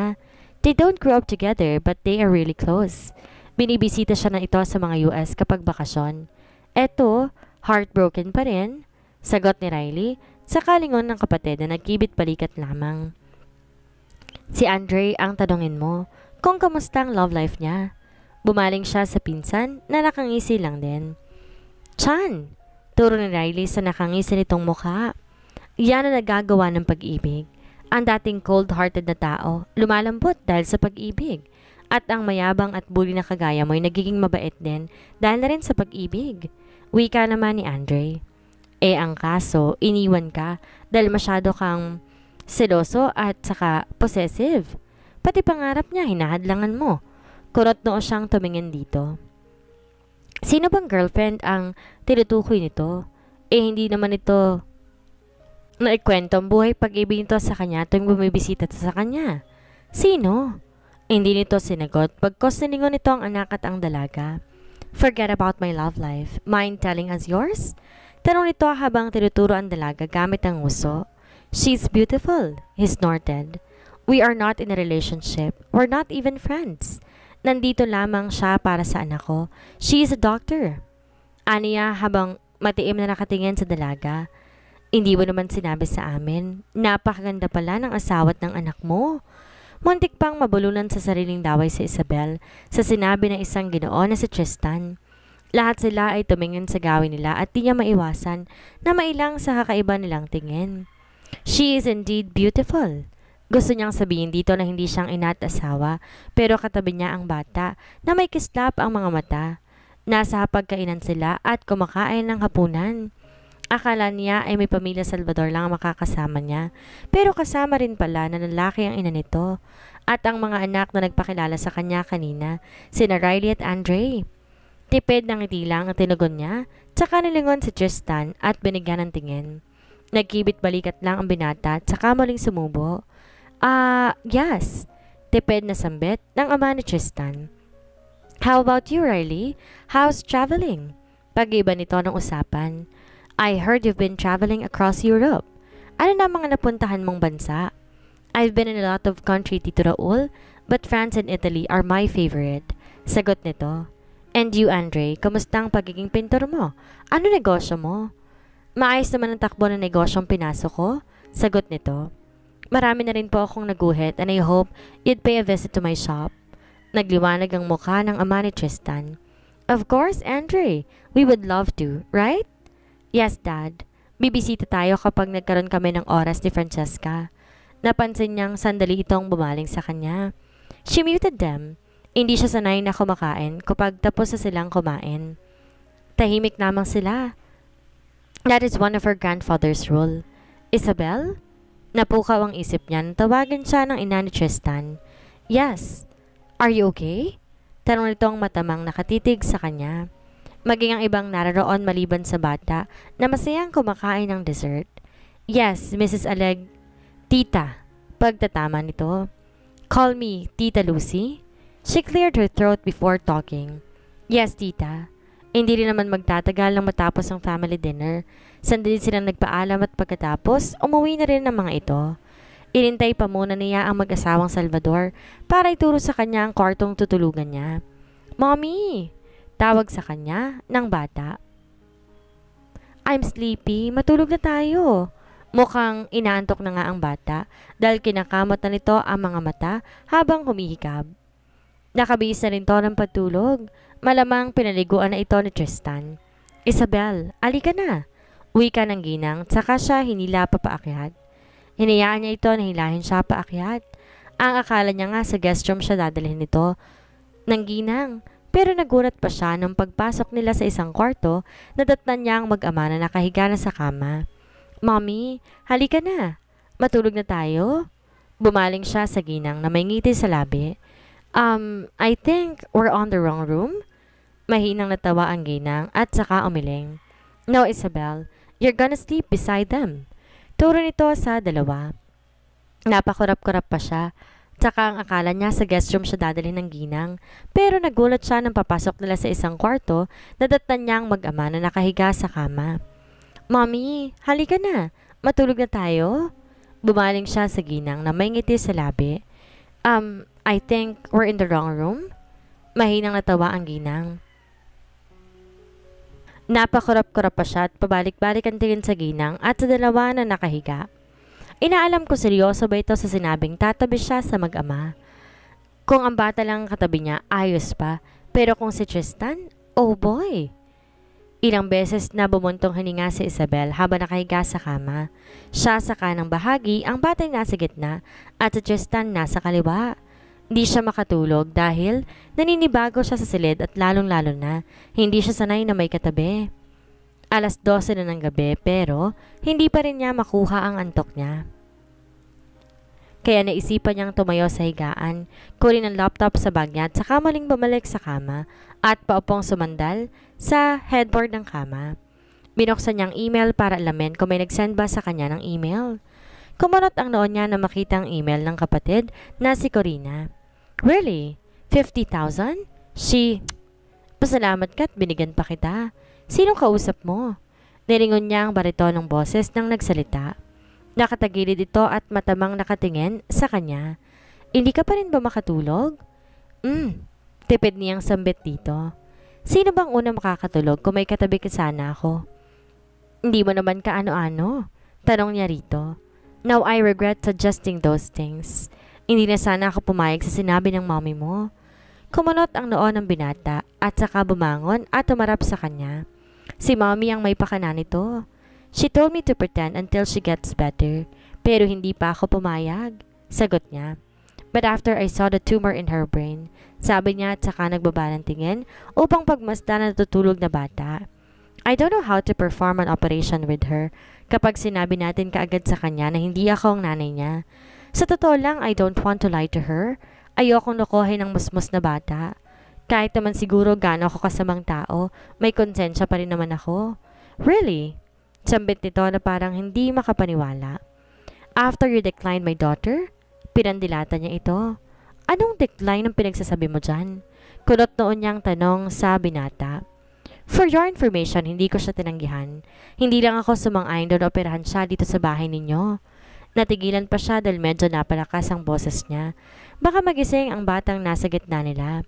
They don't grow up together but they are really close. Binibisita siya na ito sa mga US kapag bakasyon. Eto, heartbroken pa rin. Sagot ni Riley sa kalingon ng kapatid na nagkibit palikat lamang. Si Andre ang tanongin mo kung kamusta ang love life niya. Bumaling siya sa pinsan na nakangisi lang din. Chan! Turo ni Riley sa nakangisi nitong mukha. Iyan ang nagagawa ng pag-ibig. Ang dating cold-hearted na tao, lumalambot dahil sa pag-ibig. At ang mayabang at bully na kagaya mo ay nagiging mabait din dahil na rin sa pag-ibig. Wika naman ni Andre. Eh ang kaso, iniwan ka dahil masyado kang seloso at saka possessive. Pati pangarap niya, hinahadlangan mo. Kurot noo siyang tumingin dito. Sino bang girlfriend ang tinutukoy nito? Eh hindi naman ito naikwento ang buhay pag-ibig nito sa kanya tuwing bumibisita sa kanya. Sino? Hindi nito sinagot pagkos nilingon nito ang anak at ang dalaga. Forget about my love life. Mind telling us yours? Tanong nito habang tinuturo ang dalaga gamit ang uso. She's beautiful, he snorted. We are not in a relationship. We're not even friends nandito lamang siya para sa anak ko. She is a doctor. Aniya habang matiim na nakatingin sa dalaga. Hindi mo naman sinabi sa amin, napakaganda pala ng asawat ng anak mo. Muntik pang mabulunan sa sariling daway si Isabel sa sinabi ng isang ginoo na si Tristan. Lahat sila ay tumingin sa gawin nila at di niya maiwasan na mailang sa kakaiba nilang tingin. She is indeed beautiful. Gusto niyang sabihin dito na hindi siyang ina asawa, pero katabi niya ang bata na may kislap ang mga mata. Nasa pagkainan sila at kumakain ng hapunan. Akala niya ay may pamilya Salvador lang ang makakasama niya, pero kasama rin pala na lalaki ang ina nito at ang mga anak na nagpakilala sa kanya kanina, sina Riley at Andre. Tipid ng ngiti lang ang tinugon niya, tsaka nilingon si Tristan at binigyan ng tingin. Nagkibit balikat lang ang binata tsaka muling sumubo. Ah, uh, yes. Tipid na sambit ng ama ni Tristan. How about you, Riley? How's traveling? Pag-iba nito ng usapan. I heard you've been traveling across Europe. Ano na mga napuntahan mong bansa? I've been in a lot of country, Tito Raul, but France and Italy are my favorite. Sagot nito. And you, Andre, kamusta ang pagiging pintor mo? Ano negosyo mo? Maayos naman ang takbo ng negosyong pinasok ko? Sagot nito. Marami na rin po akong naguhit and I hope you'd pay a visit to my shop. Nagliwanag ang mukha ng ama ni Tristan. Of course, Andre. We would love to, right? Yes, Dad. Bibisita tayo kapag nagkaroon kami ng oras ni Francesca. Napansin niyang sandali itong bumaling sa kanya. She muted them. Hindi siya sanay na kumakain kapag tapos sa silang kumain. Tahimik namang sila. That is one of her grandfather's rule. Isabel? Napukaw ang isip niya nang tawagin siya ng ina ni Tristan. Yes. Are you okay? Tanong ang matamang nakatitig sa kanya. Maging ang ibang nararoon maliban sa bata na masayang kumakain ng dessert. Yes, Mrs. Aleg. Tita. Pagtatama nito. Call me Tita Lucy? She cleared her throat before talking. Yes, Tita. Hindi rin naman magtatagal nang matapos ang family dinner Sandali silang nagpaalam at pagkatapos, umuwi na rin ang mga ito. Inintay pa muna niya ang mag-asawang Salvador para ituro sa kanya ang kwartong tutulugan niya. Mommy! Tawag sa kanya ng bata. I'm sleepy, matulog na tayo. Mukhang inaantok na nga ang bata dahil kinakamot na nito ang mga mata habang humihikab. Nakabihis na rin to ng patulog. Malamang pinaliguan na ito ni Tristan. Isabel, alika na. Wika ng ginang, tsaka siya hinila papaakyat. paakyat. Hinayaan niya ito na hilahin siya paakyat. Ang akala niya nga sa guest room siya dadalhin nito ng ginang. Pero nagulat pa siya nung pagpasok nila sa isang kwarto, nadatnan niya ang mag-ama na nakahiga na sa kama. Mommy, halika na. Matulog na tayo? Bumaling siya sa ginang na may ngiti sa labi. Um, I think we're on the wrong room? Mahinang natawa ang ginang at saka umiling. No, Isabel. You're gonna sleep beside them. Turo nito sa dalawa. Napakurap-kurap pa siya. Tsaka ang akala niya sa guest room siya dadalhin ng ginang. Pero nagulat siya nang papasok nila sa isang kwarto na datan niya mag-ama na nakahiga sa kama. Mommy, halika na. Matulog na tayo? Bumaling siya sa ginang na may ngiti sa labi. Um, I think we're in the wrong room? Mahinang natawa ang ginang. Napakurap-kurap pa siya at pabalik-balik ang tingin sa ginang at sa dalawa na nakahiga. Inaalam ko seryoso ba ito sa sinabing tatabi siya sa mag-ama. Kung ang bata lang katabi niya, ayos pa. Pero kung si Tristan, oh boy! Ilang beses na bumuntong hininga si Isabel habang nakahiga sa kama. Siya sa kanang bahagi, ang batay nasa gitna at si Tristan nasa kaliwa. Hindi siya makatulog dahil naninibago siya sa silid at lalong-lalo na hindi siya sanay na may katabi. Alas 12 na ng gabi pero hindi pa rin niya makuha ang antok niya. Kaya naisipan niyang tumayo sa higaan, kunin ang laptop sa bag niya at saka maling bumalik sa kama at paupong sumandal sa headboard ng kama. Binuksan niyang email para alamin kung may nagsend ba sa kanya ng email. Kumunot ang noon niya na makita ang email ng kapatid na si Corina. Really? 50,000? She, pasalamat ka at binigyan pa kita. Sinong kausap mo? Nilingon niya ang baritonong boses nang nagsalita. Nakatagilid ito at matamang nakatingin sa kanya. Hindi ka pa rin ba makatulog? Hmm, tipid niyang sambit dito. Sino bang una makakatulog kung may katabi ka sana ako? Hindi mo naman ka ano-ano. Tanong niya rito. Now I regret suggesting those things. Hindi na sana ako pumayag sa sinabi ng mommy mo. Kumunot ang noo ng binata at saka bumangon at tumarap sa kanya. Si mommy ang may pakana nito. She told me to pretend until she gets better, pero hindi pa ako pumayag. Sagot niya. But after I saw the tumor in her brain, sabi niya at saka nagbaba ng tingin upang pagmasda na natutulog na bata. I don't know how to perform an operation with her kapag sinabi natin kaagad sa kanya na hindi ako ang nanay niya. Sa totoo lang, I don't want to lie to her. Ayokong lokohin ng musmus na bata. Kahit naman siguro gaano ako kasamang tao, may konsensya pa rin naman ako. Really? Sambit nito na parang hindi makapaniwala. After you declined my daughter? Pinandilata niya ito. Anong decline ang pinagsasabi mo dyan? Kulot noon niyang tanong sa binata. For your information, hindi ko siya tinanggihan. Hindi lang ako sumang-ayon doon operahan siya dito sa bahay ninyo. Natigilan pa siya dahil medyo napalakas ang boses niya. Baka magising ang batang nasa gitna nila.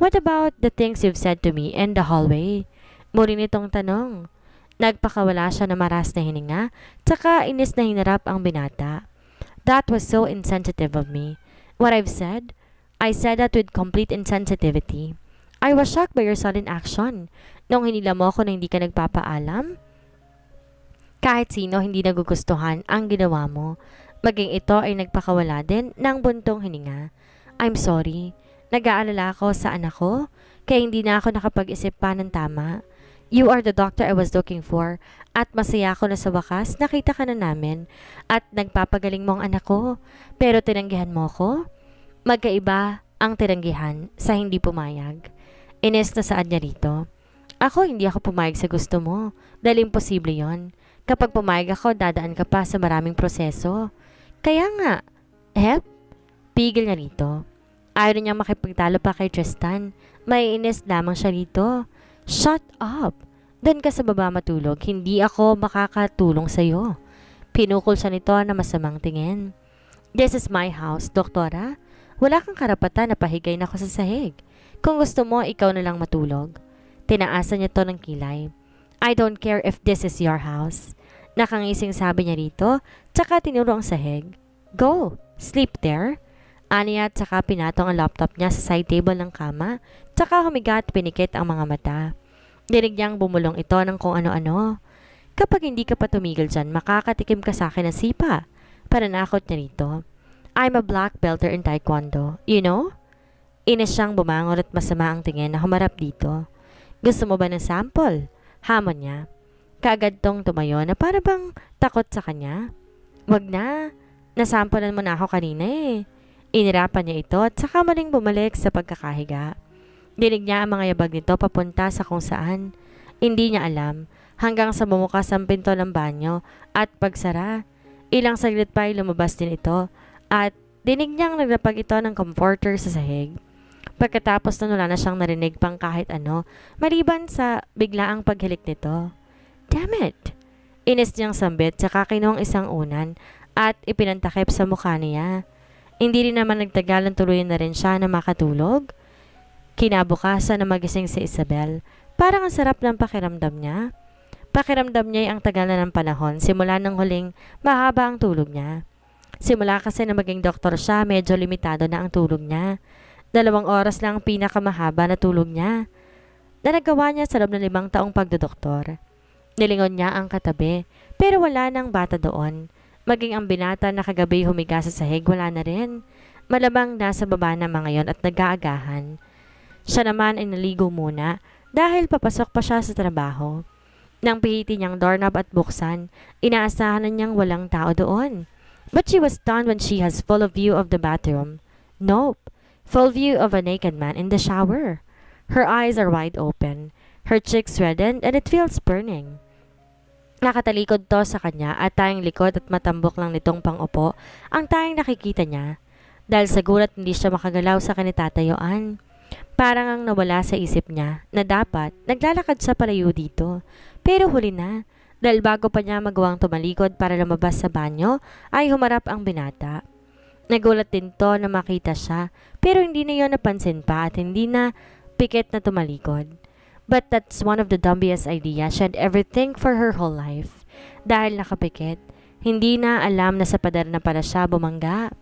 What about the things you've said to me in the hallway? Muli nitong tanong. Nagpakawala siya na maras na hininga, tsaka inis na hinarap ang binata. That was so insensitive of me. What I've said? I said that with complete insensitivity. I was shocked by your sudden action. Nung hinila mo ako na hindi ka nagpapaalam, kahit sino hindi nagugustuhan ang ginawa mo, maging ito ay nagpakawala din ng buntong hininga. I'm sorry, nag-aalala ako sa anak ko, kaya hindi na ako nakapag-isip pa ng tama. You are the doctor I was looking for at masaya ako na sa wakas nakita ka na namin at nagpapagaling mo ang anak ko pero tinanggihan mo ko? Magkaiba ang tinanggihan sa hindi pumayag. Ines na saan niya rito. Ako hindi ako pumayag sa gusto mo dahil imposible yon. Kapag pumayag ako, dadaan ka pa sa maraming proseso. Kaya nga, Hep, pigil niya rito. Ayaw niyang makipagtalo pa kay Tristan. Maiinis lamang siya rito. Shut up! Doon ka sa baba matulog. Hindi ako makakatulong sa'yo. Pinukol siya nito na masamang tingin. This is my house, doktora. Wala kang karapatan na pahigayin ako sa sahig. Kung gusto mo, ikaw na lang matulog. Tinaasan niya to ng kilay. I don't care if this is your house. Nakangising sabi niya rito, tsaka tinuro ang sahig. Go! Sleep there! Aniya tsaka pinatong ang laptop niya sa side table ng kama, tsaka humiga at pinikit ang mga mata. Dinig niyang bumulong ito ng kung ano-ano. Kapag hindi ka pa tumigil dyan, makakatikim ka sa akin ng sipa. Paranakot niya rito. I'm a black belter in taekwondo, you know? Ines siyang bumangon at masama ang tingin na humarap dito. Gusto mo ba ng sample? Hamon niya. Kaagad tong tumayo na para bang takot sa kanya. Wag na. Nasampalan mo na ako kanina eh. Inirapan niya ito at saka maling bumalik sa pagkakahiga. Dinig niya ang mga yabag nito papunta sa kung saan. Hindi niya alam hanggang sa bumukas ang pinto ng banyo at pagsara. Ilang saglit pa ay lumabas din ito at dinig niyang naglapag ito ng comforter sa sahig pagkatapos na wala na siyang narinig pang kahit ano, maliban sa biglaang paghilik nito. Damn it! Inis niyang sambit sa kinuha isang unan at ipinantakip sa mukha niya. Hindi rin naman nagtagalan tuloy na rin siya na makatulog. Kinabukasan na magising si Isabel, parang ang sarap ng pakiramdam niya. Pakiramdam niya ay ang tagal na ng panahon simula ng huling mahaba ang tulog niya. Simula kasi na maging doktor siya, medyo limitado na ang tulog niya. Dalawang oras lang ang pinakamahaba na tulog niya na nagawa niya sa loob ng limang taong pagdodoktor. Nilingon niya ang katabi pero wala nang bata doon. Maging ang binata na kagabi humiga sa sahig wala na rin. Malamang nasa baba na mga yon at nag-aagahan. Siya naman ay naligo muna dahil papasok pa siya sa trabaho. Nang pihiti niyang doorknob at buksan, inaasahan na niyang walang tao doon. But she was stunned when she has full of view of the bathroom. Nope, Full view of a naked man in the shower. Her eyes are wide open, her cheeks reddened, and it feels burning. Nakatalikod to sa kanya at tayong likod at matambok lang nitong pangupo ang tayong nakikita niya. Dahil sa gulat hindi siya makagalaw sa kanitatayuan. Parang ang nawala sa isip niya na dapat naglalakad siya palayo dito. Pero huli na dahil bago pa niya magawang tumalikod para lumabas sa banyo ay humarap ang binata. Nagulat din to na makita siya, pero hindi na yon napansin pa at hindi na pikit na tumalikod. But that's one of the dumbest ideas she had ever think for her whole life. Dahil nakapikit, hindi na alam na sa padar na pala siya bumangga.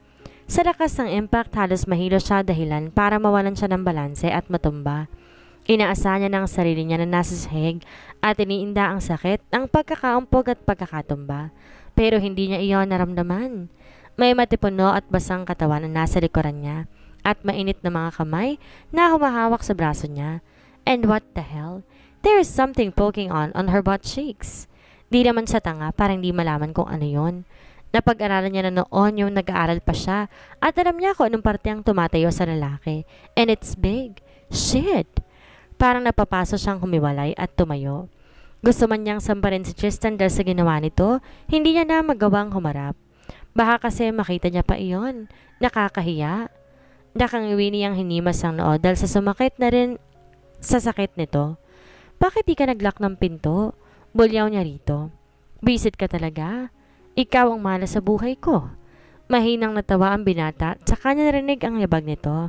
Sa lakas ng impact, halos mahilo siya dahilan para mawalan siya ng balanse at matumba. Inaasahan niya ng sarili niya na nasa sahig at iniinda ang sakit, ang pagkakaumpog at pagkakatumba. Pero hindi niya iyon naramdaman. May matipuno at basang katawan na nasa likuran niya at mainit na mga kamay na humahawak sa braso niya. And what the hell? There is something poking on on her butt cheeks. Di naman sa tanga para hindi malaman kung ano yon. Napag-aralan niya na noon yung nag-aaral pa siya at alam niya kung anong parte ang tumatayo sa lalaki. And it's big. Shit! Parang napapaso siyang humiwalay at tumayo. Gusto man niyang samparin si Tristan dahil sa ginawa nito, hindi niya na magawang humarap. Baka kasi makita niya pa iyon. Nakakahiya. Nakangiwi niyang hinimas ang noo dahil sa sumakit na rin sa sakit nito. Bakit di ka naglock ng pinto? Bulyaw niya rito. Bisit ka talaga. Ikaw ang mahala sa buhay ko. Mahinang natawa ang binata at saka narinig ang yabag nito.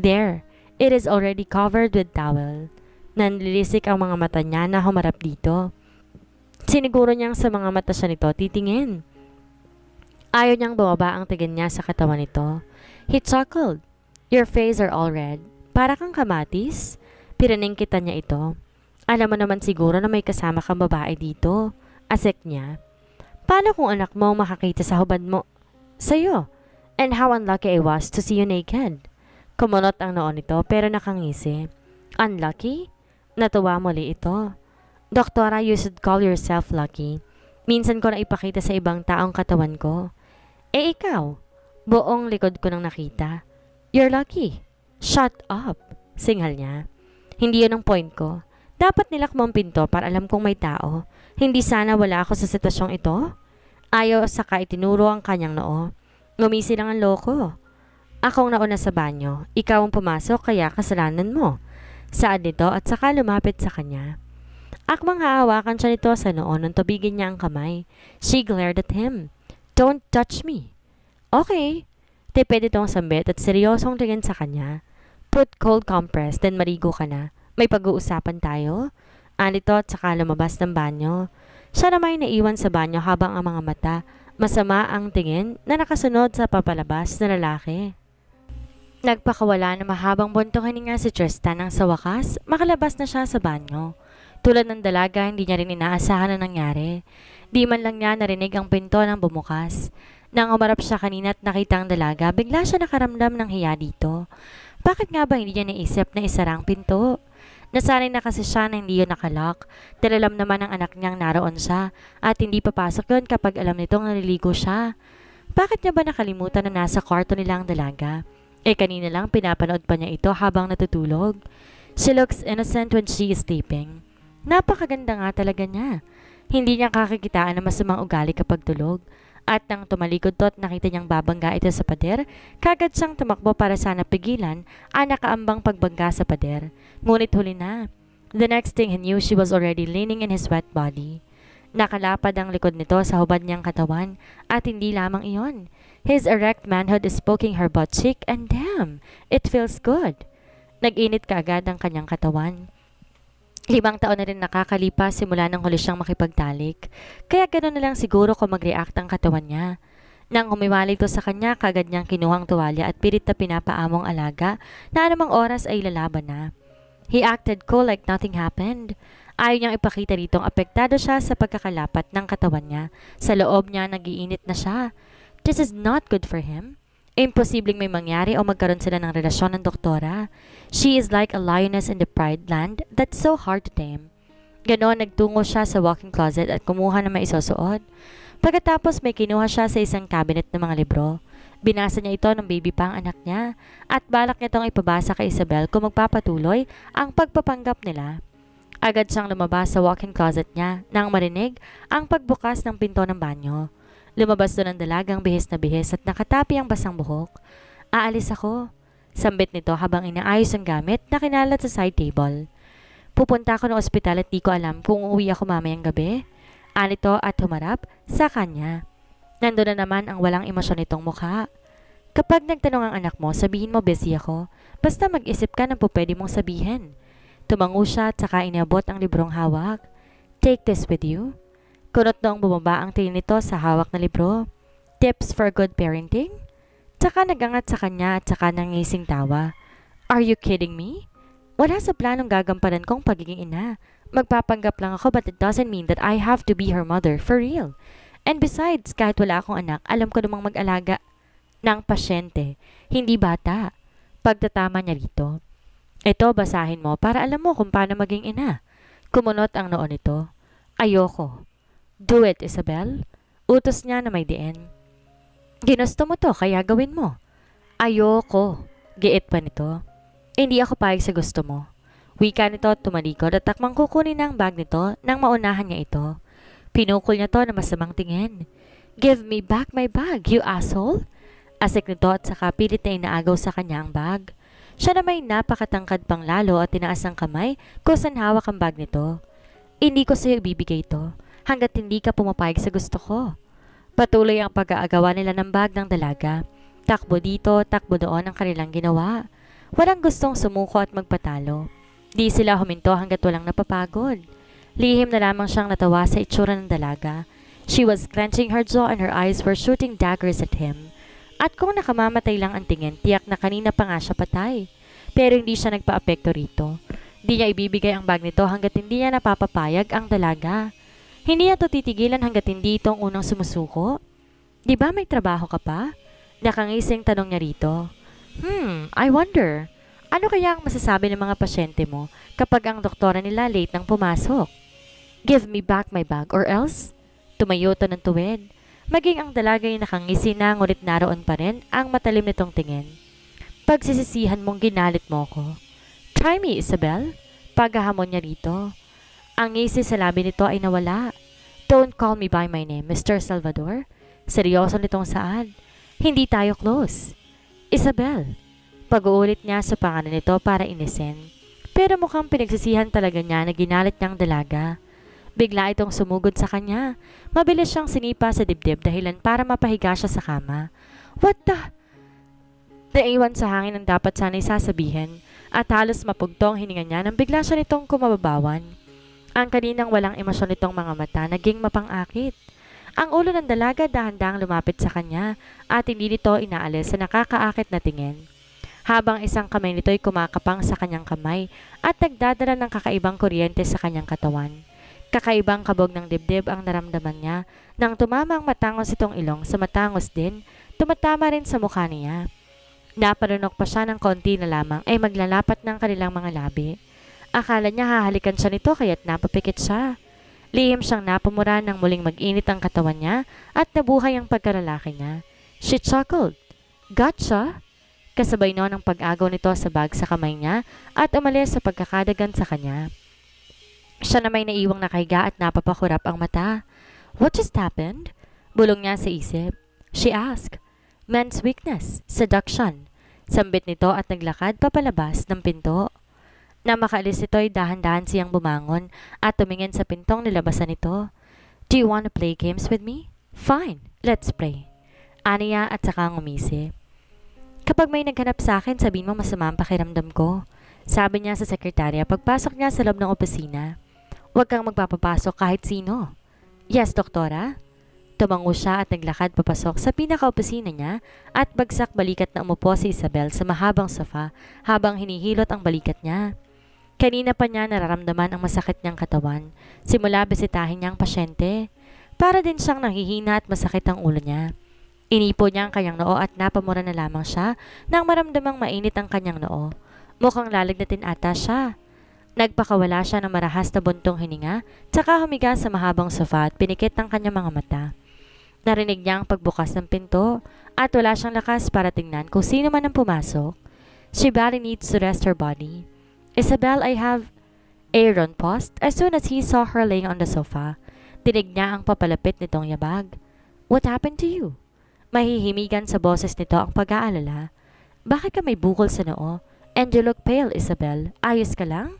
There, it is already covered with towel. Nanlilisik ang mga mata niya na humarap dito. Siniguro niyang sa mga mata siya nito titingin. Ayaw niyang bumaba ang tingin niya sa katawan nito. He chuckled. Your face are all red. Para kang kamatis. Piraning kita niya ito. Alam mo naman siguro na may kasama kang babae dito. Asek niya. Paano kung anak mo makakita sa hubad mo? Sa'yo. And how unlucky I was to see you naked. Kumunot ang noon nito pero nakangisi. Unlucky? Natuwa muli ito. Doktora, you should call yourself lucky. Minsan ko na ipakita sa ibang taong katawan ko. Eh ikaw, buong likod ko nang nakita. You're lucky. Shut up, singhal niya. Hindi yun ang point ko. Dapat nilakmo ang pinto para alam kong may tao. Hindi sana wala ako sa sitwasyong ito. Ayaw saka itinuro ang kanyang noo. Ngumisi lang ang loko. Akong nauna sa banyo. Ikaw ang pumasok kaya kasalanan mo. Saad nito at saka lumapit sa kanya. Akmang haawakan siya nito sa noon nung tubigin niya ang kamay. She glared at him. Don't touch me. Okay. Te pwede tong sambit at seryosong tingin sa kanya. Put cold compress, then marigo ka na. May pag-uusapan tayo? Anito at saka lumabas ng banyo. Siya na may naiwan sa banyo habang ang mga mata, masama ang tingin na nakasunod sa papalabas na lalaki. Nagpakawala na mahabang buntong hininga si Tristan nang sa wakas, makalabas na siya sa banyo. Tulad ng dalaga, hindi niya rin inaasahan na nangyari. Di man lang niya narinig ang pinto ng bumukas. Nang umarap siya kanina at nakita ang dalaga, bigla siya nakaramdam ng hiya dito. Bakit nga ba hindi niya naisip na isarang pinto? Nasanay na kasi siya na hindi yun nakalock. Dalalam naman ang anak niyang naroon siya at hindi papasok yun kapag alam nitong naliligo siya. Bakit niya ba nakalimutan na nasa kwarto nila ang dalaga? Eh kanina lang pinapanood pa niya ito habang natutulog. She looks innocent when she is sleeping. Napakaganda nga talaga niya. Hindi niya kakikitaan na masamang ugali kapag tulog. At nang tumalikod to at nakita niyang babangga ito sa pader, kagad siyang tumakbo para sana pigilan ang nakaambang pagbangga sa pader. Ngunit huli na. The next thing he knew, she was already leaning in his wet body. Nakalapad ang likod nito sa hubad niyang katawan at hindi lamang iyon. His erect manhood is poking her butt cheek and damn, it feels good. Nag-init kaagad ang kanyang katawan. Limang taon na rin nakakalipas simula nang huli siyang makipagtalik. Kaya gano'n na lang siguro kung mag-react ang katawan niya. Nang humiwalig to sa kanya, kagad niyang kinuhang tuwalya at pilit na pinapaamong alaga na anumang oras ay lalaban na. He acted cool like nothing happened. Ayaw niyang ipakita ditong apektado siya sa pagkakalapat ng katawan niya. Sa loob niya, nagiinit na siya. This is not good for him. Imposibleng may mangyari o magkaroon sila ng relasyon ng doktora. She is like a lioness in the pride land that's so hard to tame. Ganon, nagtungo siya sa walking closet at kumuha ng maisusuot. Pagkatapos may kinuha siya sa isang cabinet ng mga libro. Binasa niya ito ng baby pa ang anak niya at balak niya itong ipabasa kay Isabel kung magpapatuloy ang pagpapanggap nila. Agad siyang lumabas sa walk-in closet niya nang marinig ang pagbukas ng pinto ng banyo. Lumabas doon ang dalagang bihis na bihis at nakatapi ang basang buhok. Aalis ako. Sambit nito habang inaayos ang gamit na kinalat sa side table. Pupunta ako ng ospital at di ko alam kung uuwi ako mamayang gabi. Anito at humarap sa kanya. Nando na naman ang walang emosyon nitong mukha. Kapag nagtanong ang anak mo, sabihin mo busy ako. Basta mag-isip ka ng pupwede mong sabihin. Tumango siya at saka inabot ang librong hawak. Take this with you. Kunot noong bumaba ang tingin nito sa hawak na libro. Tips for good parenting? Tsaka nagangat sa kanya at tsaka nangising tawa. Are you kidding me? Wala sa planong gagampanan kong pagiging ina. Magpapanggap lang ako but it doesn't mean that I have to be her mother, for real. And besides, kahit wala akong anak, alam ko namang mag-alaga ng pasyente, hindi bata. Pagtatama niya rito. Ito, basahin mo para alam mo kung paano maging ina. Kumunot ang noon nito. Ayoko. Do it, Isabel. Utos niya na may diin. Ginusto mo to, kaya gawin mo. Ayoko. Giit pa nito. Hindi ako payag sa gusto mo. Wika nito tumalikod at takmang kukunin ang bag nito nang maunahan niya ito. Pinukol niya to na masamang tingin. Give me back my bag, you asshole! Asik nito at saka pilit na inaagaw sa kanya ang bag. Siya na may napakatangkad pang lalo at tinaas ang kamay kung saan hawak ang bag nito. Hindi ko sa'yo ibibigay ito hanggat hindi ka pumapayag sa gusto ko. Patuloy ang pag-aagawa nila ng bag ng dalaga. Takbo dito, takbo doon ang kanilang ginawa. Walang gustong sumuko at magpatalo. Di sila huminto hanggat walang napapagod. Lihim na lamang siyang natawa sa itsura ng dalaga. She was clenching her jaw and her eyes were shooting daggers at him. At kung nakamamatay lang ang tingin, tiyak na kanina pa nga siya patay. Pero hindi siya nagpa-apekto rito. Di niya ibibigay ang bag nito hanggat hindi niya napapapayag ang dalaga. Hindi ito to titigilan hanggat hindi itong unang sumusuko. Di ba may trabaho ka pa? Nakangising tanong niya rito. Hmm, I wonder. Ano kaya ang masasabi ng mga pasyente mo kapag ang doktora nila late nang pumasok? Give me back my bag or else? Tumayo to ng tuwid. Maging ang dalagay nakangisi na ngunit naroon pa rin ang matalim nitong tingin. Pagsisisihan mong ginalit mo ko. Try me, Isabel. Paghahamon niya rito. Ang ngisi sa labi nito ay nawala. Don't call me by my name, Mr. Salvador. Seryoso nitong saan. Hindi tayo close. Isabel. Pag-uulit niya sa pangalan nito para inisin. Pero mukhang pinagsisihan talaga niya na ginalit niyang dalaga. Bigla itong sumugod sa kanya. Mabilis siyang sinipa sa dibdib dahilan para mapahiga siya sa kama. What the... Naiwan sa hangin ang dapat sana'y sasabihin at halos mapugtong hininga niya nang bigla siya nitong kumababawan. Ang kaninang walang emosyon nitong mga mata naging mapangakit. Ang ulo ng dalaga dahan-dahang lumapit sa kanya at hindi nito inaalis sa nakakaakit na tingin. Habang isang kamay nito'y kumakapang sa kanyang kamay at nagdadala ng kakaibang kuryente sa kanyang katawan. Kakaibang kabog ng dibdib ang naramdaman niya nang tumamang matangos itong ilong sa matangos din, tumatama rin sa mukha niya. Naparunok pa siya ng konti na lamang ay maglalapat ng kanilang mga labi. Akala niya hahalikan siya nito kaya't napapikit siya. Lihim siyang napamura nang muling mag-init ang katawan niya at nabuhay ang pagkalalaki niya. She chuckled. Gotcha! Kasabay noon ang pag-agaw nito sa bag sa kamay niya at umalis sa pagkakadagan sa kanya. Siya na may naiwang nakahiga at napapakurap ang mata. What just happened? Bulong niya sa isip. She asked. Men's weakness, seduction. Sambit nito at naglakad papalabas ng pinto. Na makaalis ito'y dahan-dahan siyang bumangon at tumingin sa pintong nilabasan nito. Do you want to play games with me? Fine, let's play. Aniya at saka ngumisi. Kapag may naghanap sa akin, sabihin mo masama ang pakiramdam ko. Sabi niya sa sekretarya pagpasok niya sa loob ng opisina. Huwag kang magpapapasok kahit sino. Yes, doktora? Tumango siya at naglakad papasok sa pinaka-opisina niya at bagsak balikat na umupo si Isabel sa mahabang sofa habang hinihilot ang balikat niya. Kanina pa niya nararamdaman ang masakit niyang katawan simula bisitahin niya ang pasyente. Para din siyang nahihina at masakit ang ulo niya. Inipo niya ang kanyang noo at napamura na lamang siya nang maramdamang mainit ang kanyang noo. Mukhang lalagnatin ata siya. Nagpakawala siya ng marahas na buntong hininga, tsaka humiga sa mahabang sofa at pinikit ang kanyang mga mata. Narinig niya ang pagbukas ng pinto at wala siyang lakas para tingnan kung sino man ang pumasok. She barely needs to rest her body. Isabel, I have... Aaron paused as soon as he saw her laying on the sofa. Tinig niya ang papalapit nitong yabag. What happened to you? Mahihimigan sa boses nito ang pag-aalala. Bakit ka may bukol sa noo? And you look pale, Isabel. Ayos ka lang?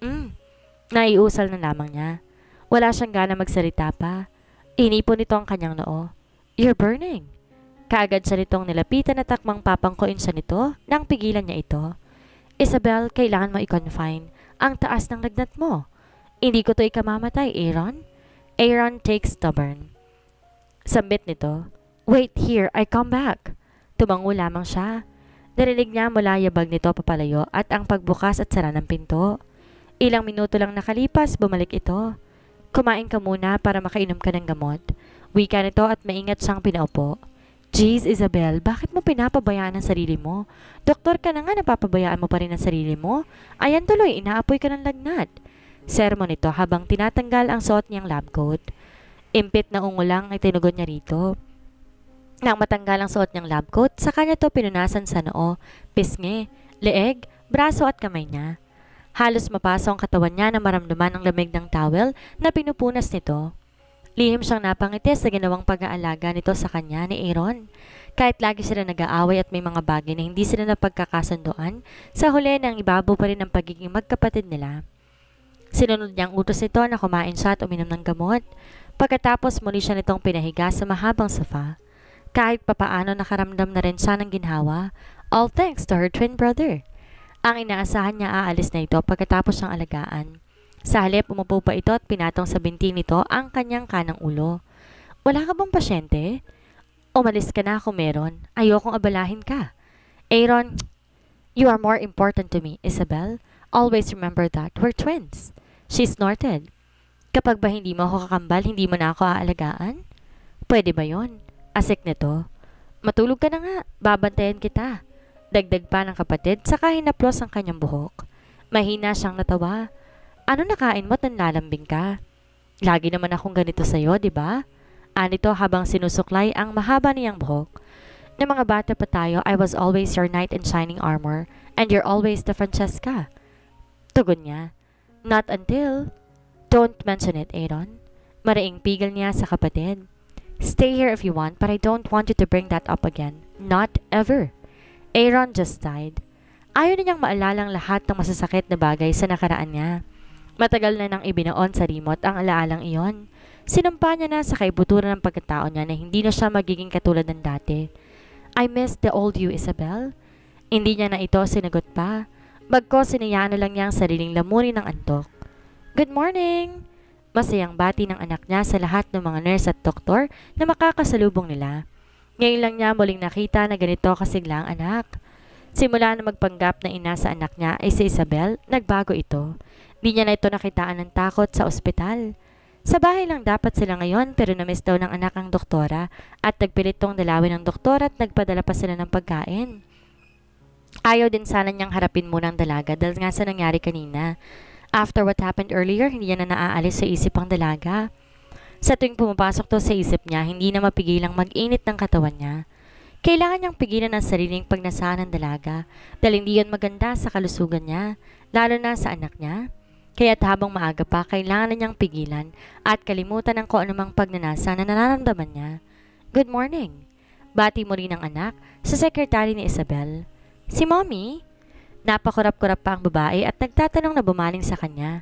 Mm. Naiusal na lamang niya. Wala siyang gana magsalita pa. Inipon nito ang kanyang noo. You're burning. Kaagad siya nitong nilapitan at takmang papangkuin siya nito nang pigilan niya ito. Isabel, kailangan mo i-confine. Ang taas ng lagnat mo. Hindi ko to ikamamatay, Aaron. Aaron takes stubborn. Sambit nito. Wait here, I come back. Tumango lamang siya. Narinig niya mula yabag nito papalayo at ang pagbukas at sara ng pinto. Ilang minuto lang nakalipas, bumalik ito. Kumain ka muna para makainom ka ng gamot. Wika nito at maingat siyang pinaupo. Jeez, Isabel, bakit mo pinapabayaan ang sarili mo? Doktor ka na nga, napapabayaan mo pa rin ang sarili mo? Ayan tuloy, inaapoy ka ng lagnat. Sermon ito habang tinatanggal ang suot niyang lab coat. Impit na ungulang ay tinugon niya rito. Nang matanggal ang suot niyang lab coat, sa kanya to pinunasan sa noo, pisngi, leeg, braso at kamay niya. Halos mapaso ang katawan niya na maramdaman ang lamig ng towel na pinupunas nito. Lihim siyang napangiti sa ginawang pag-aalaga nito sa kanya ni Aaron. Kahit lagi sila nag-aaway at may mga bagay na hindi sila napagkakasunduan, sa huli nang ibabo pa rin ang pagiging magkapatid nila. Sinunod niyang utos nito na kumain siya at uminom ng gamot. Pagkatapos muli siya nitong pinahiga sa mahabang sofa. Kahit papaano nakaramdam na rin siya ng ginhawa, all thanks to her twin brother. Ang inaasahan niya aalis na ito pagkatapos ng alagaan. Sa halip, pa ito at pinatong sa binti nito ang kanyang kanang ulo. Wala ka bang pasyente? Umalis ka na kung meron. Ayokong abalahin ka. Aaron, you are more important to me, Isabel. Always remember that. We're twins. She snorted. Kapag ba hindi mo ako kakambal, hindi mo na ako aalagaan? Pwede ba yon? Asik nito. Matulog ka na nga. Babantayan kita. Dagdag pa ng kapatid, saka hinaplos ang kanyang buhok. Mahina siyang natawa. Ano nakain mo't nanlalambing ka? Lagi naman akong ganito sa'yo, di ba? Anito habang sinusuklay ang mahaba niyang buhok. Noong mga bata pa tayo, I was always your knight in shining armor, and you're always the Francesca. Tugon niya. Not until... Don't mention it, Aaron. Maraing pigil niya sa kapatid. Stay here if you want, but I don't want you to bring that up again. Not ever. Aaron just died. Ayaw na niyang maalalang lahat ng masasakit na bagay sa nakaraan niya. Matagal na nang ibinaon sa remote ang alaalang iyon. Sinampa niya na sa kaibuturan ng pagkatao niya na hindi na siya magiging katulad ng dati. I miss the old you, Isabel. Hindi niya na ito sinagot pa. Bagko sinayaan na lang niya ang sariling lamunin ng antok. Good morning! Masayang bati ng anak niya sa lahat ng mga nurse at doktor na makakasalubong nila. Ngayon lang niya muling nakita na ganito kasigla ang anak. Simula na magpanggap na ina sa anak niya ay si Isabel, nagbago ito. Di niya na ito nakitaan ng takot sa ospital. Sa bahay lang dapat sila ngayon pero namiss daw ng anak ang doktora at nagpilit tong dalawin ng doktora at nagpadala pa sila ng pagkain. Ayaw din sana niyang harapin muna ang dalaga dahil nga sa nangyari kanina. After what happened earlier, hindi niya na naaalis sa isip ang dalaga. Sa tuwing pumapasok to sa isip niya, hindi na mapigilang mag-init ng katawan niya. Kailangan niyang pigilan ang sariling pagnasaan ng dalaga dahil hindi yun maganda sa kalusugan niya, lalo na sa anak niya. Kaya't habang maaga pa, kailangan na niyang pigilan at kalimutan ang kung anumang pagnanasa na nararamdaman niya. Good morning. Bati mo rin ang anak sa sekretary ni Isabel. Si mommy? Napakurap-kurap pa ang babae at nagtatanong na bumaling sa kanya.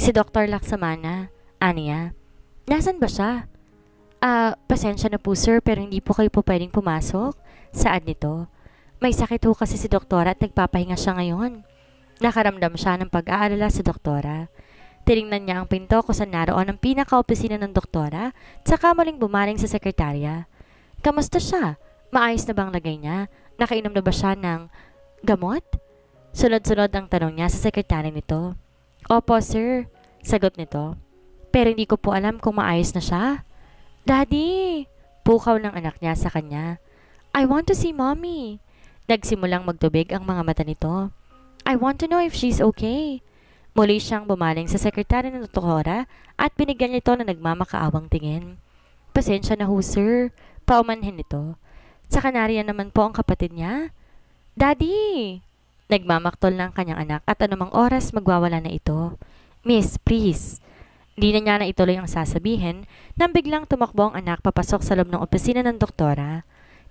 Si Dr. Laksamana, Ania. Nasaan ba siya? Ah, uh, pasensya na po sir pero hindi po kayo po pwedeng pumasok. Saad nito? May sakit ho kasi si doktora at nagpapahinga siya ngayon. Nakaramdam siya ng pag-aalala sa doktora. Tiningnan niya ang pinto kung saan naroon ang pinaka-opisina ng doktora, tsaka muling bumaling sa sekretarya. Kamusta siya? Maayos na bang lagay niya? Nakainom na ba siya ng gamot? Sunod-sunod ang tanong niya sa sekretary nito. Opo, sir. Sagot nito. Pero hindi ko po alam kung maayos na siya. Daddy! Pukaw ng anak niya sa kanya. I want to see mommy. Nagsimulang magtubig ang mga mata nito. I want to know if she's okay. Muli siyang bumaling sa sekretary ng doktora at binigyan nito na nagmamakaawang tingin. Pasensya na ho, sir. Paumanhin nito. Sa kanarya naman po ang kapatid niya. Daddy! Nagmamaktol ang kanyang anak at anumang oras magwawala na ito. Miss, please. Di na niya na ituloy ang sasabihin nang biglang tumakbo ang anak papasok sa loob ng opisina ng doktora.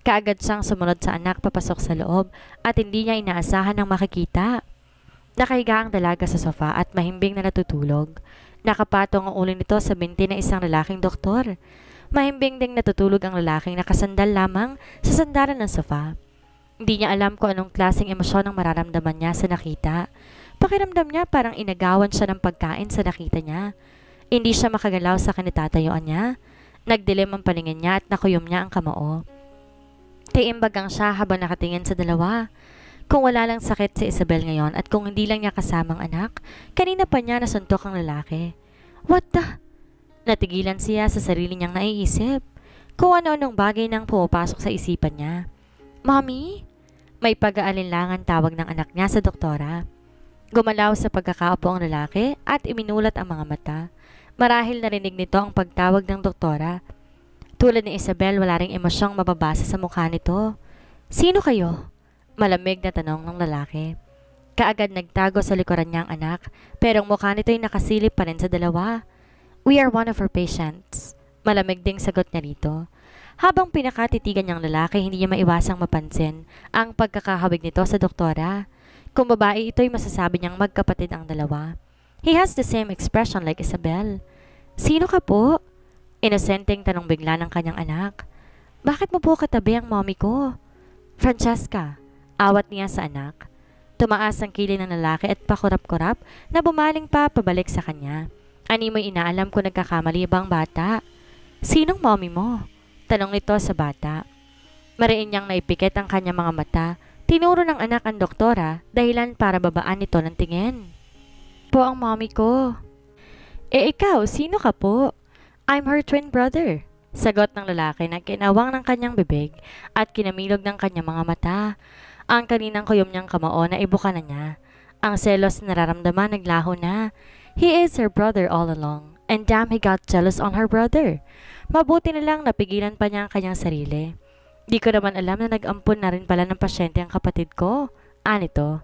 Kaagad siyang sumunod sa anak papasok sa loob at hindi niya inaasahan ang makikita. Nakahiga ang dalaga sa sofa at mahimbing na natutulog. Nakapatong ang ulo nito sa binti ng isang lalaking doktor. Mahimbing ding natutulog ang lalaking nakasandal lamang sa sandalan ng sofa. Hindi niya alam kung anong klaseng emosyon ang mararamdaman niya sa nakita. Pakiramdam niya parang inagawan siya ng pagkain sa nakita niya. Hindi siya makagalaw sa kanitatayuan niya. Nagdilim ang palingin niya at nakuyom niya ang kamao. Tiimbagang siya habang nakatingin sa dalawa. Kung wala lang sakit si Isabel ngayon at kung hindi lang niya kasamang anak, kanina pa niya nasuntok ang lalaki. What the? Natigilan siya sa sarili niyang naiisip. Kung ano-anong bagay nang pumapasok sa isipan niya. Mommy? May pag-aalinlangan tawag ng anak niya sa doktora. Gumalaw sa pagkakaupo ang lalaki at iminulat ang mga mata. Marahil narinig nito ang pagtawag ng doktora tulad ni Isabel, wala ring emosyong mababasa sa mukha nito. Sino kayo? Malamig na tanong ng lalaki. Kaagad nagtago sa likuran niyang anak, pero ang mukha nito'y nakasilip pa rin sa dalawa. We are one of her patients. Malamig ding sagot niya rito. Habang pinakatitigan niyang lalaki, hindi niya maiwasang mapansin ang pagkakahawig nito sa doktora. Kung babae ito'y masasabi niyang magkapatid ang dalawa. He has the same expression like Isabel. Sino ka po? Inosenteng tanong bigla ng kanyang anak. Bakit mo po katabi ang mommy ko? Francesca, awat niya sa anak. Tumaas ang kilay ng lalaki at pakurap-kurap na bumaling pa pabalik sa kanya. Ani mo inaalam ko nagkakamali bang bata. Sinong mommy mo? Tanong nito sa bata. Mariin niyang naipikit ang kanyang mga mata. Tinuro ng anak ang doktora dahilan para babaan nito ng tingin. Po ang mommy ko. E ikaw, sino ka po? I'm her twin brother. Sagot ng lalaki na kinawang ng kanyang bibig at kinamilog ng kanyang mga mata. Ang kaninang kuyom niyang kamao na ibuka na niya. Ang selos na nararamdaman naglaho na. He is her brother all along and damn he got jealous on her brother. Mabuti na lang napigilan pa niya ang kanyang sarili. Di ko naman alam na nag-ampon na rin pala ng pasyente ang kapatid ko. Anito. Ah,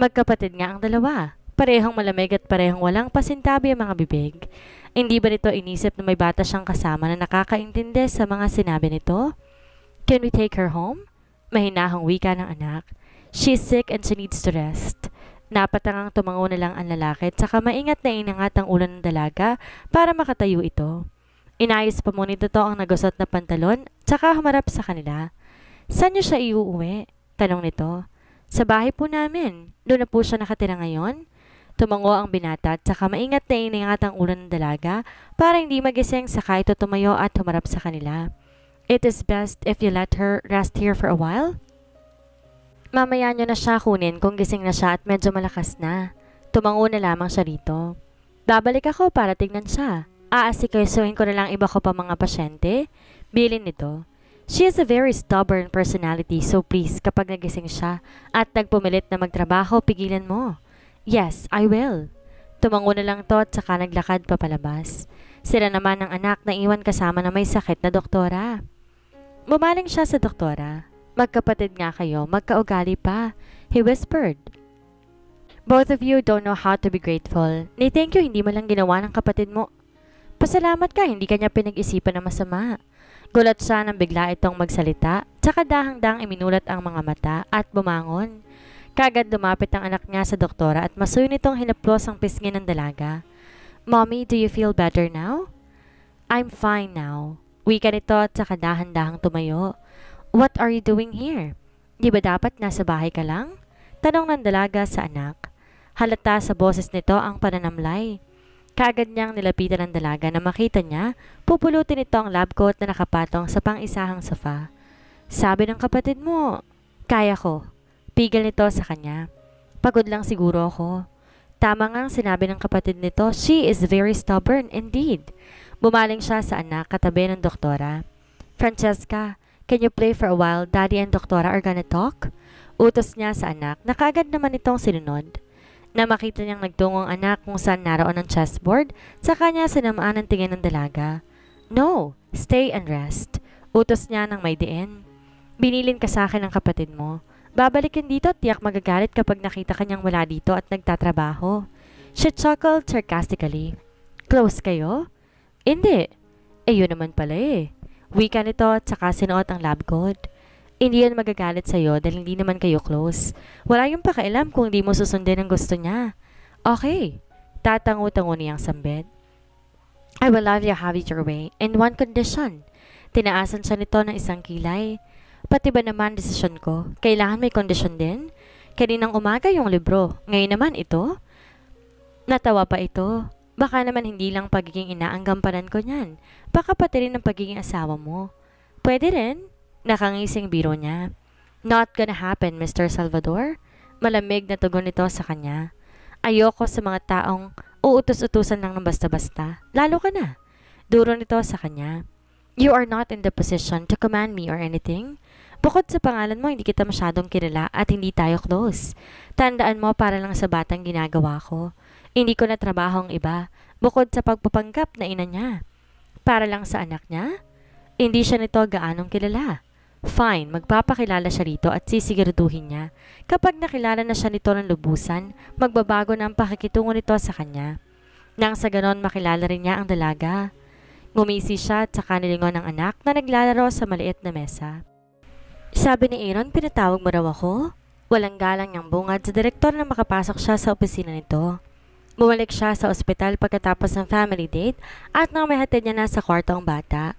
Magkapatid nga ang dalawa. Parehong malamig at parehong walang pasintabi ang mga bibig. Hindi ba nito inisip na may bata siyang kasama na nakakaintindi sa mga sinabi nito? Can we take her home? Mahinahong wika ng anak. She's sick and she needs to rest. Napatangang tumango na lang ang lalaki at saka maingat na inangat ang ulan ng dalaga para makatayo ito. Inayos pa muna ito ang nagusot na pantalon tsaka humarap sa kanila. Saan niyo siya iuuwi? Tanong nito. Sa bahay po namin. Doon na po siya nakatira ngayon. Tumango ang binata at saka maingat na iningat ang ulan ng dalaga para hindi magising saka ito tumayo at humarap sa kanila. It is best if you let her rest here for a while. Mamaya nyo na siya kunin kung gising na siya at medyo malakas na. Tumango na lamang siya rito. Babalik ako para tignan siya. Aasikasuhin ko na lang iba ko pa mga pasyente. Bilin nito. She is a very stubborn personality so please kapag nagising siya at nagpumilit na magtrabaho, pigilan mo. Yes, I will. Tumango na lang to at saka naglakad papalabas. Sila naman ang anak na iwan kasama na may sakit na doktora. Bumaling siya sa doktora. Magkapatid nga kayo, magkaugali pa. He whispered. Both of you don't know how to be grateful. Ni thank you hindi mo lang ginawa ng kapatid mo. Pasalamat ka, hindi kanya pinag-isipan na masama. Gulat siya nang bigla itong magsalita, tsaka dahang-dahang iminulat ang mga mata at bumangon. Kagad lumapit ang anak niya sa doktora at masuyo nitong hinaplos ang pisngi ng dalaga. Mommy, do you feel better now? I'm fine now. Wika nito at saka dahan-dahang tumayo. What are you doing here? Di ba dapat nasa bahay ka lang? Tanong ng dalaga sa anak. Halata sa boses nito ang pananamlay. Kagad niyang nilapitan ng dalaga na makita niya, pupulutin ito ang lab coat na nakapatong sa pang-isahang sofa. Sabi ng kapatid mo, kaya ko, Pigil nito sa kanya. Pagod lang siguro ako. Tama nga ang sinabi ng kapatid nito, she is very stubborn indeed. Bumaling siya sa anak katabi ng doktora. Francesca, can you play for a while? Daddy and doktora are gonna talk? Utos niya sa anak na kaagad naman itong sinunod. Na makita niyang nagtungong anak kung saan naroon ang chessboard, sa kanya sinamaan ang tingin ng dalaga. No, stay and rest. Utos niya ng may diin. Binilin ka sa akin ng kapatid mo. Babalikin dito tiyak magagalit kapag nakita kanyang wala dito at nagtatrabaho. She chuckled sarcastically. Close kayo? Hindi. Eh yun naman pala eh. Wika nito at saka sinuot ang lab coat. Hindi yan magagalit sa'yo dahil hindi naman kayo close. Wala yung pakailam kung hindi mo susundin ang gusto niya. Okay. Tatango-tango niyang sambit. I will love you have it your way in one condition. Tinaasan siya nito ng isang kilay. Pati ba naman desisyon ko? Kailangan may kondisyon din? Kaninang umaga yung libro, ngayon naman ito? Natawa pa ito. Baka naman hindi lang pagiging ina ang gampanan ko niyan. Baka pati rin ang pagiging asawa mo. Pwede rin. Nakangising biro niya. Not gonna happen, Mr. Salvador. Malamig na tugon ito sa kanya. Ayoko sa mga taong uutos-utusan lang ng basta-basta. Lalo ka na. Duro nito sa kanya. You are not in the position to command me or anything. Bukod sa pangalan mo, hindi kita masyadong kilala at hindi tayo close. Tandaan mo para lang sa batang ginagawa ko. Hindi ko na trabaho ang iba, bukod sa pagpapanggap na ina niya. Para lang sa anak niya? Hindi siya nito gaanong kilala. Fine, magpapakilala siya rito at sisiguraduhin niya. Kapag nakilala na siya nito ng lubusan, magbabago na ang pakikitungo nito sa kanya. Nang sa ganon makilala rin niya ang dalaga. Gumisi siya at saka nilingon ang anak na naglalaro sa maliit na mesa. Sabi ni Aaron, pinatawag mo raw ako? Walang galang niyang bungad sa direktor na makapasok siya sa opisina nito. Bumalik siya sa ospital pagkatapos ng family date at nang mahatid niya na sa kwarto ang bata.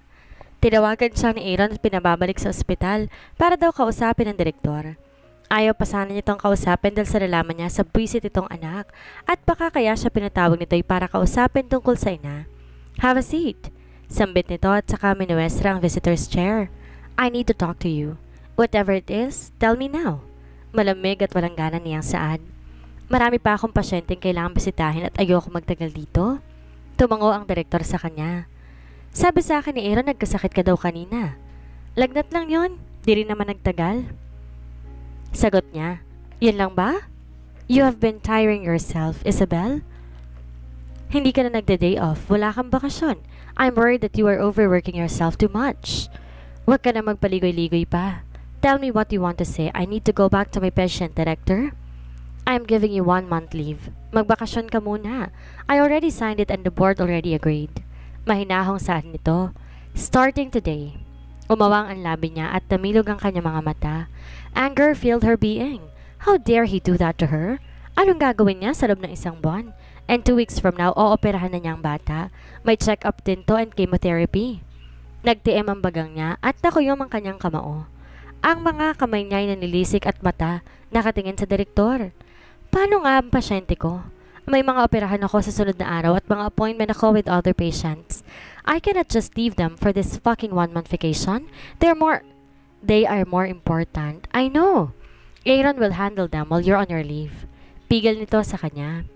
Tinawagan siya ni Aaron at pinababalik sa ospital para daw kausapin ng direktor. Ayaw pa sana nitong kausapin dahil sa nalaman niya sa buwisit itong anak at baka kaya siya pinatawag nito para kausapin tungkol sa ina. Have a seat. Sambit nito at saka minuwestra ang visitor's chair. I need to talk to you. Whatever it is, tell me now. Malamig at walang gana niyang saad. Marami pa akong pasyenteng kailangan bisitahin at ayoko magtagal dito. Tumango ang direktor sa kanya. Sabi sa akin ni Aaron nagkasakit ka daw kanina. Lagnat lang yon, di rin naman nagtagal. Sagot niya, yun lang ba? You have been tiring yourself, Isabel? Hindi ka na nagda-day off, wala kang bakasyon. I'm worried that you are overworking yourself too much. Huwag ka na magpaligoy-ligoy pa. Tell me what you want to say. I need to go back to my patient, Director. I'm giving you one month leave. Magbakasyon ka muna. I already signed it and the board already agreed. Mahinahong saan nito. Starting today. Umawang ang labi niya at namilog ang kanyang mga mata. Anger filled her being. How dare he do that to her? Anong gagawin niya sa loob ng isang buwan? And two weeks from now, ooperahan na niya ang bata. May check-up din to and chemotherapy. Nagtiim ang bagang niya at nakuyom ang kanyang kamao. Ang mga kamay niya ay nanilisik at mata nakatingin sa direktor. Paano nga ang pasyente ko? May mga operahan ako sa sunod na araw at mga appointment ako with other patients. I cannot just leave them for this fucking one-month vacation. They're more... They are more important. I know. Aaron will handle them while you're on your leave. Pigil nito sa kanya.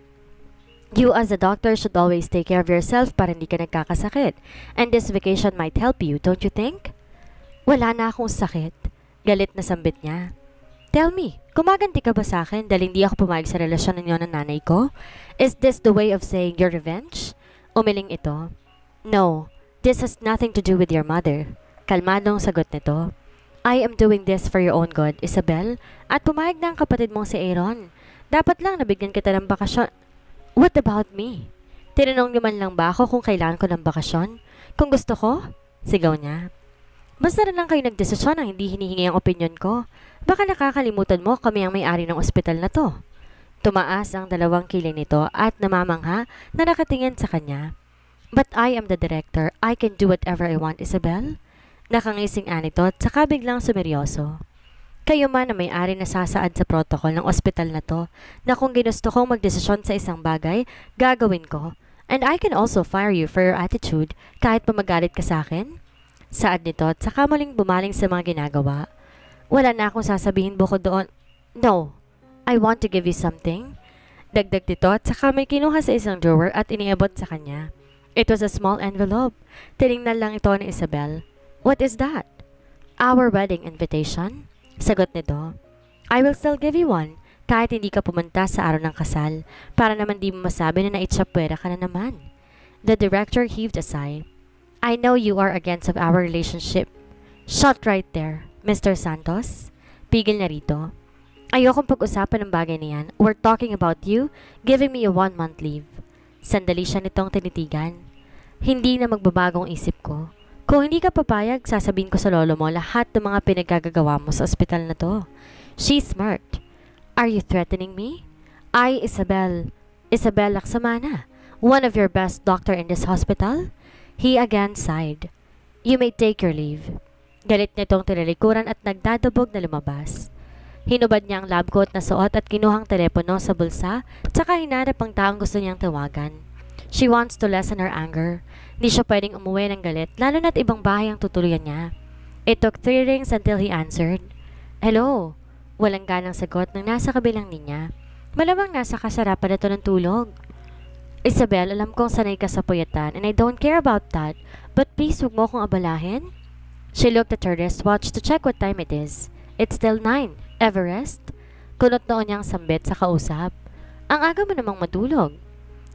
You as a doctor should always take care of yourself para hindi ka nagkakasakit. And this vacation might help you, don't you think? Wala na akong sakit. Galit na sambit niya. Tell me, kumaganti ka ba sa akin dahil hindi ako pumayag sa relasyon ninyo ng nanay ko? Is this the way of saying your revenge? Umiling ito. No, this has nothing to do with your mother. Kalmadong sagot nito. I am doing this for your own good, Isabel. At pumayag na ang kapatid mong si Aaron. Dapat lang nabigyan kita ng bakasyon. What about me? Tinanong naman lang ba ako kung kailan ko ng bakasyon? Kung gusto ko? Sigaw niya. Basta na lang kayo nagdesisyon ang hindi hinihingi ang opinion ko. Baka nakakalimutan mo kami ang may-ari ng ospital na to. Tumaas ang dalawang kilay nito at namamangha na nakatingin sa kanya. But I am the director. I can do whatever I want, Isabel. Nakangising anito at saka biglang sumeryoso. Kayo man na may-ari na sasaad sa protocol ng ospital na to na kung ginusto kong magdesisyon sa isang bagay, gagawin ko. And I can also fire you for your attitude kahit pa magalit ka sa akin saad nito at saka muling bumaling sa mga ginagawa. Wala na akong sasabihin bukod doon, No, I want to give you something. Dagdag nito at saka may kinuha sa isang drawer at iniabot sa kanya. It was a small envelope. Tinignan lang ito ni Isabel. What is that? Our wedding invitation? Sagot nito. I will still give you one kahit hindi ka pumunta sa araw ng kasal para naman di mo masabi na naitsapwera ka na naman. The director heaved a sigh. I know you are against of our relationship. Shot right there, Mr. Santos. Pigil na rito. Ayokong pag-usapan ng bagay na yan. We're talking about you giving me a one-month leave. Sandali siya nitong tinitigan. Hindi na magbabagong isip ko. Kung hindi ka papayag, sasabihin ko sa lolo mo lahat ng mga pinagkagagawa mo sa ospital na to. She smirked. Are you threatening me? I, Isabel, Isabel Laksamana, one of your best doctor in this hospital, He again sighed. You may take your leave. Galit nitong tinalikuran at nagdadabog na lumabas. Hinubad niya ang lab coat na suot at kinuhang telepono sa bulsa, tsaka hinanap ang taong gusto niyang tawagan. She wants to lessen her anger. Hindi siya pwedeng umuwi ng galit, lalo na't ibang bahay ang tutuluyan niya. It took three rings until he answered. Hello? Walang ganang sagot nang nasa kabilang linya. Malamang nasa kasarapan na to ng tulog. Isabel, alam kong sanay ka sa puyatan and I don't care about that, but please huwag mo akong abalahin. She looked at her wristwatch to check what time it is. It's still 9. Everest? Kunot noon niyang sambit sa kausap. Ang aga mo namang matulog.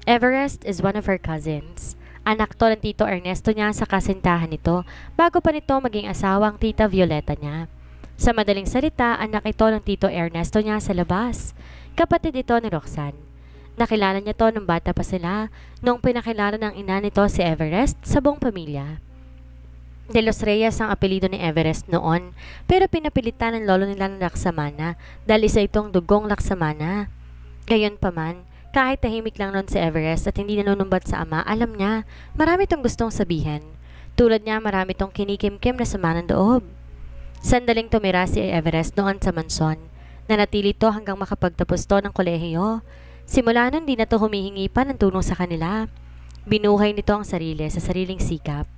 Everest is one of her cousins. Anak to ng Tito Ernesto niya sa kasintahan nito bago pa nito maging asawa ang Tita Violeta niya. Sa madaling salita, anak ito ng Tito Ernesto niya sa labas. Kapatid ito ni Roxanne. Nakilala niya to nung bata pa sila, noong pinakilala ng ina nito si Everest sa buong pamilya. De Los Reyes ang apelido ni Everest noon, pero pinapilitan ng lolo nila ng Laksamana dahil isa itong dugong Laksamana. Gayon pa man, kahit tahimik lang noon si Everest at hindi nanunumbat sa ama, alam niya, marami itong gustong sabihin. Tulad niya, marami itong kinikimkim na sama ng doob. Sandaling tumira si Everest noon sa mansyon. Nanatili to hanggang makapagtapos to ng kolehiyo. Simula nun di na to humihingi pa ng tulong sa kanila. Binuhay nito ang sarili sa sariling sikap.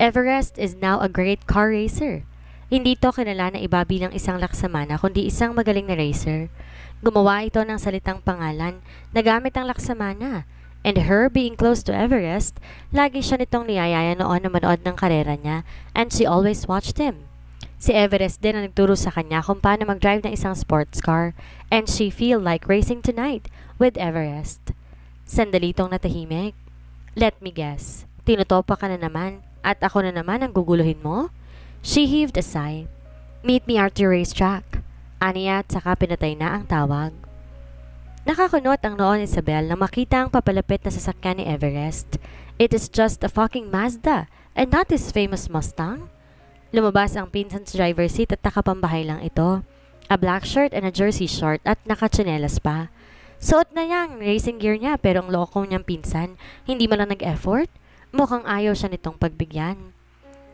Everest is now a great car racer. Hindi to kilala na iba bilang isang laksamana kundi isang magaling na racer. Gumawa ito ng salitang pangalan na gamit ang laksamana. And her being close to Everest, lagi siya nitong niyayaya noon na manood ng karera niya and she always watched him. Si Everest din ang nagturo sa kanya kung paano mag-drive ng isang sports car and she feel like racing tonight with Everest. Sandalitong natahimik. Let me guess, tinutopa ka na naman at ako na naman ang guguluhin mo? She heaved a sigh. Meet me at your racetrack. Aniya at saka pinatay na ang tawag. Nakakunot ang noon Isabel nang makita ang papalapit na sasakyan ni Everest. It is just a fucking Mazda and not his famous Mustang. Lumabas ang pinsan's driver seat at nakapambahay lang ito. A black shirt and a jersey short at nakachanelas pa. Suot na niya ang racing gear niya pero ang loko niyang pinsan, hindi man lang nag-effort. Mukhang ayaw siya nitong pagbigyan.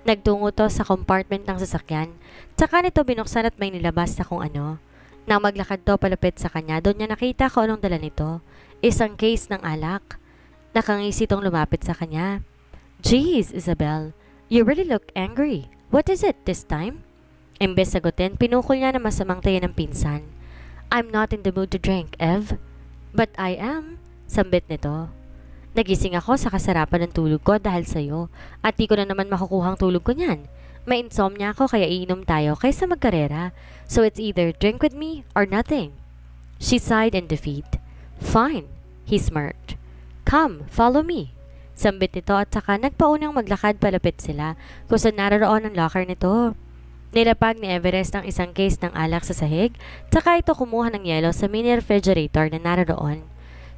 Nagtungo to sa compartment ng sasakyan, tsaka nito binuksan at may nilabas na kung ano. Nang maglakad to palapit sa kanya, doon niya nakita ko anong dala nito. Isang case ng alak. Nakangisi tong lumapit sa kanya. Jeez, Isabel, you really look angry. What is it this time? Imbes sagutin, pinukol niya na masamang tayo ng pinsan. I'm not in the mood to drink, Ev. But I am, sambit nito. Nagising ako sa kasarapan ng tulog ko dahil sa'yo at di ko na naman makukuhang tulog ko niyan. May insomnia ako kaya iinom tayo kaysa magkarera. So it's either drink with me or nothing. She sighed in defeat. Fine, he smirked. Come, follow me. Sambit nito at saka nagpaunang maglakad palapit sila kung saan naroroon ang locker nito. Nilapag ni Everest ang isang case ng alak sa sahig, saka ito kumuha ng yelo sa mini refrigerator na naroon.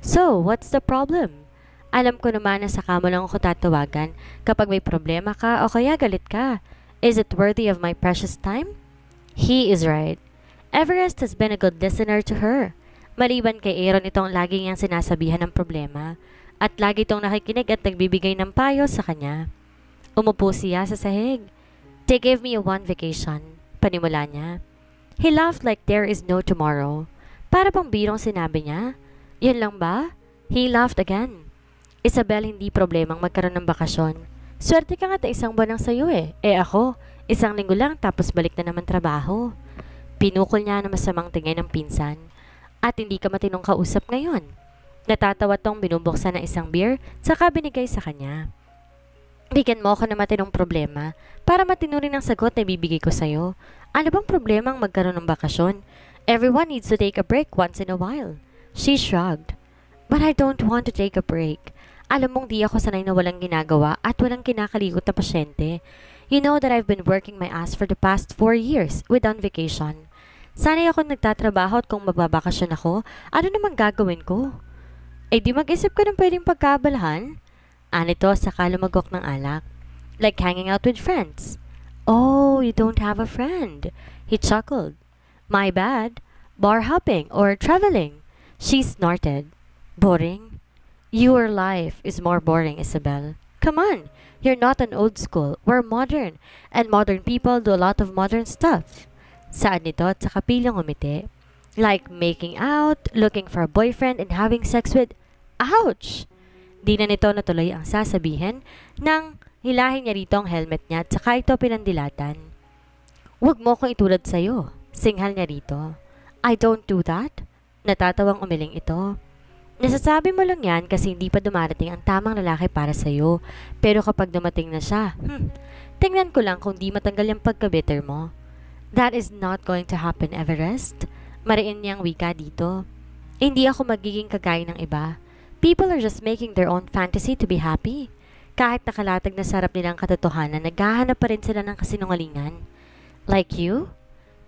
So, what's the problem? Alam ko naman na sa kamo lang ako tatawagan kapag may problema ka o kaya galit ka. Is it worthy of my precious time? He is right. Everest has been a good listener to her. Maliban kay Aaron itong lagi niyang sinasabihan ng problema at lagi itong nakikinig at nagbibigay ng payo sa kanya. Umupo siya sa sahig. They gave me a one vacation, panimula niya. He laughed like there is no tomorrow. Para pang birong sinabi niya. Yun lang ba? He laughed again. Isabel, hindi problemang magkaroon ng bakasyon. Swerte ka nga ta isang buwan ang sayo eh. Eh ako, isang linggo lang tapos balik na naman trabaho. Pinukol niya na masamang tingin ng pinsan. At hindi ka matinong kausap ngayon. Natatawa tong binubuksan ng isang beer, saka binigay sa kanya. Bigyan mo ako na matinong problema para matino rin ang sagot na ibibigay ko sa'yo. Ano bang problema ang magkaroon ng bakasyon? Everyone needs to take a break once in a while. She shrugged. But I don't want to take a break. Alam mong di ako sanay na walang ginagawa at walang kinakaligot na pasyente. You know that I've been working my ass for the past four years without vacation. Sanay ako nagtatrabaho at kung mababakasyon ako, ano namang gagawin ko? Eh di mag-isip ka ng pwedeng pagkabalhan? Anito sa kalumagok ng alak like hanging out with friends. Oh, you don't have a friend. He chuckled. My bad. Bar hopping or traveling. She snorted. Boring? Your life is more boring, Isabel. Come on. You're not an old school. We're modern. And modern people do a lot of modern stuff. Saan nito at sa kapilang umiti? Like making out, looking for a boyfriend, and having sex with... Ouch! Di na nito natuloy ang sasabihin ng Hilahin niya rito ang helmet niya at saka ito pinandilatan. Huwag mo akong itulad sa'yo. Singhal niya rito. I don't do that. Natatawang umiling ito. Nasasabi mo lang yan kasi hindi pa dumarating ang tamang lalaki para sa'yo. Pero kapag dumating na siya, hmm, tingnan ko lang kung di matanggal yung pagka-bitter mo. That is not going to happen, Everest. Mariin niyang wika dito. Hindi ako magiging kagaya ng iba. People are just making their own fantasy to be happy. Kahit nakalatag na sarap nila ang katotohanan, naghahanap pa rin sila ng kasinungalingan. Like you?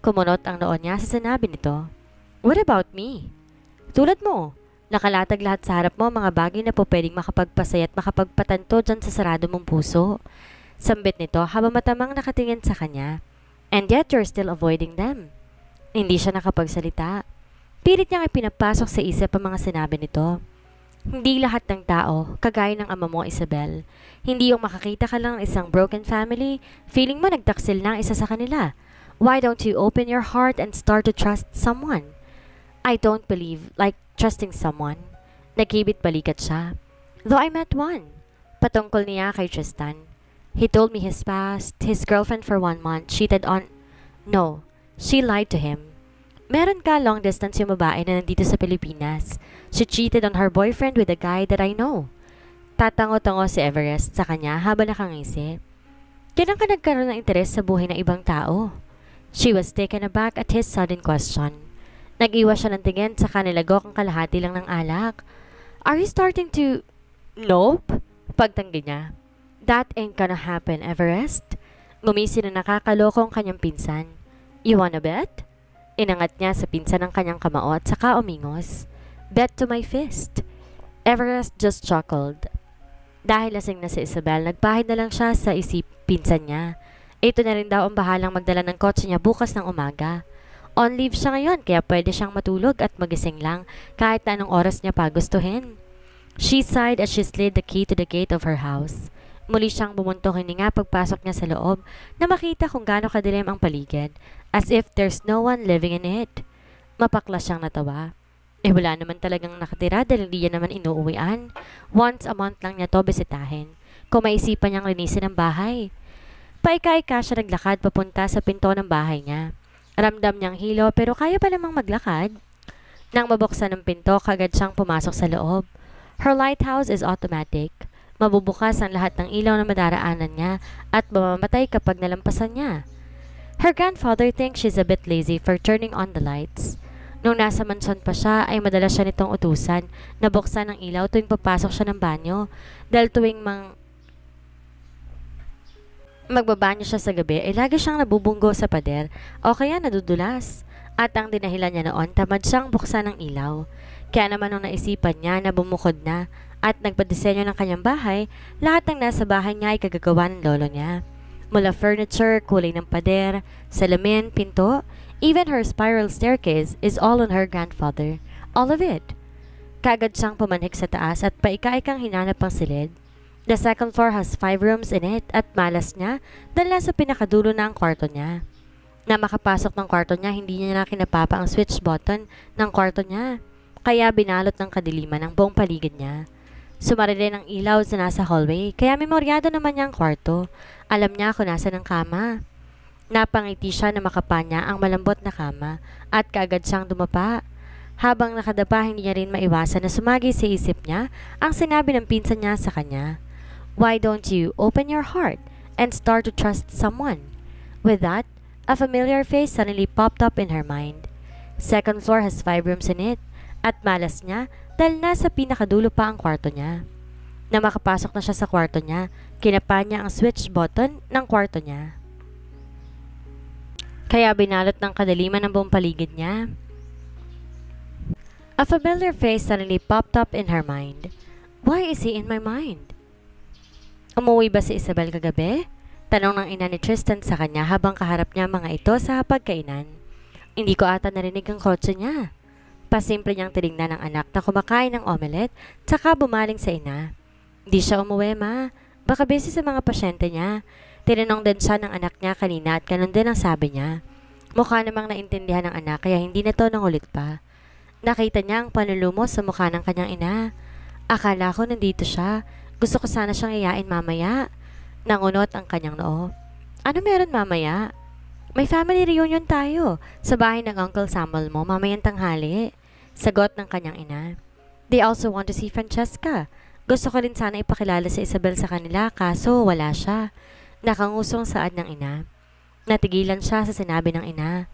Kumunot ang noon niya sa sinabi nito. What about me? Tulad mo, nakalatag lahat sa harap mo ang mga bagay na po pwedeng makapagpasaya at makapagpatanto dyan sa sarado mong puso. Sambit nito habang matamang nakatingin sa kanya. And yet you're still avoiding them. Hindi siya nakapagsalita. Pilit niyang ipinapasok sa isip ang mga sinabi nito. Hindi lahat ng tao, kagaya ng ama mo, Isabel. Hindi yung makakita ka lang ng isang broken family, feeling mo nagtaksil na ang isa sa kanila. Why don't you open your heart and start to trust someone? I don't believe, like, trusting someone. Nagkibit balikat siya. Though I met one. Patungkol niya kay Tristan. He told me his past, his girlfriend for one month, cheated on... No, she lied to him. Meron ka long distance yung babae na nandito sa Pilipinas. She cheated on her boyfriend with a guy that I know. Tatango-tango si Everest sa kanya habang nakangisip. Kailan ka nagkaroon ng interes sa buhay ng ibang tao? She was taken aback at his sudden question. Nag-iwas siya ng tingin sa kanilagok ang kalahati lang ng alak. Are you starting to... Nope? Pagtanggi niya. That ain't gonna happen, Everest. Ngumisi na nakakaloko ang kanyang pinsan. You wanna bet? Inangat niya sa pinsan ng kanyang kamao at saka umingos. Bet to my fist. Everest just chuckled. Dahil lasing na si Isabel, nagpahid na lang siya sa isip pinsan niya. Ito na rin daw ang bahalang magdala ng kotse niya bukas ng umaga. On leave siya ngayon kaya pwede siyang matulog at magising lang kahit na anong oras niya pagustuhin. She sighed as she slid the key to the gate of her house. Muli siyang bumuntong hininga pagpasok niya sa loob na makita kung gaano kadilim ang paligid, as if there's no one living in it. Mapakla siyang natawa. Eh wala naman talagang nakatira dahil hindi naman inuuwian. Once a month lang niya to bisitahin. Kung maisipan niyang linisin ang bahay. Paika-ika siya naglakad papunta sa pinto ng bahay niya. Ramdam niyang hilo pero kaya pa lamang maglakad. Nang mabuksan ng pinto, kagad siyang pumasok sa loob. Her lighthouse is automatic. Mabubukas ang lahat ng ilaw na madaraanan niya at mamamatay kapag nalampasan niya. Her grandfather thinks she's a bit lazy for turning on the lights. Nung nasa mansyon pa siya ay madalas siya nitong utusan na buksan ng ilaw tuwing papasok siya ng banyo dahil tuwing mang magbabanyo siya sa gabi ay lagi siyang nabubunggo sa pader o kaya nadudulas. At ang dinahilan niya noon, tamad siyang buksan ng ilaw. Kaya naman nung naisipan niya na bumukod na at nagpadesenyo ng kanyang bahay, lahat ng nasa bahay niya ay kagagawa ng lolo niya. Mula furniture, kulay ng pader, salamin, pinto, Even her spiral staircase is all on her grandfather. All of it. Kagad siyang pumanhik sa taas at paikaikang ikang hinanap ang silid. The second floor has five rooms in it at malas niya, dala sa pinakadulo na ang kwarto niya. Na makapasok ng kwarto niya, hindi niya na kinapapa ang switch button ng kwarto niya. Kaya binalot ng kadiliman ang buong paligid niya. Sumarilin ang ilaw sa nasa hallway, kaya memoryado naman niya ang kwarto. Alam niya kung nasa ng kama. Napangiti siya na makapanya ang malambot na kama at kaagad siyang dumapa. Habang nakadapa, hindi niya rin maiwasan na sumagi sa isip niya ang sinabi ng pinsan niya sa kanya. Why don't you open your heart and start to trust someone? With that, a familiar face suddenly popped up in her mind. Second floor has five rooms in it at malas niya dahil nasa pinakadulo pa ang kwarto niya. Na makapasok na siya sa kwarto niya, kinapa niya ang switch button ng kwarto niya kaya binalot ng kadaliman ang buong paligid niya. A familiar face suddenly popped up in her mind. Why is he in my mind? Umuwi ba si Isabel kagabi? Tanong ng ina ni Tristan sa kanya habang kaharap niya mga ito sa pagkainan. Hindi ko ata narinig ang kotse niya. Pasimple niyang tinignan ng anak na kumakain ng omelet, tsaka bumaling sa ina. Hindi siya umuwi, ma. Baka busy sa mga pasyente niya. Tinanong din siya ng anak niya kanina at ganun din ang sabi niya. Mukha namang naintindihan ng anak kaya hindi na to nang ulit pa. Nakita niya ang panulumos sa mukha ng kanyang ina. Akala ko nandito siya. Gusto ko sana siyang iyain mamaya. Nangunot ang kanyang noo. Ano meron mamaya? May family reunion tayo sa bahay ng Uncle Samuel mo mamayang tanghali. Sagot ng kanyang ina. They also want to see Francesca. Gusto ko rin sana ipakilala si Isabel sa kanila kaso wala siya. Nakangusong saad ng ina. Natigilan siya sa sinabi ng ina.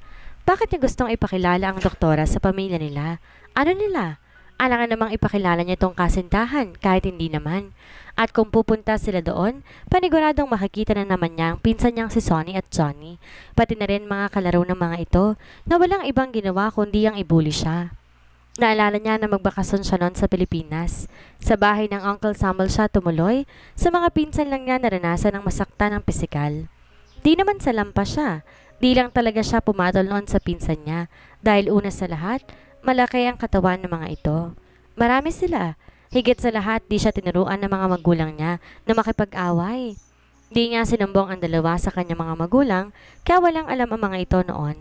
Bakit niya gustong ipakilala ang doktora sa pamilya nila? Ano nila? Alangan ano namang ipakilala niya tong kasintahan kahit hindi naman. At kung pupunta sila doon, paniguradong makikita na naman niya ang pinsan niyang si Sonny at Johnny, pati na rin mga kalaro ng mga ito na walang ibang ginawa kundi ang ibuli siya. Naalala niya na magbakasyon siya noon sa Pilipinas. Sa bahay ng Uncle Samuel siya tumuloy, sa mga pinsan lang niya naranasan ang masaktan ng pisikal. Di naman sa lampa siya, di lang talaga siya pumatol noon sa pinsan niya dahil una sa lahat, malaki ang katawan ng mga ito. Marami sila, Higit sa lahat, di siya tinuruan ng mga magulang niya na makipag-away. Di niya sinumbong ang dalawa sa kanyang mga magulang, kaya walang alam ang mga ito noon.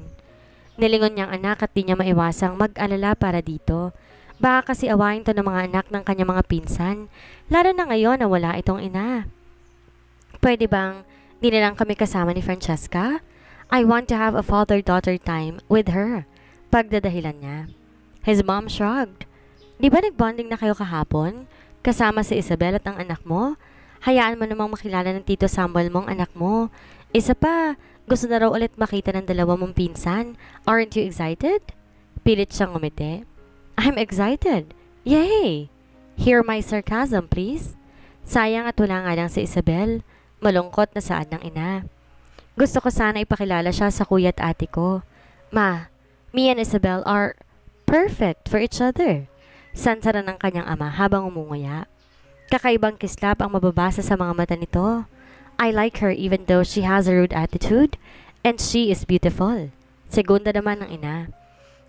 Nilingon niyang anak at di niya maiwasang mag-alala para dito. Baka kasi awain to ng mga anak ng kanyang mga pinsan, lalo na ngayon na wala itong ina. Pwede bang di na lang kami kasama ni Francesca? I want to have a father-daughter time with her. Pagdadahilan niya. His mom shrugged. Di ba nagbonding na kayo kahapon? Kasama si Isabel at ang anak mo? Hayaan mo namang makilala ng Tito Samuel mong anak mo. Isa pa, gusto na raw ulit makita ng dalawa mong pinsan. Aren't you excited? Pilit siyang umiti. I'm excited. Yay! Hear my sarcasm, please. Sayang at wala nga lang si Isabel. Malungkot na saad ng ina. Gusto ko sana ipakilala siya sa kuya at ate ko. Ma, me and Isabel are perfect for each other. Sansara ng kanyang ama habang umunguya. Kakaibang kislap ang mababasa sa mga mata nito. I like her even though she has a rude attitude and she is beautiful. Segunda naman ng ina.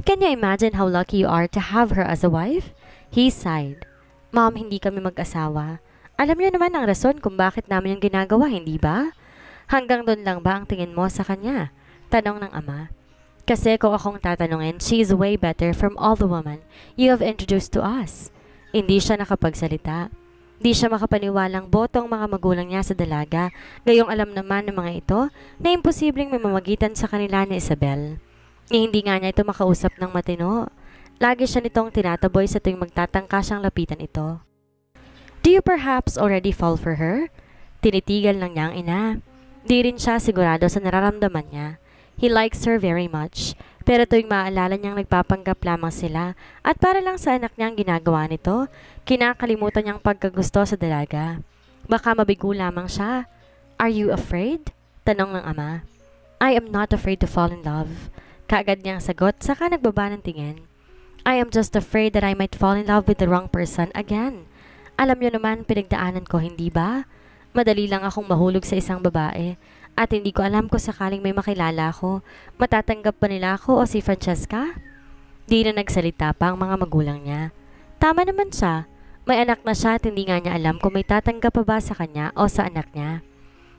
Can you imagine how lucky you are to have her as a wife? He sighed. Ma'am, hindi kami mag-asawa. Alam niyo naman ang rason kung bakit namin yung ginagawa, hindi ba? Hanggang doon lang ba ang tingin mo sa kanya? Tanong ng ama. Kasi kung akong tatanungin, she is way better from all the women you have introduced to us. Hindi siya nakapagsalita. Di siya makapaniwalang botong mga magulang niya sa dalaga, gayong alam naman ng mga ito na imposibleng may mamagitan sa kanila ni Isabel. E hindi nga niya ito makausap ng matino. Lagi siya nitong tinataboy sa tuwing magtatangka siyang lapitan ito. Do you perhaps already fall for her? Tinitigal lang niya ang ina. Di rin siya sigurado sa nararamdaman niya. He likes her very much, pero tuwing maalala niyang nagpapanggap lamang sila at para lang sa anak niya ang ginagawa nito, kinakalimutan niyang pagkagusto sa dalaga. Baka mabigo lamang siya. Are you afraid? Tanong ng ama. I am not afraid to fall in love. Kaagad niyang sagot, saka nagbaba ng tingin. I am just afraid that I might fall in love with the wrong person again. Alam niyo naman, pinagdaanan ko, hindi ba? Madali lang akong mahulog sa isang babae at hindi ko alam kung sakaling may makilala ko, matatanggap pa nila ako o si Francesca? Di na nagsalita pa ang mga magulang niya. Tama naman siya. May anak na siya at hindi nga niya alam kung may tatanggap pa ba sa kanya o sa anak niya.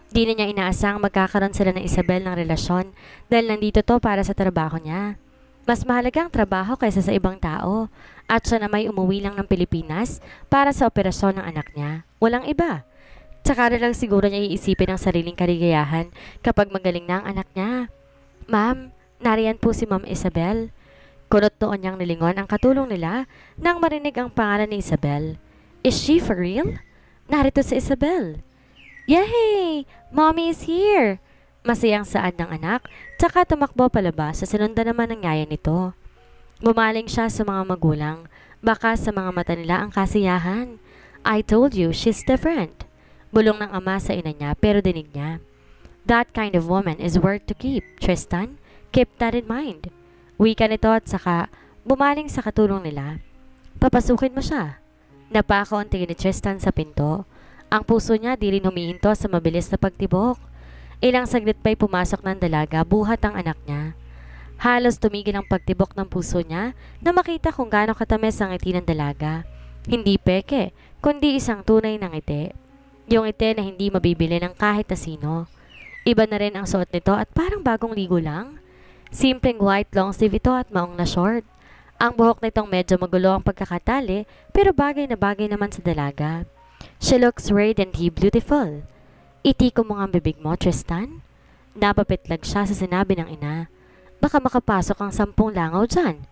Di na niya inaasang magkakaroon sila ng Isabel ng relasyon dahil nandito to para sa trabaho niya. Mas mahalaga ang trabaho kaysa sa ibang tao at siya na may umuwi lang ng Pilipinas para sa operasyon ng anak niya. Walang iba. Tsaka na lang siguro niya iisipin ang sariling kaligayahan kapag magaling na ang anak niya. Ma'am, nariyan po si Ma'am Isabel. Kunot noon niyang nilingon ang katulong nila nang marinig ang pangalan ni Isabel. Is she for real? Narito si Isabel. Yay! Mommy is here! Masayang saad ng anak, tsaka tumakbo palabas sa sinunda naman ng yaya nito. Bumaling siya sa mga magulang, baka sa mga mata nila ang kasiyahan. I told you, she's different. Bulong ng ama sa ina niya pero dinig niya. That kind of woman is worth to keep, Tristan. Keep that in mind. Wika nito at saka bumaling sa katulong nila. Papasukin mo siya. Napakaunti ni Tristan sa pinto. Ang puso niya di rin humihinto sa mabilis na pagtibok. Ilang saglit pa'y pumasok ng dalaga buhat ang anak niya. Halos tumigil ang pagtibok ng puso niya na makita kung gaano katamis ang ngiti ng dalaga. Hindi peke, kundi isang tunay na ng ngiti. Yung ite na hindi mabibili ng kahit na sino. Iba na rin ang suot nito at parang bagong ligo lang. Simpleng white long sleeve ito at maong na short. Ang buhok nitong medyo magulo ang pagkakatali pero bagay na bagay naman sa dalaga. She looks radiant and beautiful. Iti ko mo ang bibig mo, Tristan. Napapitlag siya sa sinabi ng ina. Baka makapasok ang sampung langaw dyan.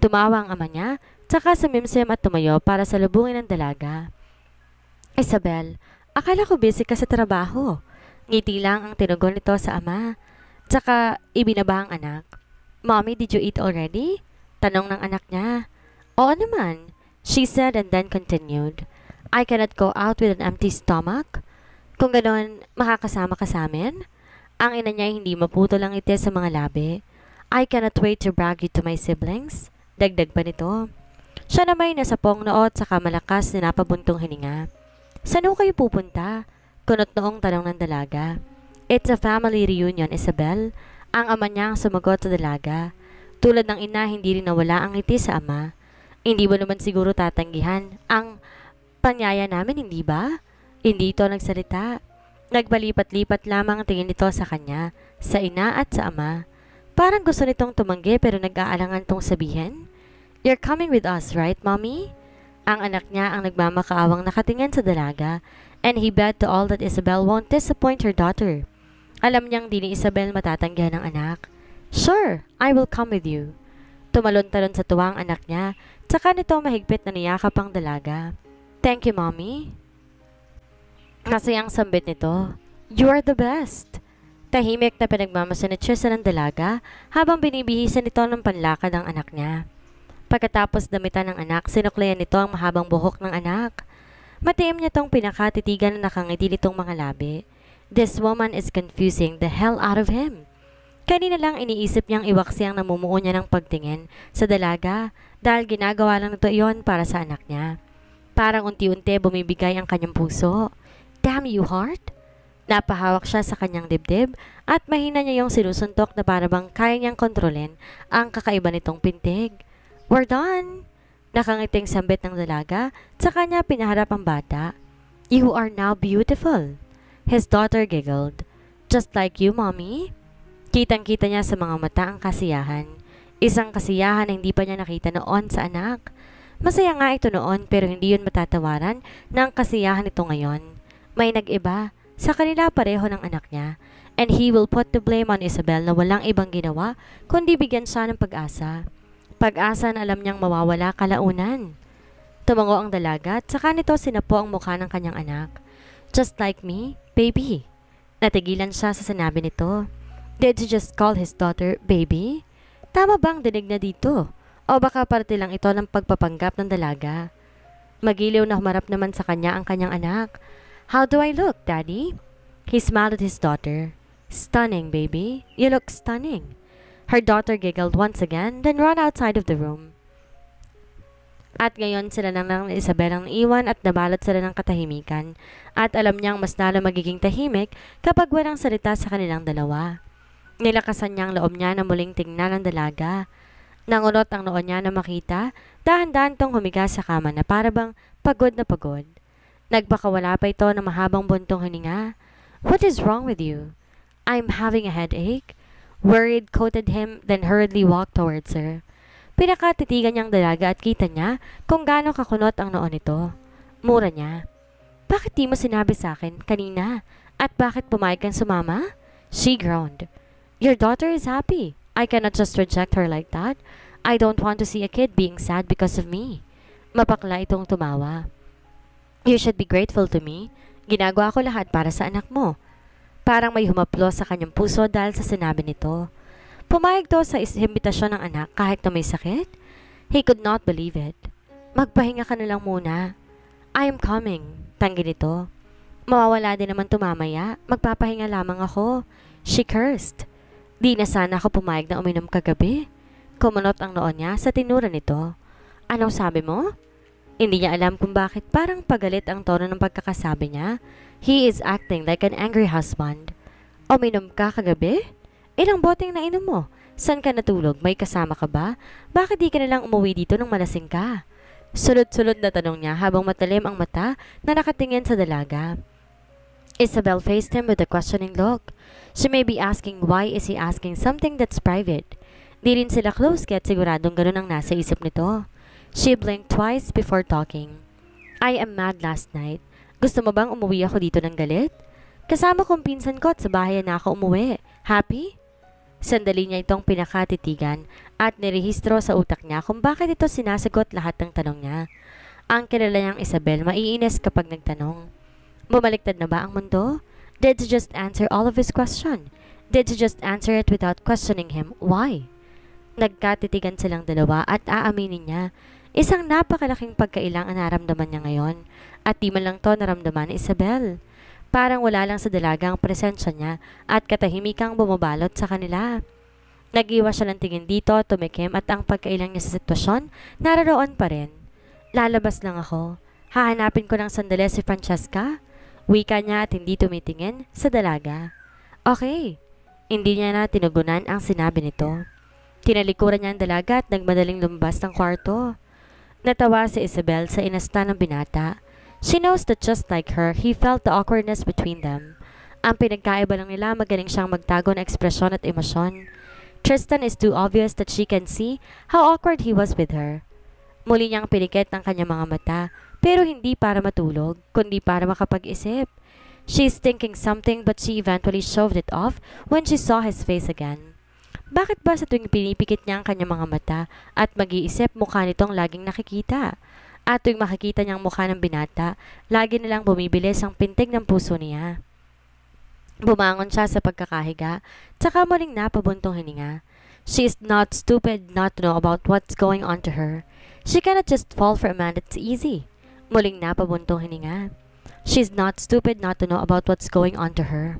Tumawa ang ama niya, tsaka sa mimsim at tumayo para sa salubungin ng dalaga. Isabel, Akala ko busy ka sa trabaho. Ngiti lang ang tinugon nito sa ama. Tsaka ibinaba ang anak. Mommy, did you eat already? Tanong ng anak niya. Oo naman, she said and then continued. I cannot go out with an empty stomach. Kung ganon, makakasama ka sa amin? Ang ina niya hindi maputo lang ite sa mga labi. I cannot wait to brag you to my siblings. Dagdag pa nito. Siya na may nasapong noot sa kamalakas na napabuntong hininga. Saan ho kayo pupunta? Kunot noong tanong ng dalaga. It's a family reunion, Isabel. Ang ama niyang sumagot sa dalaga. Tulad ng ina, hindi rin nawala ang ngiti sa ama. Hindi mo naman siguro tatanggihan ang panyaya namin, hindi ba? Hindi ito nagsalita. nagbalipat lipat lamang ang tingin nito sa kanya, sa ina at sa ama. Parang gusto nitong tumanggi pero nag-aalangan tong sabihin. You're coming with us, right, mommy? Ang anak niya ang nagmamakaawang nakatingin sa dalaga, and he bet to all that Isabel won't disappoint her daughter. Alam niyang di ni Isabel matatanggihan ng anak. Sure, I will come with you. Tumalon-talon sa tuwang anak niya, tsaka nito mahigpit na niyakap ang dalaga. Thank you, Mommy. Masayang sambit nito. You are the best. Tahimik na pinagmamasan ni Chisa ng dalaga habang binibihisan ito ng panlakad ang anak niya. Pagkatapos damitan ng anak, sinuklayan nito ang mahabang buhok ng anak. Matiim niya tong pinakatitigan na nakangiti nitong mga labi. This woman is confusing the hell out of him. Kanina lang iniisip niyang iwaksi ang namumuo niya ng pagtingin sa dalaga dahil ginagawa lang nito iyon para sa anak niya. Parang unti-unti bumibigay ang kanyang puso. Damn you heart! Napahawak siya sa kanyang dibdib at mahina niya yung sinusuntok na parabang kaya niyang kontrolin ang kakaiba nitong pintig. We're done! Nakangiting sambit ng dalaga, sa kanya pinaharap ang bata. You are now beautiful. His daughter giggled. Just like you, mommy. Kitang-kita niya sa mga mata ang kasiyahan. Isang kasiyahan na hindi pa niya nakita noon sa anak. Masaya nga ito noon pero hindi yun matatawaran na ang kasiyahan ito ngayon. May nag-iba. Sa kanila pareho ng anak niya. And he will put the blame on Isabel na walang ibang ginawa kundi bigyan siya ng pag-asa pag-asa na alam niyang mawawala kalaunan. Tumango ang dalaga at saka nito sinapo ang mukha ng kanyang anak. Just like me, baby. Natigilan siya sa sinabi nito. Did you just call his daughter baby? Tama bang dinig na dito? O baka parte lang ito ng pagpapanggap ng dalaga? Magiliw na humarap naman sa kanya ang kanyang anak. How do I look, daddy? He smiled at his daughter. Stunning, baby. You look stunning. Her daughter giggled once again, then ran outside of the room. At gayon sila nang ng Isabel ang iwan at nabalot sila ng katahimikan. At alam niyang mas lalo magiging tahimik kapag walang salita sa kanilang dalawa. Nilakasan niya ang loob niya na muling tingnan ang dalaga. Nangulot ang noon niya na makita, dahan-dahan tong humiga sa kama na para bang pagod na pagod. Nagpakawala pa ito ng mahabang buntong hininga. What is wrong with you? I'm having a headache. Worried coated him, then hurriedly walked towards her. Pinakatitigan niyang dalaga at kita niya kung gaano kakunot ang noon nito. Mura niya. Bakit di mo sinabi sa akin kanina? At bakit pumayag kang sumama? She groaned. Your daughter is happy. I cannot just reject her like that. I don't want to see a kid being sad because of me. Mapakla itong tumawa. You should be grateful to me. Ginagawa ko lahat para sa anak mo. Parang may humaplo sa kanyang puso dahil sa sinabi nito. Pumayag daw sa imbitasyon ng anak kahit na may sakit. He could not believe it. Magpahinga ka na lang muna. I am coming, tanggi nito. Mawawala din naman tumamaya. Magpapahinga lamang ako. She cursed. Di na sana ako pumayag na uminom kagabi. Kumunot ang noon niya sa tinura nito. Anong sabi mo? Hindi niya alam kung bakit parang pagalit ang tono ng pagkakasabi niya He is acting like an angry husband. Uminom ka kagabi? Ilang boteng na inom mo? San ka natulog? May kasama ka ba? Bakit di ka nalang umuwi dito nung malasing ka? Sulod-sulod na tanong niya habang matalim ang mata na nakatingin sa dalaga. Isabel faced him with a questioning look. She may be asking why is he asking something that's private. Di rin sila close kaya't siguradong ganun ang nasa isip nito. She blinked twice before talking. I am mad last night. Gusto mo bang umuwi ako dito ng galit? Kasama kong pinsan ko at sa bahay na ako umuwi. Happy? Sandali niya itong pinakatitigan at nirehistro sa utak niya kung bakit ito sinasagot lahat ng tanong niya. Ang kilala niyang Isabel maiinis kapag nagtanong. Bumaliktad na ba ang mundo? Did you just answer all of his question? Did you just answer it without questioning him? Why? Nagkatitigan silang dalawa at aaminin niya Isang napakalaking pagkailang ang naramdaman niya ngayon at di man lang to naramdaman ni Isabel. Parang wala lang sa dalaga ang presensya niya at katahimikang bumabalot sa kanila. nag siya ng tingin dito, tumikim at ang pagkailang niya sa sitwasyon, nararoon pa rin. Lalabas lang ako. Hahanapin ko ng sandali si Francesca. Wika niya at hindi tumitingin sa dalaga. Okay. Hindi niya na tinugunan ang sinabi nito. Tinalikuran niya ang dalaga at nagmadaling lumabas ng kwarto. Natawa si Isabel sa inasta ng binata. She knows that just like her, he felt the awkwardness between them. Ang pinagkaiba lang nila, magaling siyang magtago ng ekspresyon at emosyon. Tristan is too obvious that she can see how awkward he was with her. Muli niyang pinikit ng kanyang mga mata, pero hindi para matulog, kundi para makapag-isip. She's thinking something but she eventually shoved it off when she saw his face again. Bakit ba sa tuwing pinipikit niya ang kanyang mga mata at mag-iisip mukha nitong laging nakikita? At tuwing makikita niyang mukha ng binata, lagi nilang bumibilis ang pintig ng puso niya. Bumangon siya sa pagkakahiga, tsaka muling napabuntong hininga. She is not stupid not to know about what's going on to her. She cannot just fall for a man that's easy. Muling napabuntong hininga. She is not stupid not to know about what's going on to her.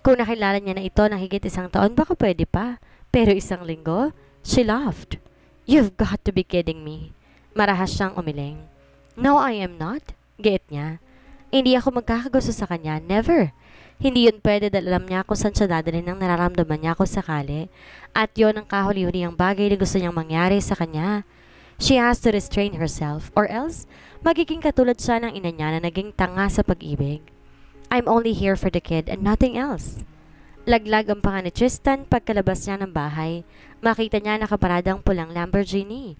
Kung nakilala niya na ito ng higit isang taon, baka pwede pa. Pero isang linggo? She laughed. You've got to be kidding me. Marahas siyang umiling. No, I am not. Geet niya. Hindi ako magkakagusto sa kanya. Never. Hindi yun pwede dahil alam niya kung saan siya dadalhin ang nararamdaman niya kung sakali. At yon ang kahuli-hulihang bagay na gusto niyang mangyari sa kanya. She has to restrain herself or else magiging katulad siya ng ina niya na naging tanga sa pag-ibig. I'm only here for the kid and nothing else. Laglag ang panga ni Tristan pagkalabas niya ng bahay. Makita niya nakaparada ang pulang Lamborghini.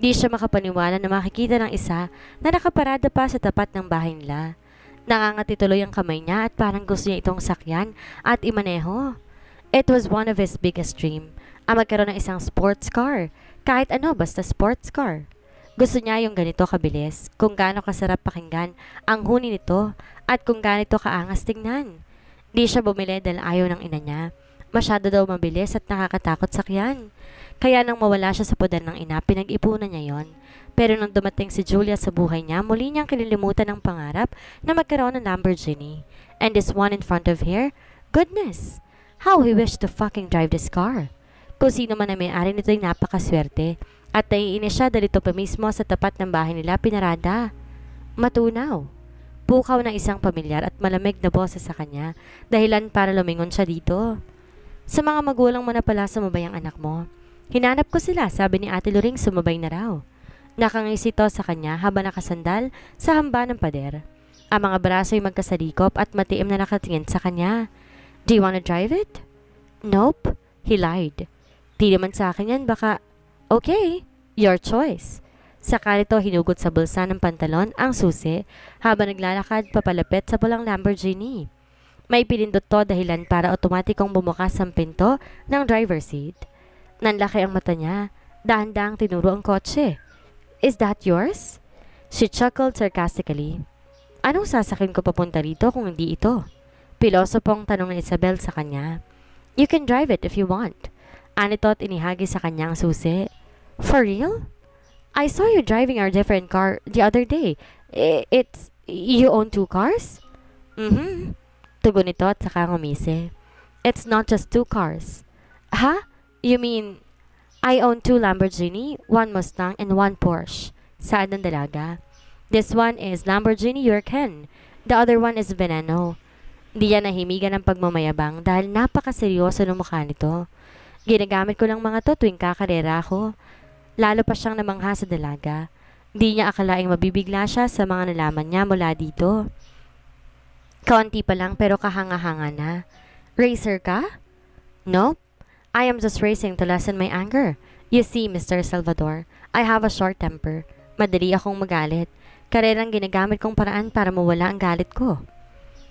Di siya makapaniwala na makikita ng isa na nakaparada pa sa tapat ng bahay nila. Nakangati tuloy ang kamay niya at parang gusto niya itong sakyan at imaneho. It was one of his biggest dream, ang magkaroon ng isang sports car, kahit ano basta sports car. Gusto niya yung ganito kabilis, kung gaano kasarap pakinggan ang huni nito at kung ganito kaangas tingnan. Di siya bumili dahil ayaw ng ina niya. Masyado daw mabilis at nakakatakot sakyan. Kaya nang mawala siya sa poder ng ina, pinag-ipunan niya yon. Pero nang dumating si Julia sa buhay niya, muli niyang kinilimutan ang pangarap na magkaroon ng Lamborghini. And this one in front of here, goodness, how he wished to fucking drive this car. Kung sino man na may-ari nito ay napakaswerte. At naiinis siya dalito pa mismo sa tapat ng bahay nila pinarada. Matunaw. Bukaw ng isang pamilyar at malamig na boses sa kanya, dahilan para lumingon siya dito. Sa mga magulang mo na pala sumabay ang anak mo. Hinanap ko sila, sabi ni Ate Loring sumabay na raw. Nakangisi to sa kanya habang nakasandal sa hamba ng pader. Ang mga braso'y magkasalikop at matiim na nakatingin sa kanya. Do you wanna drive it? Nope, he lied. Di naman sa akin yan, baka, okay, your choice. Sakali to hinugot sa bulsa ng pantalon ang susi habang naglalakad papalapit sa pulang Lamborghini. May pinindot to dahilan para otomatikong bumukas ang pinto ng driver's seat. Nanlaki ang mata niya. Dahan-dahang tinuro ang kotse. Is that yours? She chuckled sarcastically. Anong sasakin ko papunta rito kung hindi ito? Piloso pong tanong ni Isabel sa kanya. You can drive it if you want. Anitot inihagi sa kanyang susi. For real? I saw you driving our different car the other day. it's, you own two cars? Mm-hmm. Tugon nito at saka ngumisi. It's not just two cars. Ha? Huh? You mean, I own two Lamborghini, one Mustang, and one Porsche. Saan ang dalaga. This one is Lamborghini Huracan. The other one is Veneno. Di yan nahimigan ng pagmamayabang dahil napakaseryoso ng mukha nito. Ginagamit ko lang mga to tuwing kakarera ko. Lalo pa siyang namangha sa dalaga. Hindi niya akalaing mabibigla siya sa mga nalaman niya mula dito. Kaunti pa lang pero kahanga-hanga na. Racer ka? Nope. I am just racing to lessen my anger. You see, Mr. Salvador, I have a short temper. Madali akong magalit. Karerang ginagamit kong paraan para mawala ang galit ko.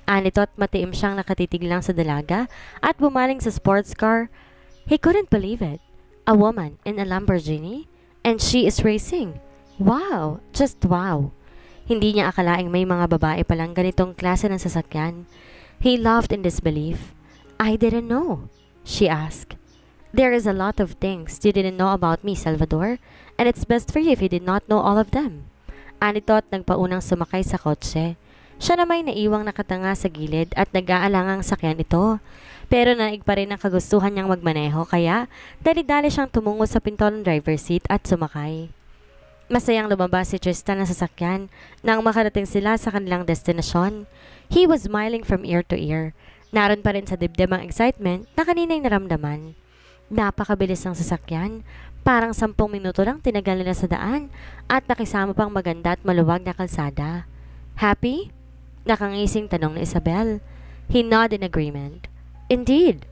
Anito at matiim siyang nakatitig lang sa dalaga at bumaling sa sports car. He couldn't believe it. A woman in a Lamborghini? And she is racing. Wow! Just wow! Hindi niya akalaing may mga babae palang ganitong klase ng sasakyan. He laughed in disbelief. I didn't know, she asked. There is a lot of things you didn't know about me, Salvador, and it's best for you if you did not know all of them. Anito at nagpaunang sumakay sa kotse. Siya na may naiwang nakatanga sa gilid at nag-aalangang sakyan ito. Pero naig pa rin ang kagustuhan niyang magmaneho kaya dali-dali siyang tumungo sa pinto ng driver's seat at sumakay. Masayang lumabas si Tristan ng sasakyan nang makarating sila sa kanilang destinasyon. He was smiling from ear to ear. Naroon pa rin sa dibdib ang excitement na kanina'y naramdaman. Napakabilis ng sasakyan. Parang sampung minuto lang tinagal nila sa daan at nakisama pang maganda at maluwag na kalsada. Happy? Nakangising tanong ni Isabel. He nodded in agreement. Indeed,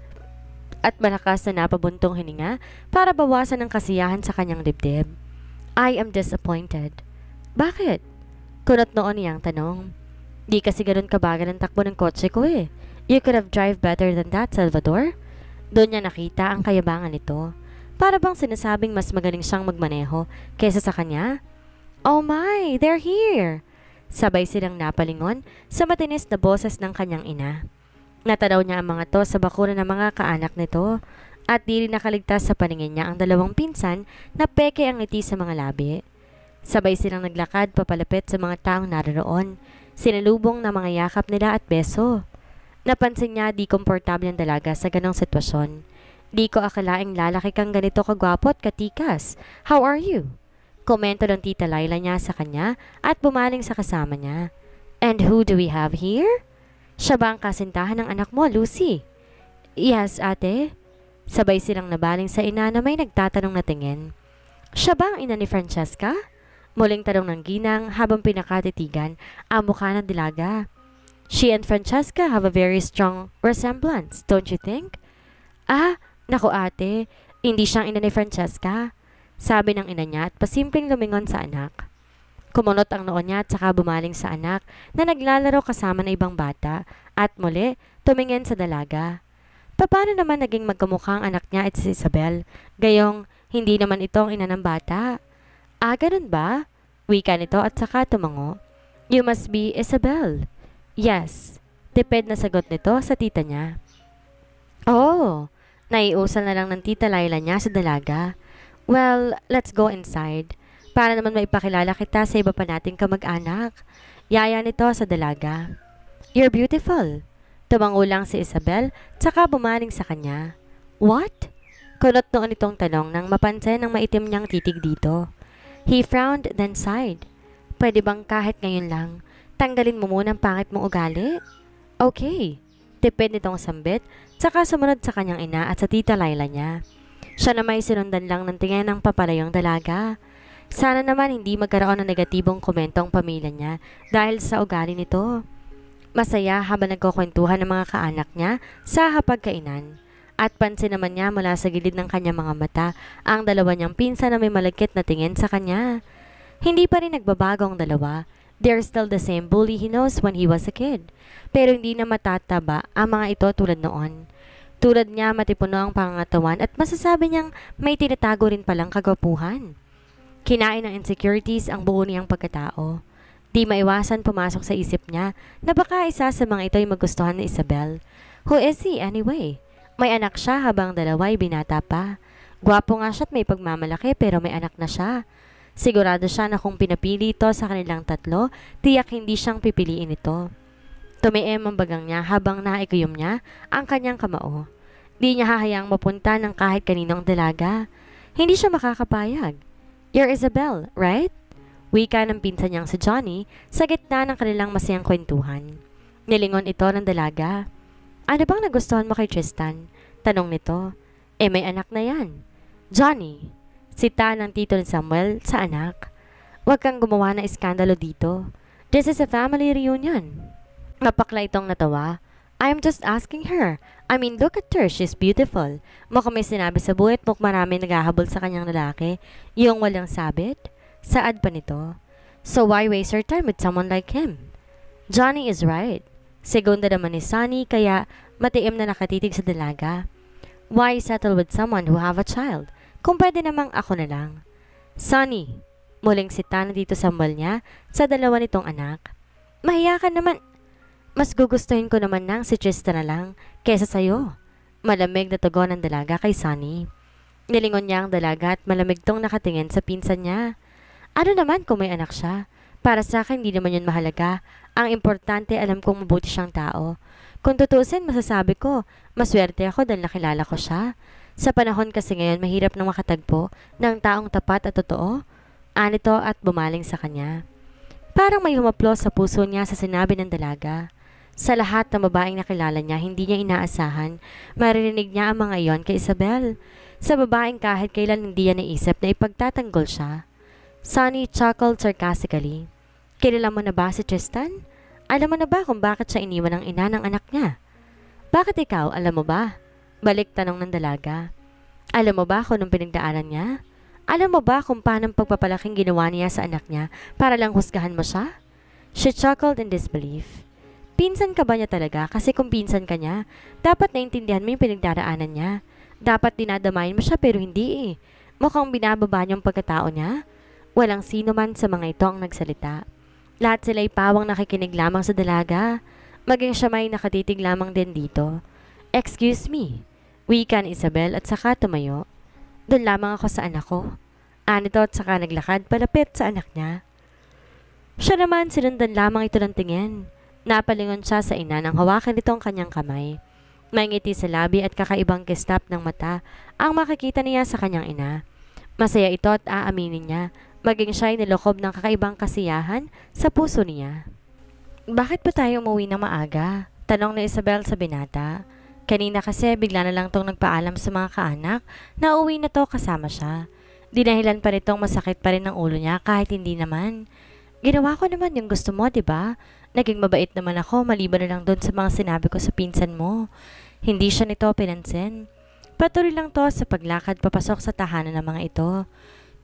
at malakas na napabuntong hininga para bawasan ang kasiyahan sa kanyang dibdib. I am disappointed. Bakit? Kunot noon niya ang tanong. Di kasi ganun kabagal ang takbo ng kotse ko eh. You could have drive better than that, Salvador. Doon niya nakita ang kayabangan nito. Para bang sinasabing mas magaling siyang magmaneho kaysa sa kanya? Oh my, they're here! Sabay silang napalingon sa matinis na boses ng kanyang ina. Natanaw niya ang mga to sa bakuna ng mga kaanak nito at di rin nakaligtas sa paningin niya ang dalawang pinsan na peke ang ngiti sa mga labi. Sabay silang naglakad papalapit sa mga taong naroon, sinalubong ng mga yakap nila at beso. Napansin niya di komportable ang dalaga sa ganong sitwasyon. Di ko akalaing lalaki kang ganito kagwapo at katikas. How are you? Komento ng tita Laila niya sa kanya at bumaling sa kasama niya. And who do we have here? Siya ba ang kasintahan ng anak mo, Lucy? Yes, ate. Sabay silang nabaling sa ina na may nagtatanong na tingin. Siya ba ang ina ni Francesca? Muling tanong ng ginang habang pinakatitigan ang mukha ng dilaga. She and Francesca have a very strong resemblance, don't you think? Ah, naku ate, hindi siyang ina ni Francesca. Sabi ng ina niya at pasimpleng lumingon sa anak. Kumunot ang noon niya at saka bumaling sa anak na naglalaro kasama ng ibang bata at muli tumingin sa dalaga. Paano naman naging magkamukha ang anak niya at si Isabel? Gayong hindi naman itong ina ng bata. Ah, ganun ba? Wika nito at saka tumango. You must be Isabel. Yes. Tipid na sagot nito sa tita niya. Oh, naiusal na lang ng tita Laila niya sa dalaga. Well, let's go inside para naman maipakilala kita sa iba pa nating kamag-anak. Yaya nito sa dalaga. You're beautiful. Tumango lang si Isabel, tsaka bumaling sa kanya. What? Kunot noon itong tanong nang mapansin ang maitim niyang titig dito. He frowned then sighed. Pwede bang kahit ngayon lang, tanggalin mo muna ang pangit mong ugali? Okay. Tipid nitong sambit, tsaka sumunod sa kanyang ina at sa tita Laila niya. Siya na may sinundan lang ng tingin ng papalayong dalaga. Sana naman hindi magkaroon ng negatibong komento ang pamilya niya dahil sa ugali nito. Masaya habang nagkukwentuhan ng mga kaanak niya sa hapagkainan. At pansin naman niya mula sa gilid ng kanyang mga mata ang dalawa niyang pinsa na may malagkit na tingin sa kanya. Hindi pa rin nagbabago ang dalawa. They're still the same bully he knows when he was a kid. Pero hindi na matataba ang mga ito tulad noon. Tulad niya matipuno ang pangangatawan at masasabi niyang may tinatago rin palang kagwapuhan. Kinain ng insecurities ang buo niyang pagkatao. Di maiwasan pumasok sa isip niya na baka isa sa mga ito'y magustuhan ni Isabel. Who is he anyway? May anak siya habang dalawa'y binata pa. Gwapo nga siya at may pagmamalaki pero may anak na siya. Sigurado siya na kung pinapili ito sa kanilang tatlo, tiyak hindi siyang pipiliin ito. Tumiim ang bagang niya habang naikuyom niya ang kanyang kamao. Di niya hahayaang mapunta ng kahit kaninong dalaga. Hindi siya makakapayag. You're Isabel, right? Wika ng pinsan niyang si Johnny sa gitna ng kanilang masayang kwentuhan. Nilingon ito ng dalaga. Ano bang nagustuhan mo kay Tristan? Tanong nito. Eh may anak na yan. Johnny, sita ng tito ni Samuel sa anak. Huwag kang gumawa ng iskandalo dito. This is a family reunion. Napakla itong natawa. I'm just asking her I mean, look at her. She's beautiful. Mukhang may sinabi sa buhay at mukhang marami naghahabol sa kanyang lalaki. Yung walang sabit? Saad pa nito? So why waste her time with someone like him? Johnny is right. Segunda naman ni Sunny kaya matiim na nakatitig sa dalaga. Why settle with someone who have a child? Kung pwede namang ako na lang. Sunny, muling si Tana dito sa mall niya sa dalawa nitong anak. Mahiya ka naman, mas gugustuhin ko naman nang si Trista na lang kesa sa'yo. Malamig na tugon ng dalaga kay Sunny. Nilingon niya ang dalaga at malamig tong nakatingin sa pinsan niya. Ano naman kung may anak siya? Para sa akin, hindi naman yun mahalaga. Ang importante, alam kong mabuti siyang tao. Kung tutusin, masasabi ko, maswerte ako dahil nakilala ko siya. Sa panahon kasi ngayon, mahirap nang makatagpo ng taong tapat at totoo. Anito at bumaling sa kanya. Parang may humaplos sa puso niya sa sinabi ng dalaga. Sa lahat ng babaeng nakilala niya, hindi niya inaasahan, maririnig niya ang mga iyon kay Isabel. Sa babaeng kahit kailan hindi niya naisip na ipagtatanggol siya. Sunny chuckled sarcastically. Kilala mo na ba si Tristan? Alam mo na ba kung bakit siya iniwan ng ina ng anak niya? Bakit ikaw, alam mo ba? Balik tanong ng dalaga. Alam mo ba kung anong pinagdaanan niya? Alam mo ba kung paano ang pagpapalaking ginawa niya sa anak niya para lang husgahan mo siya? She chuckled in disbelief. Pinsan ka ba niya talaga? Kasi kung pinsan ka niya, dapat naintindihan mo yung pinagdaraanan niya. Dapat dinadamayin mo siya pero hindi eh. Mukhang binababa niyong pagkatao niya. Walang sino man sa mga ito ang nagsalita. Lahat sila ay pawang nakikinig lamang sa dalaga. Maging siya may nakatitig lamang din dito. Excuse me. Wika ni Isabel at saka tumayo. Doon lamang ako sa anak ko. Anito at saka naglakad palapit sa anak niya. Siya naman sinundan lamang ito ng tingin. Napalingon siya sa ina nang hawakan nitong kanyang kamay. May ngiti sa labi at kakaibang kistap ng mata ang makikita niya sa kanyang ina. Masaya ito at aaminin niya, maging siya'y nilokob ng kakaibang kasiyahan sa puso niya. Bakit pa tayo umuwi ng maaga? Tanong ni Isabel sa binata. Kanina kasi bigla na lang tong nagpaalam sa mga kaanak na uwi na to kasama siya. Dinahilan pa nitong masakit pa rin ang ulo niya kahit hindi naman. Ginawa ko naman yung gusto mo, di ba? Naging mabait naman ako maliban na lang doon sa mga sinabi ko sa pinsan mo. Hindi siya nito pinansin. Patuloy lang to sa paglakad papasok sa tahanan ng mga ito.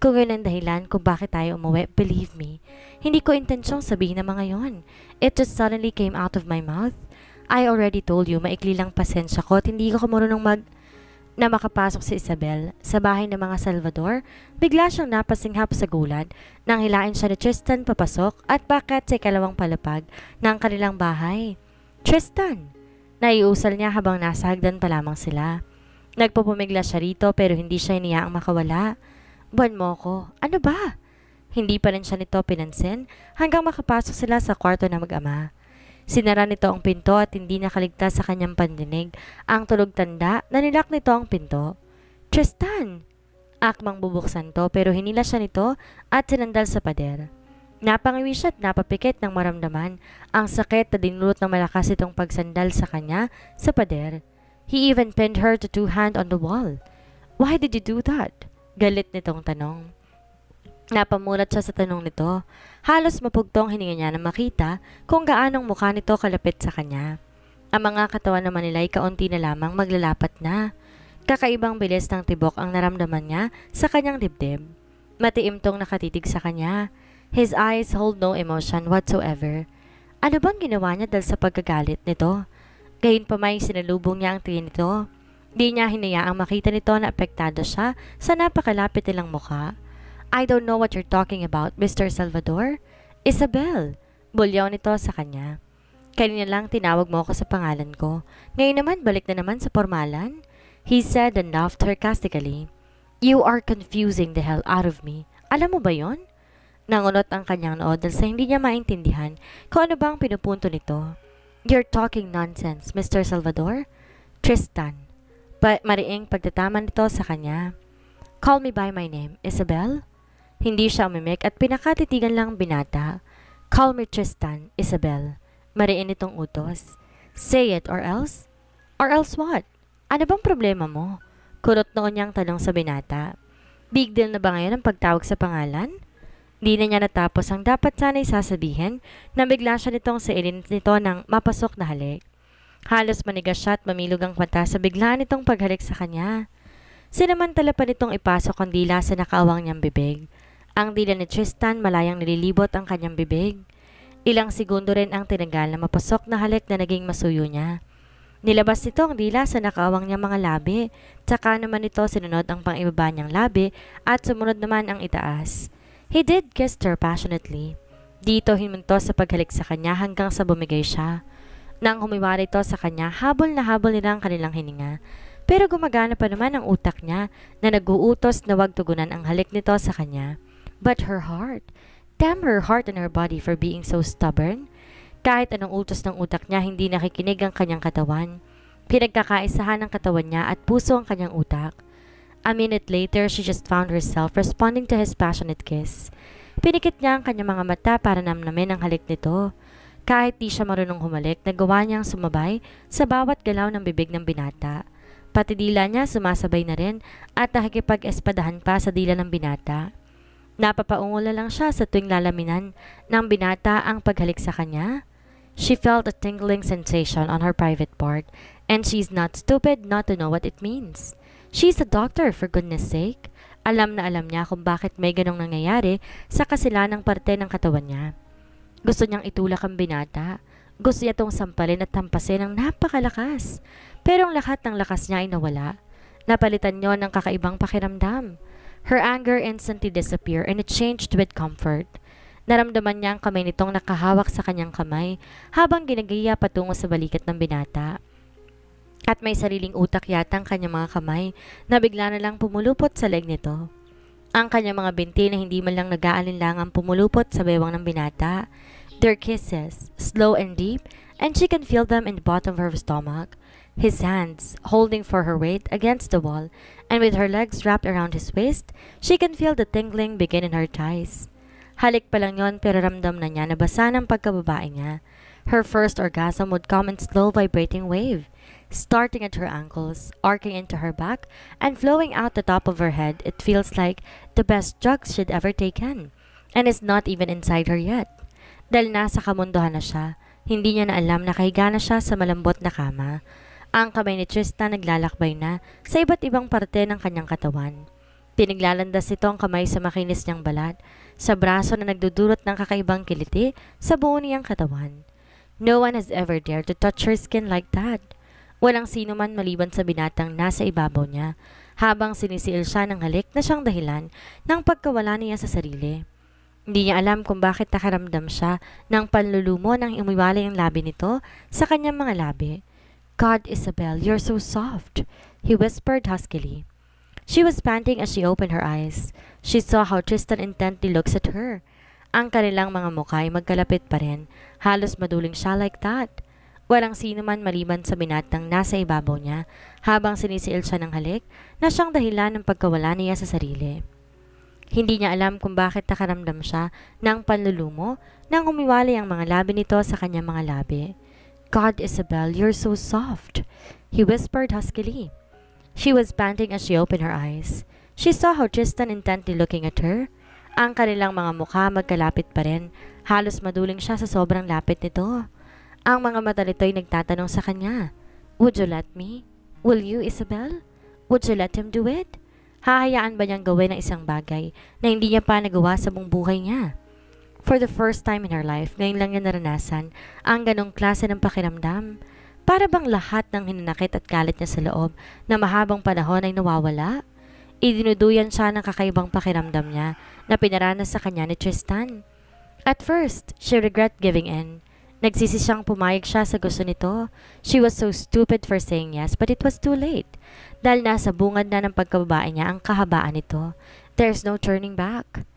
Kung yun ang dahilan kung bakit tayo umuwi, believe me, hindi ko intensyong sabihin ng mga yon. It just suddenly came out of my mouth. I already told you, maikli lang pasensya ko at hindi ko marunong mag na makapasok si Isabel sa bahay ng mga Salvador, bigla siyang napasinghap sa gulan nang hilain siya ni Tristan papasok at bakit sa ikalawang palapag ng kanilang bahay. Tristan! Naiusal niya habang nasa hagdan pa lamang sila. Nagpupumigla siya rito pero hindi siya niya ang makawala. Buwan mo ko, ano ba? Hindi pa rin siya nito pinansin hanggang makapasok sila sa kwarto na mag-ama. Sinara nito ang pinto at hindi nakaligtas sa kanyang pandinig ang tulog tanda na nilak nito ang pinto. Tristan! Akmang bubuksan to pero hinila siya nito at sinandal sa pader. Napangiwi siya at napapikit ng maramdaman ang sakit na dinulot ng malakas itong pagsandal sa kanya sa pader. He even pinned her to two hand on the wall. Why did you do that? Galit nitong tanong. Napamulat siya sa tanong nito. Halos mapugtong hininga niya na makita kung gaanong mukha nito kalapit sa kanya. Ang mga katawan naman nila ay kaunti na lamang maglalapat na. Kakaibang bilis ng tibok ang naramdaman niya sa kanyang dibdib. Matiim tong nakatitig sa kanya. His eyes hold no emotion whatsoever. Ano bang ginawa niya dahil sa pagkagalit nito? Gayon pa may sinalubong niya ang tingin nito. Di niya hinayaang makita nito na apektado siya sa napakalapit nilang mukha. I don't know what you're talking about, Mr. Salvador. Isabel! Bulyaw nito sa kanya. Kanina lang tinawag mo ako sa pangalan ko. Ngayon naman, balik na naman sa formalan. He said and laughed sarcastically. You are confusing the hell out of me. Alam mo ba yon? Nangunot ang kanyang noo dahil sa hindi niya maintindihan kung ano ba ang pinupunto nito. You're talking nonsense, Mr. Salvador. Tristan. Pa mariing pagtataman nito sa kanya. Call me by my name, Isabel? Hindi siya umimik at pinakatitigan lang binata. Call me Tristan, Isabel. Mariin itong utos. Say it or else? Or else what? Ano bang problema mo? Kurot noon niyang tanong sa binata. Big deal na ba ngayon ang pagtawag sa pangalan? Di na niya natapos ang dapat sana'y sasabihin na bigla siya nitong sa nito ng mapasok na halik. Halos manigas siya at mamilog ang kwanta sa bigla nitong paghalik sa kanya. Sinamantala pa nitong ipasok ang dila sa nakaawang niyang bibig. Ang dila ni Tristan malayang nililibot ang kanyang bibig. Ilang segundo rin ang tinagal na mapasok na halik na naging masuyo niya. Nilabas nito ang dila sa nakawang niya mga labi, tsaka naman nito sinunod ang pangibaba niyang labi at sumunod naman ang itaas. He did kiss her passionately. Dito himinto sa paghalik sa kanya hanggang sa bumigay siya. Nang humiwala ito sa kanya, habol na habol nila ang kanilang hininga. Pero gumagana pa naman ang utak niya na naguutos na wag tugunan ang halik nito sa kanya. But her heart, damn her heart and her body for being so stubborn. Kahit anong utos ng utak niya, hindi nakikinig ang kanyang katawan. Pinagkakaisahan ang katawan niya at puso ang kanyang utak. A minute later, she just found herself responding to his passionate kiss. Pinikit niya ang kanyang mga mata para namnamin ang halik nito. Kahit di siya marunong humalik, nagawa niyang sumabay sa bawat galaw ng bibig ng binata. Pati dila niya sumasabay na rin at nakikipag-espadahan pa sa dila ng binata. Napapaungol na lang siya sa tuwing lalaminan ng binata ang paghalik sa kanya. She felt a tingling sensation on her private part, and she's not stupid not to know what it means. She's a doctor, for goodness sake. Alam na alam niya kung bakit may ganong nangyayari sa kasilanang parte ng katawan niya. Gusto niyang itulak ang binata. Gusto niya itong sampalin at tampasin ng napakalakas. Pero ang lahat ng lakas niya ay nawala. Napalitan niyo ng kakaibang pakiramdam. Her anger instantly disappeared and it changed with comfort. Naramdaman niya ang kamay nitong nakahawak sa kanyang kamay habang ginagaya patungo sa balikat ng binata. At may sariling utak yata ang kanyang mga kamay na bigla na lang pumulupot sa leg nito. Ang kanyang mga binti na hindi man lang nag-aalinlangang pumulupot sa bewang ng binata. Their kisses, slow and deep, and she can feel them in the bottom of her stomach. His hands, holding for her weight against the wall, and with her legs wrapped around his waist, she can feel the tingling begin in her thighs. Halik pa lang yon pero ramdam na niya na basa ng pagkababae niya. Her first orgasm would come in slow vibrating wave, starting at her ankles, arcing into her back, and flowing out the top of her head. It feels like the best drugs she'd ever taken, and is not even inside her yet. Dahil nasa kamunduhan na siya, hindi niya na alam na kahiga na siya sa malambot na kama. Ang kamay ni Trista naglalakbay na sa iba't ibang parte ng kanyang katawan. Pinaglalandas ito ang kamay sa makinis niyang balat, sa braso na nagdudurot ng kakaibang kiliti sa buo niyang katawan. No one has ever dared to touch her skin like that. Walang sino man maliban sa binatang nasa ibabaw niya, habang sinisiil siya ng halik na siyang dahilan ng pagkawala niya sa sarili. Hindi niya alam kung bakit nakaramdam siya ng panlulumo nang umiwalay ang labi nito sa kanyang mga labi. God, Isabel, you're so soft, he whispered huskily. She was panting as she opened her eyes. She saw how Tristan intently looks at her. Ang kanilang mga mukha ay magkalapit pa rin, halos maduling siya like that. Walang sino man maliban sa binatang nasa ibabaw niya habang sinisiil siya ng halik na siyang dahilan ng pagkawala niya sa sarili. Hindi niya alam kung bakit nakaramdam siya ng panlulumo nang umiwalay ang mga labi nito sa kanyang mga labi. God, Isabel, you're so soft, he whispered huskily. She was panting as she opened her eyes. She saw how Tristan intently looking at her. Ang kanilang mga mukha magkalapit pa rin. Halos maduling siya sa sobrang lapit nito. Ang mga mata nito'y nagtatanong sa kanya, Would you let me? Will you, Isabel? Would you let him do it? Hahayaan ba niyang gawin ang isang bagay na hindi niya pa nagawa sa buong buhay niya? For the first time in her life, ngayon lang niya naranasan ang ganong klase ng pakiramdam. Para bang lahat ng hinanakit at galit niya sa loob na mahabang panahon ay nawawala? Idinuduyan siya ng kakaibang pakiramdam niya na pinaranas sa kanya ni Tristan. At first, she regret giving in. Nagsisi siyang pumayag siya sa gusto nito. She was so stupid for saying yes but it was too late. Dahil nasa bungad na ng pagkababae niya ang kahabaan nito. There's no turning back.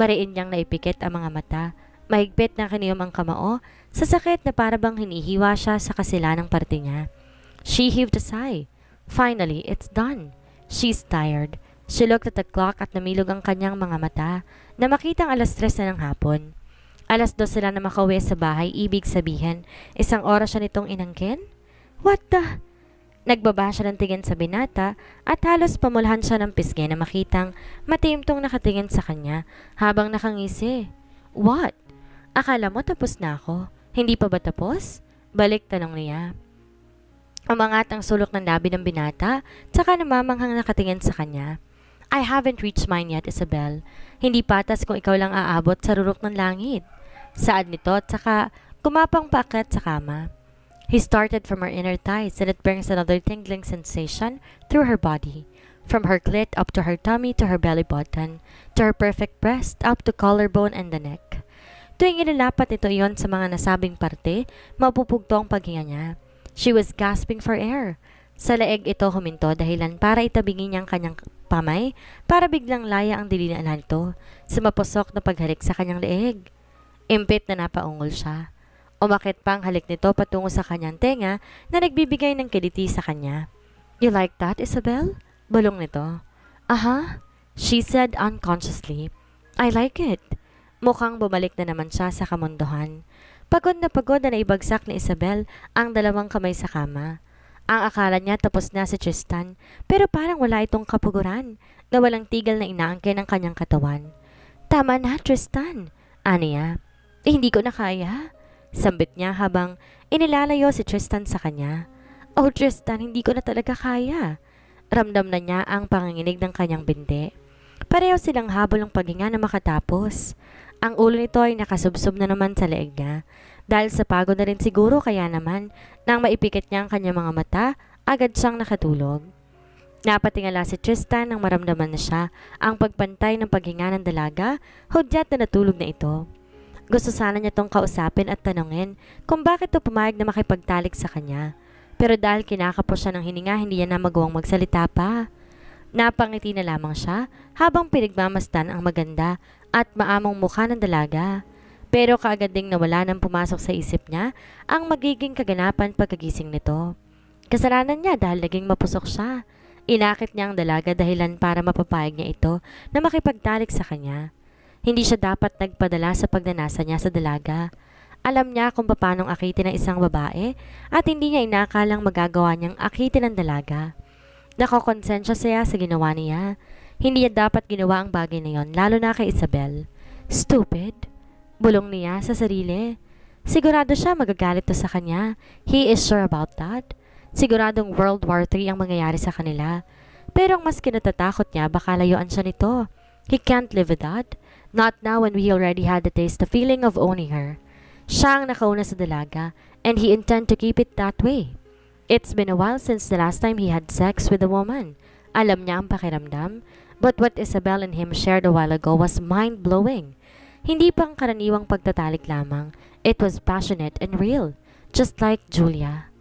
Mariin niyang naipikit ang mga mata. Mahigpit na kaniyom ang kamao sa sakit na parabang hinihiwa siya sa kasila ng parte niya. She heaved a sigh. Finally, it's done. She's tired. She looked at the clock at namilog ang kanyang mga mata na makitang alas tres na ng hapon. Alas dos sila na makauwi sa bahay, ibig sabihin, isang oras siya nitong inangkin? What the... Nagbaba siya ng tingin sa binata at halos pamulhan siya ng pisngi na makitang matiimtong nakatingin sa kanya habang nakangisi. What? Akala mo tapos na ako? Hindi pa ba tapos? Balik tanong niya. Umangat ang sulok ng labi ng binata, tsaka namamanghang nakatingin sa kanya. I haven't reached mine yet, Isabel. Hindi patas kung ikaw lang aabot sa rurok ng langit. Saad nito, tsaka kumapang paakyat sa kama. He started from her inner thighs and it brings another tingling sensation through her body, from her clit up to her tummy to her belly button, to her perfect breast up to collarbone and the neck. Tuwing inilapit ito iyon sa mga nasabing parte, mapupugto ang paghinga niya. She was gasping for air. Sa leeg ito huminto dahilan para itabingin ang kanyang pamay para biglang laya ang dili na nito sa mapusok na paghalik sa kanyang leeg. Impit na napaungol siya. Umakit pa ang halik nito patungo sa kanyang tenga na nagbibigay ng kiliti sa kanya. You like that, Isabel? Balong nito. Aha, she said unconsciously. I like it. Mukhang bumalik na naman siya sa kamunduhan. Pagod na pagod na naibagsak ni Isabel ang dalawang kamay sa kama. Ang akala niya tapos na si Tristan, pero parang wala itong kapuguran na walang tigil na inaangkin ng kanyang katawan. Tama na, Tristan, aniya. Eh, hindi ko na kaya. Sambit niya habang inilalayo si Tristan sa kanya. Oh Tristan, hindi ko na talaga kaya. Ramdam na niya ang panganginig ng kanyang binte. Pareho silang habol ng paghinga na makatapos. Ang ulo nito ay nakasubsob na naman sa leeg niya. Dahil sa pagod na rin siguro kaya naman, nang maipikit niya ang kanyang mga mata, agad siyang nakatulog. Napatingala si Tristan nang maramdaman na siya ang pagpantay ng paghinga ng dalaga, hudyat na natulog na ito. Gusto sana niya tong kausapin at tanungin kung bakit to pumayag na makipagtalik sa kanya. Pero dahil kinakapos siya ng hininga, hindi niya na magawang magsalita pa. Napangiti na lamang siya habang pinagmamastan ang maganda at maamong mukha ng dalaga. Pero kaagad ding nawala nang pumasok sa isip niya ang magiging kaganapan pagkagising nito. Kasalanan niya dahil naging mapusok siya. Inakit niya ang dalaga dahilan para mapapayag niya ito na makipagtalik sa kanya. Hindi siya dapat nagpadala sa pagnanasa niya sa dalaga. Alam niya kung paano akitin ng isang babae at hindi niya inakalang magagawa niyang akitin ng dalaga. Nakokonsensya siya sa ginawa niya. Hindi niya dapat ginawa ang bagay na yon, lalo na kay Isabel. Stupid! Bulong niya sa sarili. Sigurado siya magagalit to sa kanya. He is sure about that. Siguradong World War III ang mangyayari sa kanila. Pero ang mas kinatatakot niya, baka layuan siya nito. He can't live with that. Not now when we already had the taste, the feeling of owning her. Siya ang nakauna sa dalaga, and he intend to keep it that way. It's been a while since the last time he had sex with a woman. Alam niya ang pakiramdam, but what Isabel and him shared a while ago was mind-blowing. Hindi pang karaniwang pagtatalik lamang, it was passionate and real, just like Julia.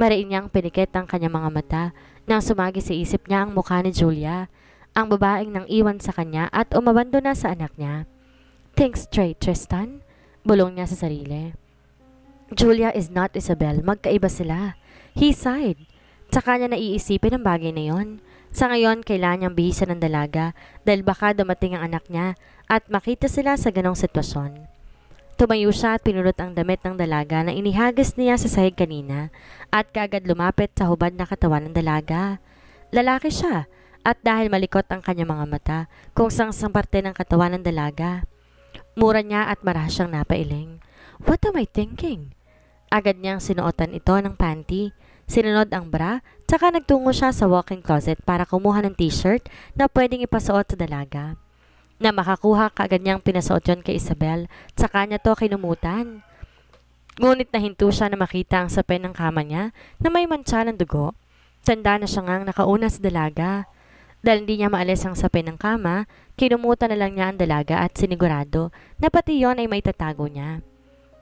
Mariin niyang pinikit ang kanyang mga mata nang sumagi sa isip niya ang mukha ni Julia ang babaeng nang iwan sa kanya at umabando na sa anak niya. Think straight, Tristan, bulong niya sa sarili. Julia is not Isabel, magkaiba sila. He sighed. Tsaka niya naiisipin ang bagay na yon. Sa ngayon, kailangan niyang bihisan ng dalaga dahil baka dumating ang anak niya at makita sila sa ganong sitwasyon. Tumayo siya at pinulot ang damit ng dalaga na inihagis niya sa sahig kanina at kagad lumapit sa hubad na katawan ng dalaga. Lalaki siya at dahil malikot ang kanyang mga mata kung sang parte ng katawan ng dalaga. Mura niya at siyang napailing. What am I thinking? Agad niyang sinuotan ito ng panty, sinunod ang bra, tsaka nagtungo siya sa walk-in closet para kumuha ng t-shirt na pwedeng ipasuot sa dalaga. Na makakuha kaagad niyang pinasuot yon kay Isabel, tsaka niya to kinumutan. Ngunit nahinto siya na makita ang sapin ng kama niya na may mancha ng dugo. Tanda na siya ngang nakauna sa dalaga. Dahil hindi niya maalis ang sapin ng kama, kinumuta na lang niya ang dalaga at sinigurado na pati yon ay may tatago niya.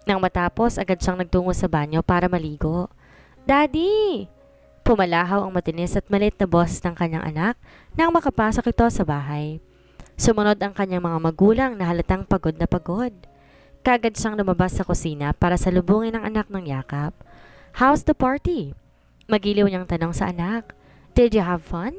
Nang matapos, agad siyang nagtungo sa banyo para maligo. Daddy! Pumalahaw ang matinis at malit na boses ng kanyang anak nang makapasok ito sa bahay. Sumunod ang kanyang mga magulang na halatang pagod na pagod. Kagad siyang lumabas sa kusina para salubungin ang anak ng yakap. How's the party? Magiliw niyang tanong sa anak. Did you have fun?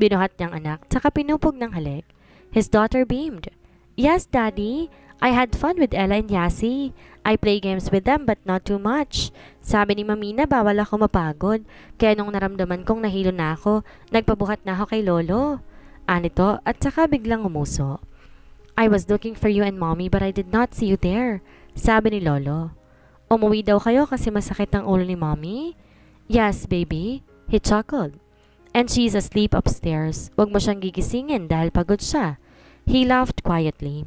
Binuhat niyang anak, saka pinupog ng halik. His daughter beamed. Yes, Daddy. I had fun with Ella and Yasi. I play games with them but not too much. Sabi ni Mami na bawal ako mapagod. Kaya nung naramdaman kong nahilo na ako, nagpabuhat na ako kay Lolo. Anito at saka biglang umuso. I was looking for you and Mommy but I did not see you there. Sabi ni Lolo. Umuwi daw kayo kasi masakit ang ulo ni Mommy? Yes, baby. He chuckled. And she's asleep upstairs. Huwag mo siyang gigisingin dahil pagod siya. He laughed quietly.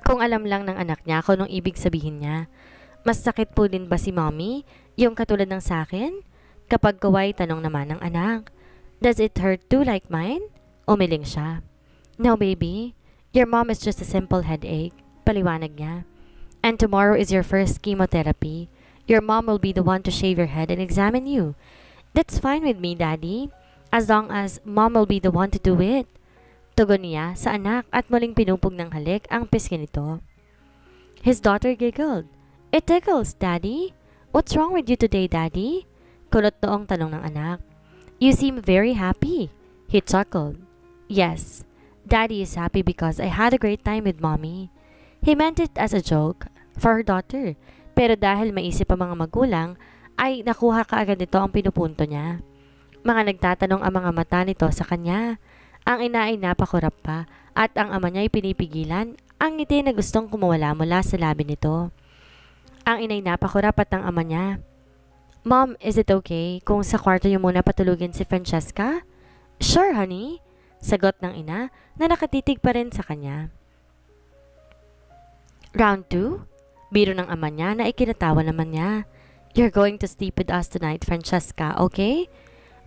Kung alam lang ng anak niya kung anong ibig sabihin niya. Mas sakit po din ba si mommy? Yung katulad ng sa akin? Kapag kaway, tanong naman ng anak. Does it hurt too like mine? Umiling siya. No, baby. Your mom is just a simple headache. Paliwanag niya. And tomorrow is your first chemotherapy. Your mom will be the one to shave your head and examine you. That's fine with me, Daddy. As long as Mom will be the one to do it. Tugon niya sa anak at muling pinupog ng halik ang pisngi nito. His daughter giggled. It tickles, Daddy. What's wrong with you today, Daddy? Kulot noong tanong ng anak. You seem very happy. He chuckled. Yes, Daddy is happy because I had a great time with Mommy. He meant it as a joke for her daughter. Pero dahil maisip ang mga magulang ay nakuha ka kaagad nito ang pinupunto niya. Mga nagtatanong ang mga mata nito sa kanya. Ang ina ay napakurap pa at ang ama niya ay pinipigilan ang ngiti na gustong kumawala mula sa labi nito. Ang ina'y napakurap at ang ama niya. Mom, is it okay kung sa kwarto niyo muna patulugin si Francesca? Sure, honey. Sagot ng ina na nakatitig pa rin sa kanya. Round 2? Biro ng ama niya na ikinatawa naman niya. You're going to sleep with us tonight, Francesca, okay?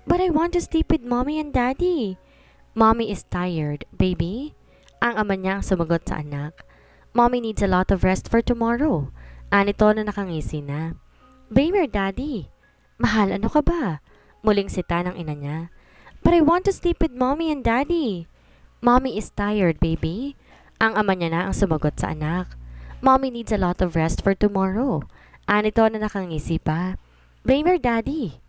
But I want to sleep with mommy and daddy. Mommy is tired, baby. Ang ama niya sumagot sa anak. Mommy needs a lot of rest for tomorrow. Anito na nakangisi na. Baby or daddy? Mahal, ano ka ba? Muling sita ng ina niya. But I want to sleep with mommy and daddy. Mommy is tired, baby. Ang ama niya na ang sumagot sa anak. Mommy needs a lot of rest for tomorrow. Anito na nakangisi pa. Blame daddy.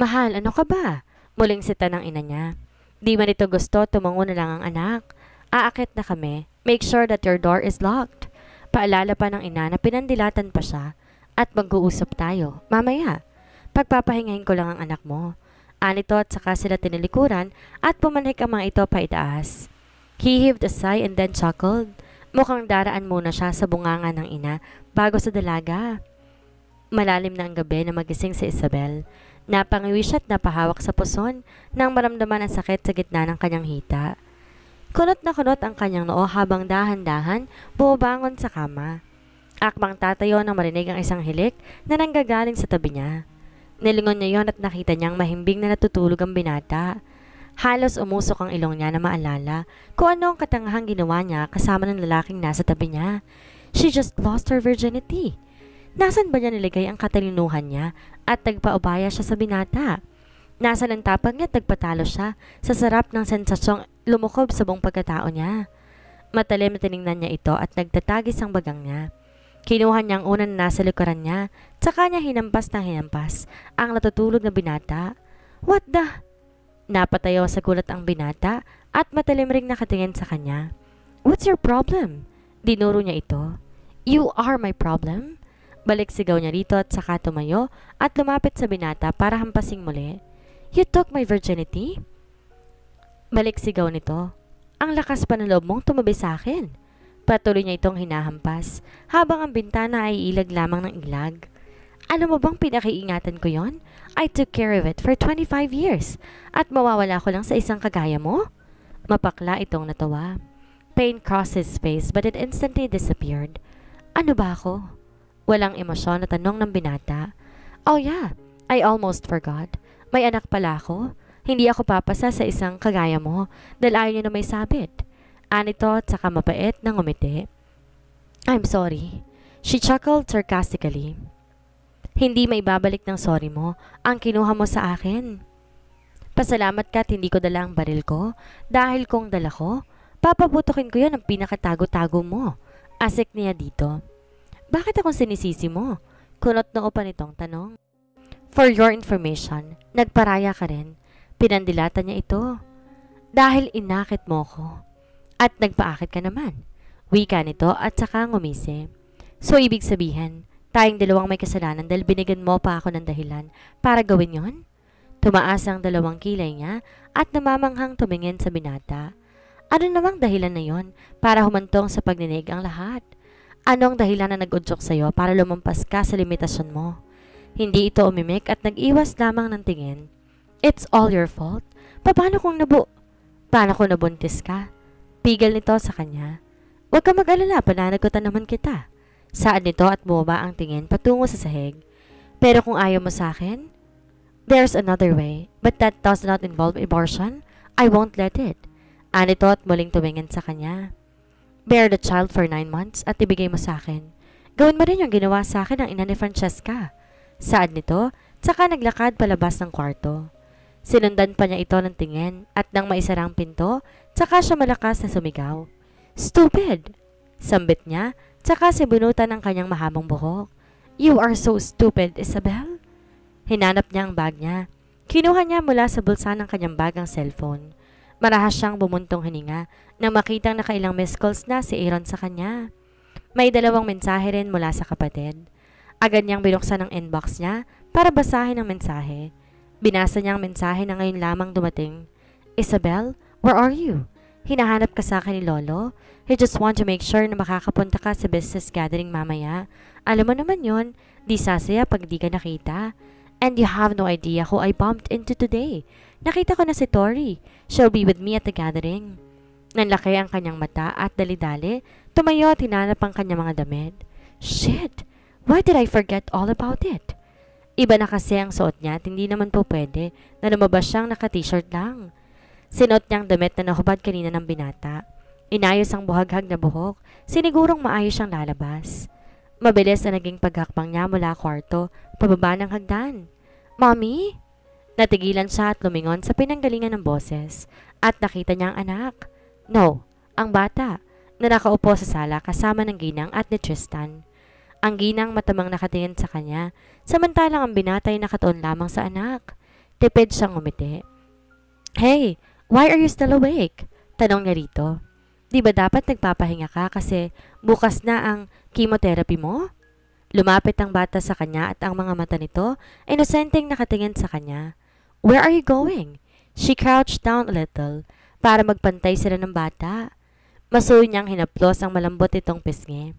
Mahal, ano ka ba? Muling sita ng ina niya. Di man ito gusto, tumango na lang ang anak. Aakit na kami. Make sure that your door is locked. Paalala pa ng ina na pinandilatan pa siya at mag-uusap tayo. Mamaya, pagpapahingahin ko lang ang anak mo. Anito at saka sila tinilikuran at pumanhik ang mga ito pa itaas. He heaved a sigh and then chuckled. Mukhang daraan muna siya sa bunganga ng ina bago sa dalaga. Malalim na ang gabi na magising si Isabel. Napangiwish at napahawak sa puson nang maramdaman ang sakit sa gitna ng kanyang hita. Kunot na kunot ang kanyang noo habang dahan-dahan bumabangon sa kama. Akmang tatayo nang marinig ang isang hilik na nanggagaling sa tabi niya. Nilingon niya yon at nakita niyang mahimbing na natutulog ang binata. Halos umusok ang ilong niya na maalala kung ano ang katanghang ginawa niya kasama ng lalaking nasa tabi niya. She just lost her virginity. Nasaan ba niya nilagay ang katalinuhan niya at nagpaubaya siya sa binata? Nasaan ang tapang niya at nagpatalo siya sa sarap ng sensasyong lumukob sa buong pagkatao niya. Matalim na tinignan niya ito at nagtatagis ang bagang niya. Kinuha niya ang unang nasa likuran niya, tsaka niya hinampas ng hinampas ang natutulog na binata. What the... Napatayo sa gulat ang binata at matalim ring nakatingin sa kanya. What's your problem? Dinuro niya ito. You are my problem? Balik sigaw niya rito at saka tumayo at lumapit sa binata para hampasing muli. You took my virginity? Balik sigaw nito. Ang lakas pa ng loob mong tumabi sa akin. Patuloy niya itong hinahampas habang ang bintana ay ilag lamang ng ilag. Ano mo bang pinakaingatan ko yon? I took care of it for 25 years at mawawala ko lang sa isang kagaya mo? Mapakla itong natawa. Pain crossed his face but it instantly disappeared. Ano ba ako? Walang emosyon na tanong ng binata. Oh yeah, I almost forgot. May anak pala ako. Hindi ako papasa sa isang kagaya mo dahil ayaw niya na may sabit. Anito at saka mapait na ngumiti. I'm sorry. She chuckled sarcastically. Hindi may babalik ng sorry mo ang kinuha mo sa akin. Pasalamat ka at hindi ko dala ang baril ko dahil kung dala ko, papabutokin ko yan ang pinakatago-tago mo. Asik niya dito. Bakit akong sinisisi mo? Kunot noo pa nitong tanong. For your information, nagparaya ka rin. Pinandilatan niya ito. Dahil inakit mo ko. At nagpaakit ka naman. Wika nito at saka ngumisi. So ibig sabihin, Tayong dalawang may kasalanan dahil binigyan mo pa ako ng dahilan para gawin yon? Tumaas ang dalawang kilay niya at namamanghang tumingin sa binata. Ano namang dahilan na yon para humantong sa pagninig ang lahat? Anong dahilan na nag-udyok sa'yo para lumampas ka sa limitasyon mo? Hindi ito umimik at nag-iwas lamang ng tingin. It's all your fault. Paano kung nabu... Paano kung nabuntis ka? Pigil nito sa kanya. Huwag ka mag-alala, pananagutan naman kita. Saan nito at bumaba ang tingin patungo sa sahig. Pero kung ayaw mo sa akin, there's another way. But that does not involve abortion. I won't let it. Anito at muling tumingin sa kanya. Bear the child for nine months at ibigay mo sa akin. Gawin mo rin yung ginawa sa akin ng ina ni Francesca. Saan nito? Tsaka naglakad palabas ng kwarto. Sinundan pa niya ito ng tingin at nang maisarang pinto, tsaka siya malakas na sumigaw. Stupid! Sambit niya Tsaka sibunutan ng kanyang mahabang buhok. You are so stupid, Isabel. Hinanap niya ang bag niya. Kinuha niya mula sa bulsa ng kanyang bagang cellphone. Marahas siyang bumuntong hininga nang makitang nakailang missed calls na si Aaron sa kanya. May dalawang mensahe rin mula sa kapatid. Agad niyang binuksan ang inbox niya para basahin ang mensahe. Binasa niya ang mensahe na ngayon lamang dumating. Isabel, where are you? Hinahanap ka sa akin ni Lolo? He just want to make sure na makakapunta ka sa business gathering mamaya. Alam mo naman yon, di sasaya pag di ka nakita. And you have no idea who I bumped into today. Nakita ko na si Tori. She'll be with me at the gathering. Nanlaki ang kanyang mata at dali-dali, tumayo at hinanap ang kanyang mga damit. Shit! Why did I forget all about it? Iba na kasi ang suot niya at hindi naman po pwede na lumabas siyang naka-t-shirt lang. Sinuot niyang damit na nakubad kanina ng binata. Inayos ang buhaghag na buhok, sinigurong maayos siyang lalabas. Mabilis na naging paghakbang niya mula kwarto, pababa ng hagdan. Mommy? Natigilan siya at lumingon sa pinanggalingan ng boses at nakita niya ang anak. No, ang bata na nakaupo sa sala kasama ng ginang at ni Tristan. Ang ginang matamang nakatingin sa kanya, samantalang ang binata ay nakatoon lamang sa anak. Tipid siyang umiti. Hey, Why are you still awake? Tanong niya rito. Di ba dapat nagpapahinga ka kasi bukas na ang chemotherapy mo? Lumapit ang bata sa kanya at ang mga mata nito ay inosenteng nakatingin sa kanya. Where are you going? She crouched down a little para magpantay sila ng bata. Masuyo niyang hinaplos ang malambot nitong pisngi.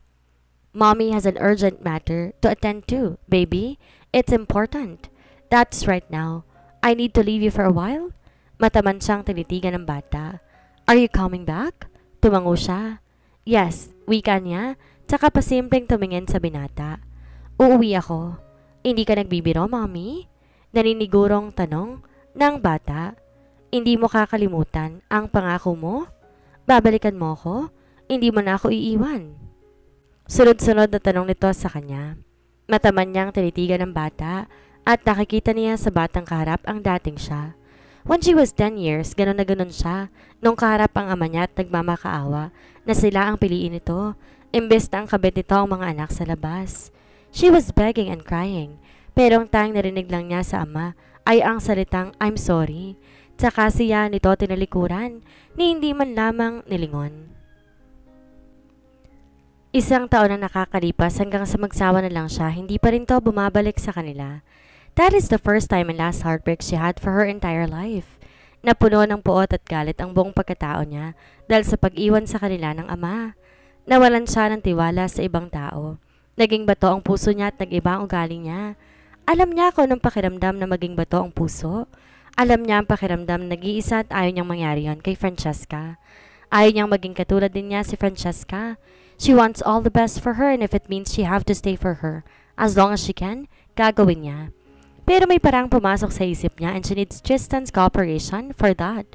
Mommy has an urgent matter to attend to, baby. It's important. That's right now. I need to leave you for a while. Mataman siyang tinitigan ng bata. Are you coming back? Tumango siya. Yes, wika niya, tsaka pasimpleng tumingin sa binata. Uuwi ako. Hindi ka nagbibiro, mommy? Naninigurong tanong ng bata. Hindi mo kakalimutan ang pangako mo? Babalikan mo ako? Hindi mo na ako iiwan. Sunod-sunod na tanong nito sa kanya. Mataman niyang tinitigan ng bata at nakikita niya sa batang karap ang dating siya. When she was 10 years, ganun na ganun siya. Nung kaharap ang ama niya at nagmamakaawa na sila ang piliin nito, imbes na ang kabit nito ang mga anak sa labas. She was begging and crying, pero ang tanging narinig lang niya sa ama ay ang salitang I'm sorry. Tsaka siya nito tinalikuran ni hindi man lamang nilingon. Isang taon na nakakalipas hanggang sa magsawa na lang siya, hindi pa rin to bumabalik sa kanila. That is the first time and last heartbreak she had for her entire life. Napuno ng puot at galit ang buong pagkatao niya dahil sa pag-iwan sa kanila ng ama. Nawalan siya ng tiwala sa ibang tao. Naging bato ang puso niya at nag-iba ang ugali niya. Alam niya kung ng pakiramdam na maging bato ang puso. Alam niya ang pakiramdam na nag-iisa at ayaw niyang mangyari yon kay Francesca. Ayaw niyang maging katulad din niya si Francesca. She wants all the best for her and if it means she have to stay for her, as long as she can, gagawin niya. Pero may parang pumasok sa isip niya and she needs Tristan's cooperation for that.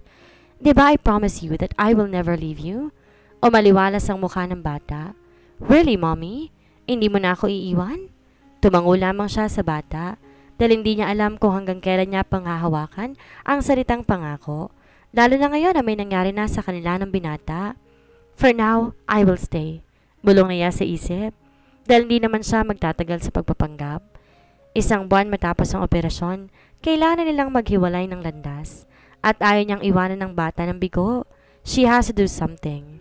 Diba I promise you that I will never leave you? O maliwalas ang mukha ng bata. Really, mommy? Hindi mo na ako iiwan? Tumango lamang siya sa bata dahil hindi niya alam kung hanggang kailan niya panghahawakan ang salitang pangako. Lalo na ngayon na may nangyari na sa kanila ng binata. For now, I will stay. Bulong niya sa isip dahil hindi naman siya magtatagal sa pagpapanggap. Isang buwan matapos ang operasyon, kailangan nilang maghiwalay ng landas at ayaw niyang iwanan ng bata ng bigo. She has to do something.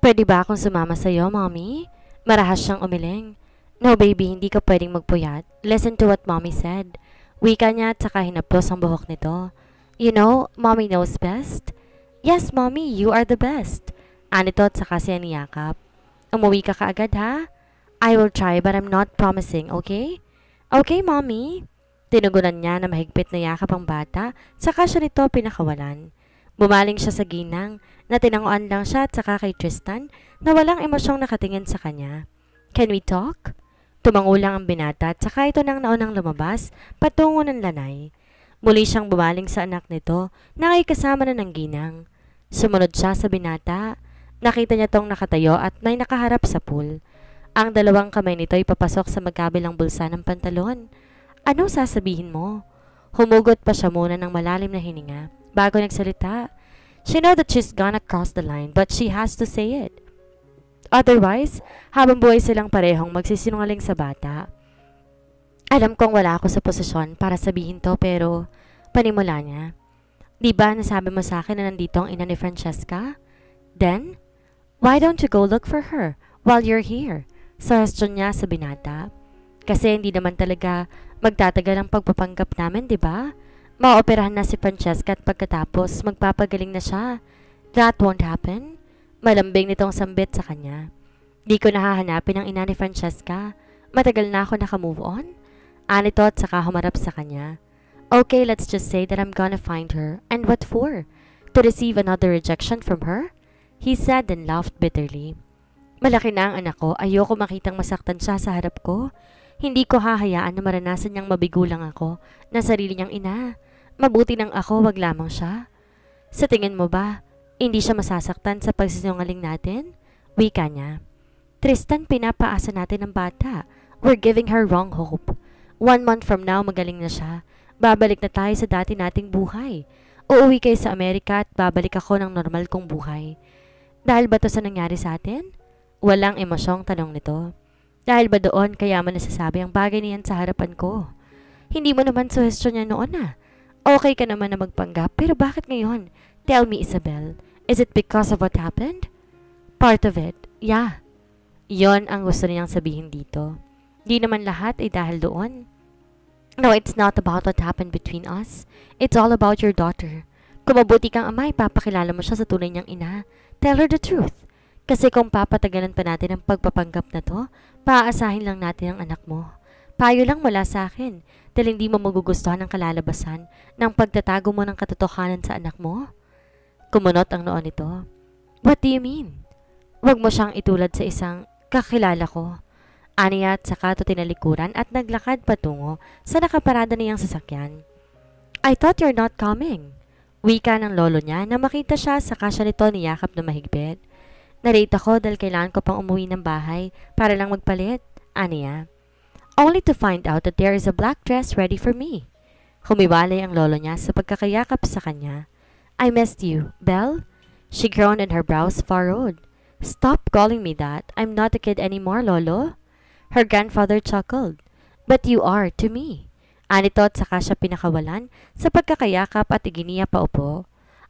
Pwede ba akong sumama sa'yo, mommy? Marahas siyang umiling. No, baby, hindi ka pwedeng magpuyat. Listen to what mommy said. Wika niya at saka hinaplos ang buhok nito. You know, mommy knows best. Yes, mommy, you are the best. Anito at saka siya niyakap. Umuwi ka kaagad ha? I will try but I'm not promising, okay? Okay, mommy. Tinugulan niya na mahigpit na yakap ang bata, saka siya nito pinakawalan. Bumaling siya sa ginang, na tinanguan lang siya at saka kay Tristan na walang emosyong nakatingin sa kanya. Can we talk? Tumango ang binata at saka ito nang naunang lumabas patungo ng lanay. Muli siyang bumaling sa anak nito na kay kasama na ng ginang. Sumunod siya sa binata. Nakita niya tong nakatayo at may nakaharap sa pool. Ang dalawang kamay nito ay papasok sa magkabilang bulsa ng pantalon. Ano sasabihin mo? Humugot pa siya muna ng malalim na hininga bago nagsalita. She know that she's gonna cross the line but she has to say it. Otherwise, habang buhay silang parehong magsisinungaling sa bata. Alam kong wala ako sa posisyon para sabihin to pero panimula niya. Di ba nasabi mo sa akin na nandito ang ina ni Francesca? Then, why don't you go look for her while you're here? Suggestion niya sa binata. Kasi hindi naman talaga magtatagal ang pagpapanggap namin, di ba? Maoperahan na si Francesca at pagkatapos magpapagaling na siya. That won't happen. Malambing nitong sambit sa kanya. Di ko nahahanapin ang ina ni Francesca. Matagal na ako nakamove on. Anito at saka humarap sa kanya. Okay, let's just say that I'm gonna find her. And what for? To receive another rejection from her? He said and laughed bitterly. Malaki na ang anak ko, ayoko makitang masaktan siya sa harap ko. Hindi ko hahayaan na maranasan niyang mabigulang ako na sarili niyang ina. Mabuti nang ako, wag lamang siya. Sa tingin mo ba, hindi siya masasaktan sa pagsisinungaling natin? Wika niya. Tristan, pinapaasa natin ang bata. We're giving her wrong hope. One month from now, magaling na siya. Babalik na tayo sa dati nating buhay. Uuwi kayo sa Amerika at babalik ako ng normal kong buhay. Dahil ba to sa nangyari sa atin? Walang emosyong tanong nito. Dahil ba doon kaya mo nasasabi ang bagay niyan sa harapan ko? Hindi mo naman suhestyon niya noon ah. Okay ka naman na magpanggap, pero bakit ngayon? Tell me, Isabel. Is it because of what happened? Part of it, yeah. Yon ang gusto niyang sabihin dito. Di naman lahat ay dahil doon. No, it's not about what happened between us. It's all about your daughter. Kung mabuti kang ama, ipapakilala mo siya sa tunay niyang ina. Tell her the truth. Kasi kung papatagalan pa natin ang pagpapanggap na to, paasahin lang natin ang anak mo. Payo lang mula sa akin dahil hindi mo magugustuhan ang kalalabasan ng pagtatago mo ng katotohanan sa anak mo. Kumunot ang noon nito. What do you mean? Huwag mo siyang itulad sa isang kakilala ko. Aniya at saka to tinalikuran at naglakad patungo sa nakaparada niyang sasakyan. I thought you're not coming. Wika ng lolo niya na makita siya sa kasya nito niyakap na mahigpit. Narate ako dahil kailan ko pang umuwi ng bahay para lang magpalit. Aniya. Only to find out that there is a black dress ready for me. Humiwalay ang lolo niya sa pagkakayakap sa kanya. I missed you, Belle. She groaned and her brows furrowed. Stop calling me that. I'm not a kid anymore, Lolo. Her grandfather chuckled. But you are to me. Anito at saka siya pinakawalan sa pagkakayakap at iginiya pa upo.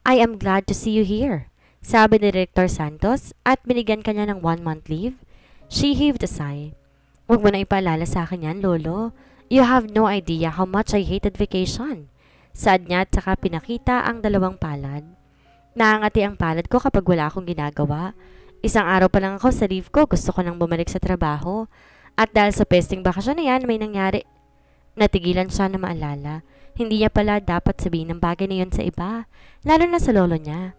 I am glad to see you here sabi ni Director Santos at binigyan kanya ng one month leave. She heaved a sigh. Huwag mo na ipaalala sa akin yan, Lolo. You have no idea how much I hated vacation. Sad niya at saka pinakita ang dalawang palad. Naangati ang palad ko kapag wala akong ginagawa. Isang araw pa lang ako sa leave ko, gusto ko nang bumalik sa trabaho. At dahil sa pesting bakasyon na yan, may nangyari. Natigilan siya na maalala. Hindi niya pala dapat sabihin ng bagay na yun sa iba, lalo na sa lolo niya.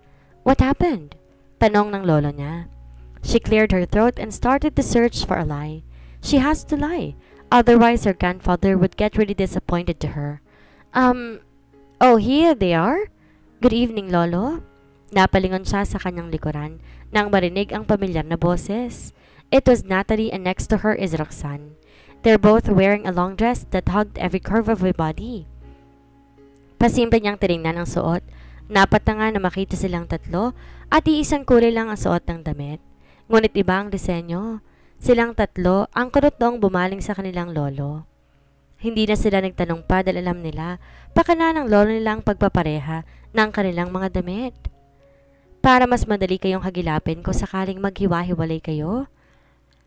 What happened? Tanong ng lolo niya. She cleared her throat and started the search for a lie. She has to lie, otherwise her grandfather would get really disappointed to her. Um, oh, here they are? Good evening, Lolo. Napalingon siya sa kanyang likuran nang marinig ang pamilyar na boses. It was Natalie and next to her is Roxanne. They're both wearing a long dress that hugged every curve of her body. Pasimple niyang tiningnan ang suot Napatanga na makita silang tatlo at iisang kulay lang ang suot ng damit. Ngunit iba ang disenyo. Silang tatlo ang kurutong bumaling sa kanilang lolo. Hindi na sila nagtanong pa dahil alam nila baka na ng lolo nila ang pagpapareha ng kanilang mga damit. Para mas madali kayong hagilapin kung sakaling maghiwa-hiwalay kayo.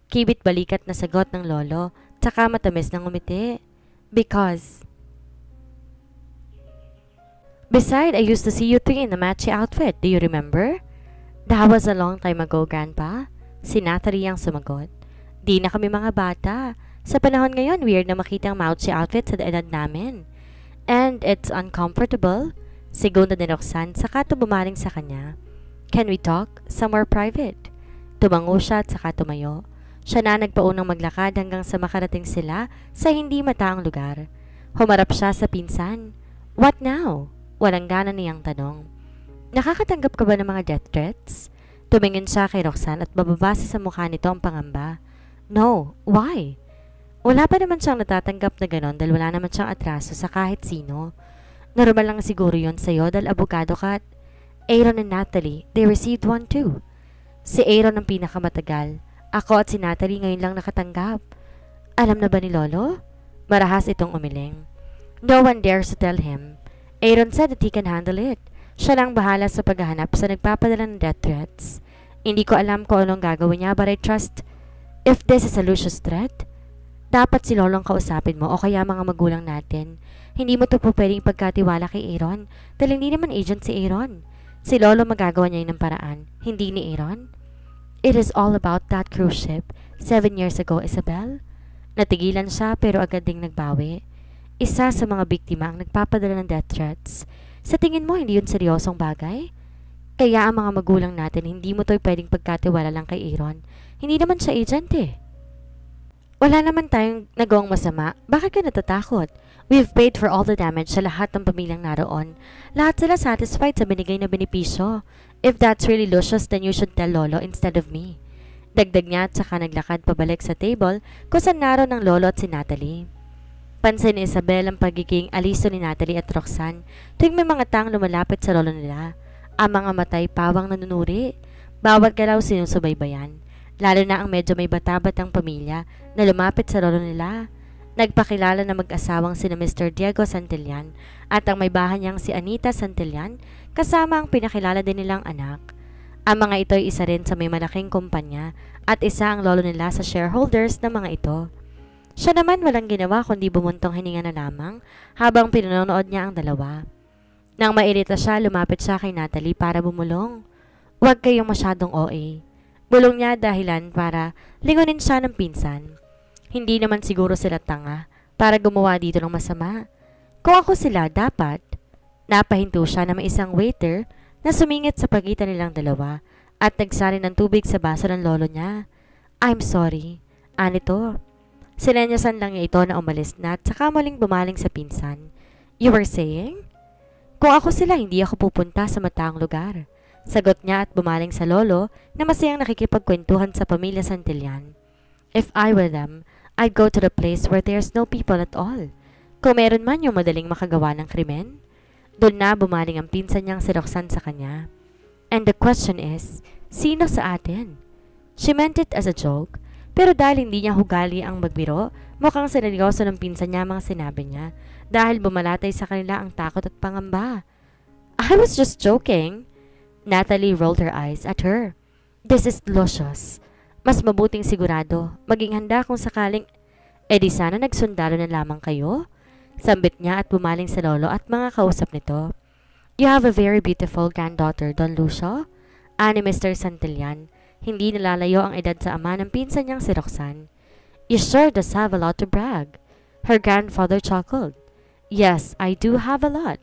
Kibit balikat na sagot ng lolo, tsaka matamis ng umiti. Because, Beside, I used to see you three in a matchy outfit. Do you remember? That was a long time ago, Grandpa. Si Nathalie ang sumagot. Di na kami mga bata. Sa panahon ngayon, weird na makita ang matchy outfit sa edad namin. And it's uncomfortable. Sigaw na ni Roxanne saka tubumaling sa kanya. Can we talk? Somewhere private. Tumango siya at saka tumayo. Siya na nagpaunang maglakad hanggang sa makarating sila sa hindi mataang lugar. Humarap siya sa pinsan. What now? Walang gana niyang tanong. Nakakatanggap ka ba ng mga death threats? Tumingin siya kay Roxanne at bababase sa mukha nito ang pangamba. No, why? Wala pa naman siyang natatanggap na ganon dahil wala naman siyang atraso sa kahit sino. Normal lang siguro yon sa'yo dahil abogado ka at Aaron and Natalie, they received one too. Si Aaron ang pinakamatagal. Ako at si Natalie ngayon lang nakatanggap. Alam na ba ni Lolo? Marahas itong umiling. No one dares to tell him. Aaron said that he can handle it. Siya lang bahala sa paghahanap sa nagpapadala ng death threats. Hindi ko alam kung anong gagawin niya but I trust if this is a Lucius threat, dapat si Lolo ang kausapin mo o kaya mga magulang natin. Hindi mo to po pwedeng pagkatiwala kay Aaron dahil hindi naman agent si Aaron. Si Lolo magagawa niya yun ng paraan, hindi ni Aaron. It is all about that cruise ship seven years ago, Isabel. Natigilan siya pero agad ding nagbawi isa sa mga biktima ang nagpapadala ng death threats, sa tingin mo hindi yun seryosong bagay? Kaya ang mga magulang natin, hindi mo to'y pwedeng pagkatiwala lang kay Aaron. Hindi naman siya agent eh. Wala naman tayong nagawang masama. Bakit ka natatakot? We've paid for all the damage sa lahat ng pamilyang naroon. Lahat sila satisfied sa binigay na benepisyo. If that's really Lucius, then you should tell Lolo instead of me. Dagdag niya at saka naglakad pabalik sa table kung saan naroon ng Lolo at si Natalie. Pansin ni Isabel ang pagiging aliso ni Natalie at Roxanne tuwing may mga tang lumalapit sa lolo nila. Ang mga matay pawang nanunuri. Bawat galaw sinusubaybayan. Lalo na ang medyo may batabatang pamilya na lumapit sa lolo nila. Nagpakilala na mag-asawang sina Mr. Diego Santillan at ang may bahay niyang si Anita Santillan kasama ang pinakilala din nilang anak. Ang mga ito ay isa rin sa may malaking kumpanya at isa ang lolo nila sa shareholders ng mga ito. Siya naman walang ginawa kundi bumuntong hininga na lamang habang pinanonood niya ang dalawa. Nang mairita siya, lumapit sa kay Natalie para bumulong. Huwag kayong masyadong OA. Bulong niya dahilan para lingunin siya ng pinsan. Hindi naman siguro sila tanga para gumawa dito ng masama. Kung ako sila, dapat. Napahinto siya na may isang waiter na sumingit sa pagitan nilang dalawa at nagsari ng tubig sa baso ng lolo niya. I'm sorry. Anito, Sinenyasan lang niya ito na umalis na at saka muling bumaling sa pinsan. You were saying? Kung ako sila, hindi ako pupunta sa mataang lugar. Sagot niya at bumaling sa lolo na masayang nakikipagkwentuhan sa pamilya Santillan. If I were them, I'd go to the place where there's no people at all. Kung meron man yung madaling makagawa ng krimen. Doon na bumaling ang pinsan niyang si Roxanne sa kanya. And the question is, sino sa atin? She meant it as a joke, pero dahil hindi niya hugali ang magbiro, mukhang seryoso ng pinsan niya mga sinabi niya dahil bumalatay sa kanila ang takot at pangamba. I was just joking. Natalie rolled her eyes at her. This is luscious. Mas mabuting sigurado. Maging handa kung sakaling... E di sana nagsundalo na lamang kayo? Sambit niya at bumaling sa lolo at mga kausap nito. You have a very beautiful granddaughter, Don Lucio. Ani Mr. Santillan hindi nalalayo ang edad sa ama ng pinsan niyang si Roxanne. You sure does have a lot to brag. Her grandfather chuckled. Yes, I do have a lot.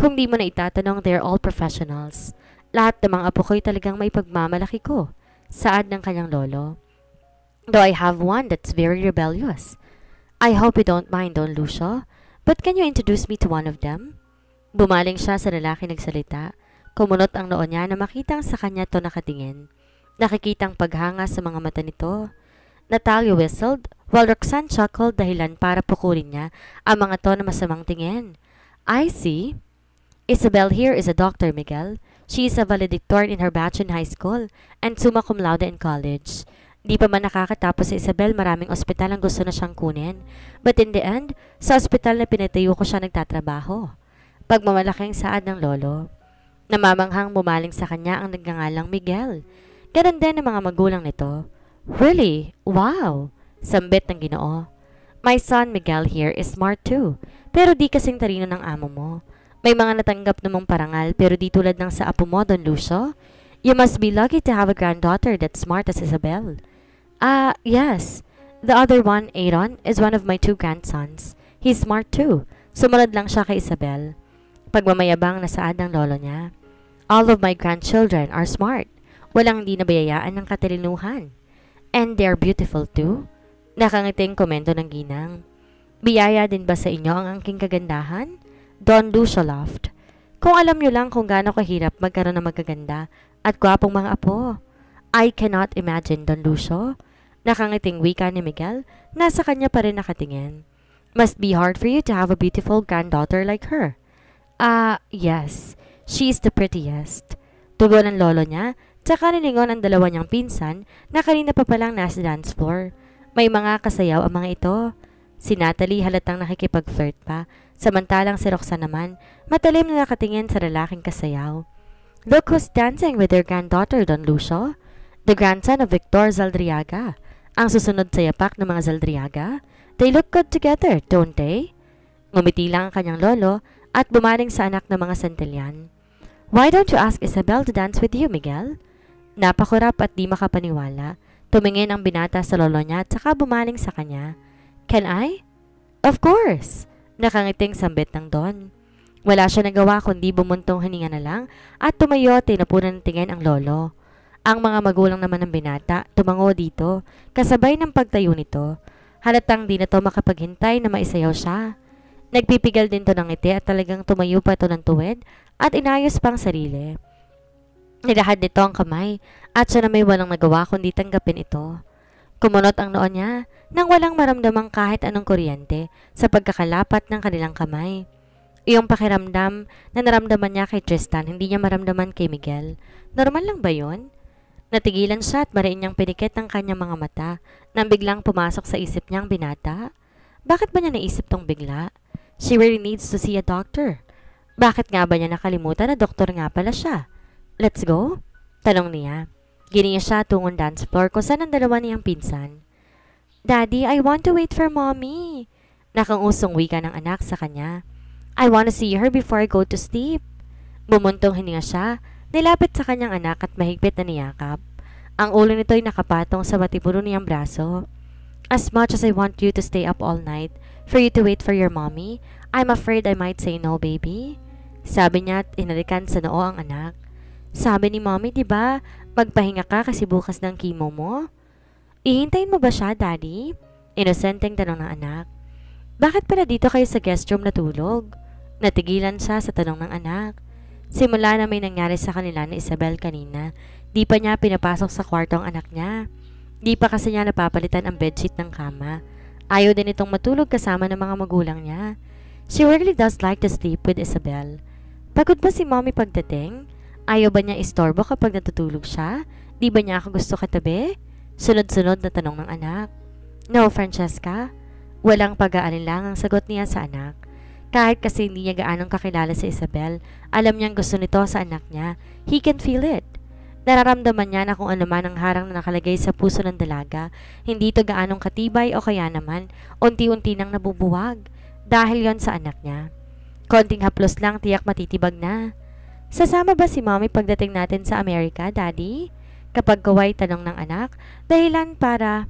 Kung di mo na itatanong, they're all professionals. Lahat ng mga apo ko'y talagang may pagmamalaki ko. Saad ng kanyang lolo. Though I have one that's very rebellious. I hope you don't mind, Don Lucio. But can you introduce me to one of them? Bumaling siya sa lalaki nagsalita. Kumunot ang noon niya na makitang sa kanya to nakatingin. Nakikita ang paghanga sa mga mata nito. Natalia whistled while Roxanne chuckled dahilan para pukulin niya ang mga to na masamang tingin. I see. Isabel here is a doctor, Miguel. She is a valedictorian in her batch in high school and summa cum laude in college. Di pa man nakakatapos si Isabel, maraming ospital ang gusto na siyang kunin. But in the end, sa ospital na pinatayo ko siya nagtatrabaho. Pagmamalaking saad ng lolo. Namamanghang bumaling sa kanya ang nagngangalang Miguel. Ganun din ang mga magulang nito. Really? Wow! Sambit ng ginoo. My son Miguel here is smart too, pero di kasing talino ng amo mo. May mga natanggap namang parangal pero di tulad ng sa apo mo, Don Lucio. You must be lucky to have a granddaughter that's smart as Isabel. Ah, uh, yes. The other one, Aaron, is one of my two grandsons. He's smart too. Sumunod lang siya kay Isabel. Pagmamayabang na saad ng lolo niya. All of my grandchildren are smart walang hindi nabayayaan ng katalinuhan. And they're beautiful too. Nakangiting komento ng ginang. Biyaya din ba sa inyo ang angking kagandahan? Don Lucia laughed. Kung alam nyo lang kung gaano kahirap magkaroon ng magaganda at gwapong mga apo. I cannot imagine, Don Lucio. Nakangiting wika ni Miguel, nasa kanya pa rin nakatingin. Must be hard for you to have a beautiful granddaughter like her. Ah, uh, yes. She's the prettiest. Tugon ng lolo niya Tsaka nilingon ang dalawa niyang pinsan na kanina pa palang nasa dance floor. May mga kasayaw ang mga ito. Si Natalie halatang nakikipag-flirt pa, samantalang si Roxanne naman, matalim na nakatingin sa lalaking kasayaw. Look who's dancing with their granddaughter, Don Lucio. The grandson of Victor Zaldriaga. Ang susunod sa yapak ng mga Zaldriaga. They look good together, don't they? Ngumiti lang ang kanyang lolo at bumaling sa anak ng mga santilyan. Why don't you ask Isabel to dance with you, Miguel? Napakurap at di makapaniwala. Tumingin ang binata sa lolo niya at saka bumaling sa kanya. Can I? Of course! Nakangiting sambit ng Don. Wala siya nagawa kundi bumuntong hininga na lang at tumayo at tinapunan ng tingin ang lolo. Ang mga magulang naman ng binata tumango dito kasabay ng pagtayo nito. Halatang di na to makapaghintay na maisayaw siya. Nagpipigal din to ng ngiti at talagang tumayo pa ito ng tuwid at inayos pang sarili. Nilahad nito ang kamay at siya na may walang nagawa kundi tanggapin ito. Kumunot ang noon niya nang walang maramdamang kahit anong kuryente sa pagkakalapat ng kanilang kamay. Iyong pakiramdam na naramdaman niya kay Tristan hindi niya maramdaman kay Miguel. Normal lang ba yon? Natigilan siya at mariin niyang pinikit ang kanyang mga mata nang biglang pumasok sa isip niyang binata. Bakit ba niya naisip tong bigla? She really needs to see a doctor. Bakit nga ba niya nakalimutan na doktor nga pala siya? Let's go? Tanong niya. Giniya siya tungon dance floor kung saan ang dalawa niyang pinsan. Daddy, I want to wait for mommy. Nakangusong wika ng anak sa kanya. I want to see her before I go to sleep. Bumuntong hininga siya, nilapit sa kanyang anak at mahigpit na niyakap. Ang ulo nito ay nakapatong sa batiburo niyang braso. As much as I want you to stay up all night, for you to wait for your mommy, I'm afraid I might say no, baby. Sabi niya at inalikan sa noo ang anak. Sabi ni mommy, di ba, magpahinga ka kasi bukas ng chemo mo? Ihintayin mo ba siya, daddy? Inosenteng tanong ng anak. Bakit pala dito kayo sa guest room natulog? Natigilan siya sa tanong ng anak. Simula na may nangyari sa kanila ni Isabel kanina, di pa niya pinapasok sa kwarto ang anak niya. Di pa kasi niya napapalitan ang bedsheet ng kama. Ayaw din itong matulog kasama ng mga magulang niya. She really does like to sleep with Isabel. Pagod ba si mommy pagdating? Ayaw ba niya istorbo kapag natutulog siya? Di ba niya ako gusto katabi? Sunod-sunod na tanong ng anak. No, Francesca. Walang pag-aalinlang ang sagot niya sa anak. Kahit kasi hindi niya gaanong kakilala si Isabel, alam niyang gusto nito sa anak niya. He can feel it. Nararamdaman niya na kung ano man ang harang na nakalagay sa puso ng dalaga, hindi ito gaanong katibay o kaya naman, unti-unti nang nabubuwag. Dahil yon sa anak niya. Konting haplos lang tiyak matitibag na. Sasama ba si mommy pagdating natin sa Amerika, daddy? Kapag kaway tanong ng anak, dahilan para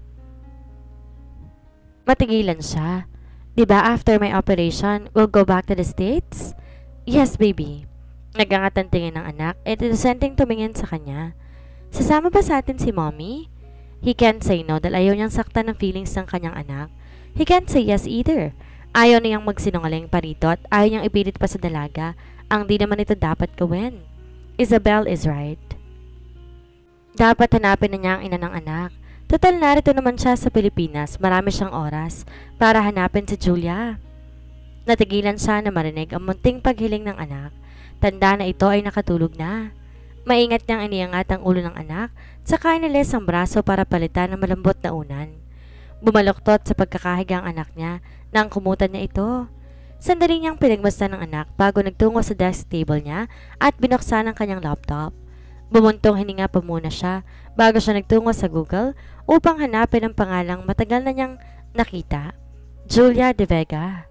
matigilan siya. Diba after my operation, we'll go back to the States? Yes, baby. Nagangatan tingin ng anak at inusenting tumingin sa kanya. Sasama ba sa atin si mommy? He can't say no dahil ayaw niyang saktan ng feelings ng kanyang anak. He can't say yes either. Ayaw niyang magsinungaling parito at ayaw niyang ipilit pa sa dalaga ang di naman ito dapat gawin. Isabel is right. Dapat hanapin na niya ang ina ng anak. Total narito naman siya sa Pilipinas, marami siyang oras para hanapin si Julia. Natigilan siya na marinig ang munting paghiling ng anak. Tanda na ito ay nakatulog na. Maingat niyang iniangat ang ulo ng anak, saka inilis ang braso para palitan ng malambot na unan. Bumaloktot sa pagkakahiga ang anak niya nang kumutan niya ito. Sandali niyang pinagmasdan ng anak bago nagtungo sa desk table niya at binuksan ang kanyang laptop. Bumuntong hininga pa muna siya bago siya nagtungo sa Google upang hanapin ang pangalang matagal na niyang nakita. Julia De Vega.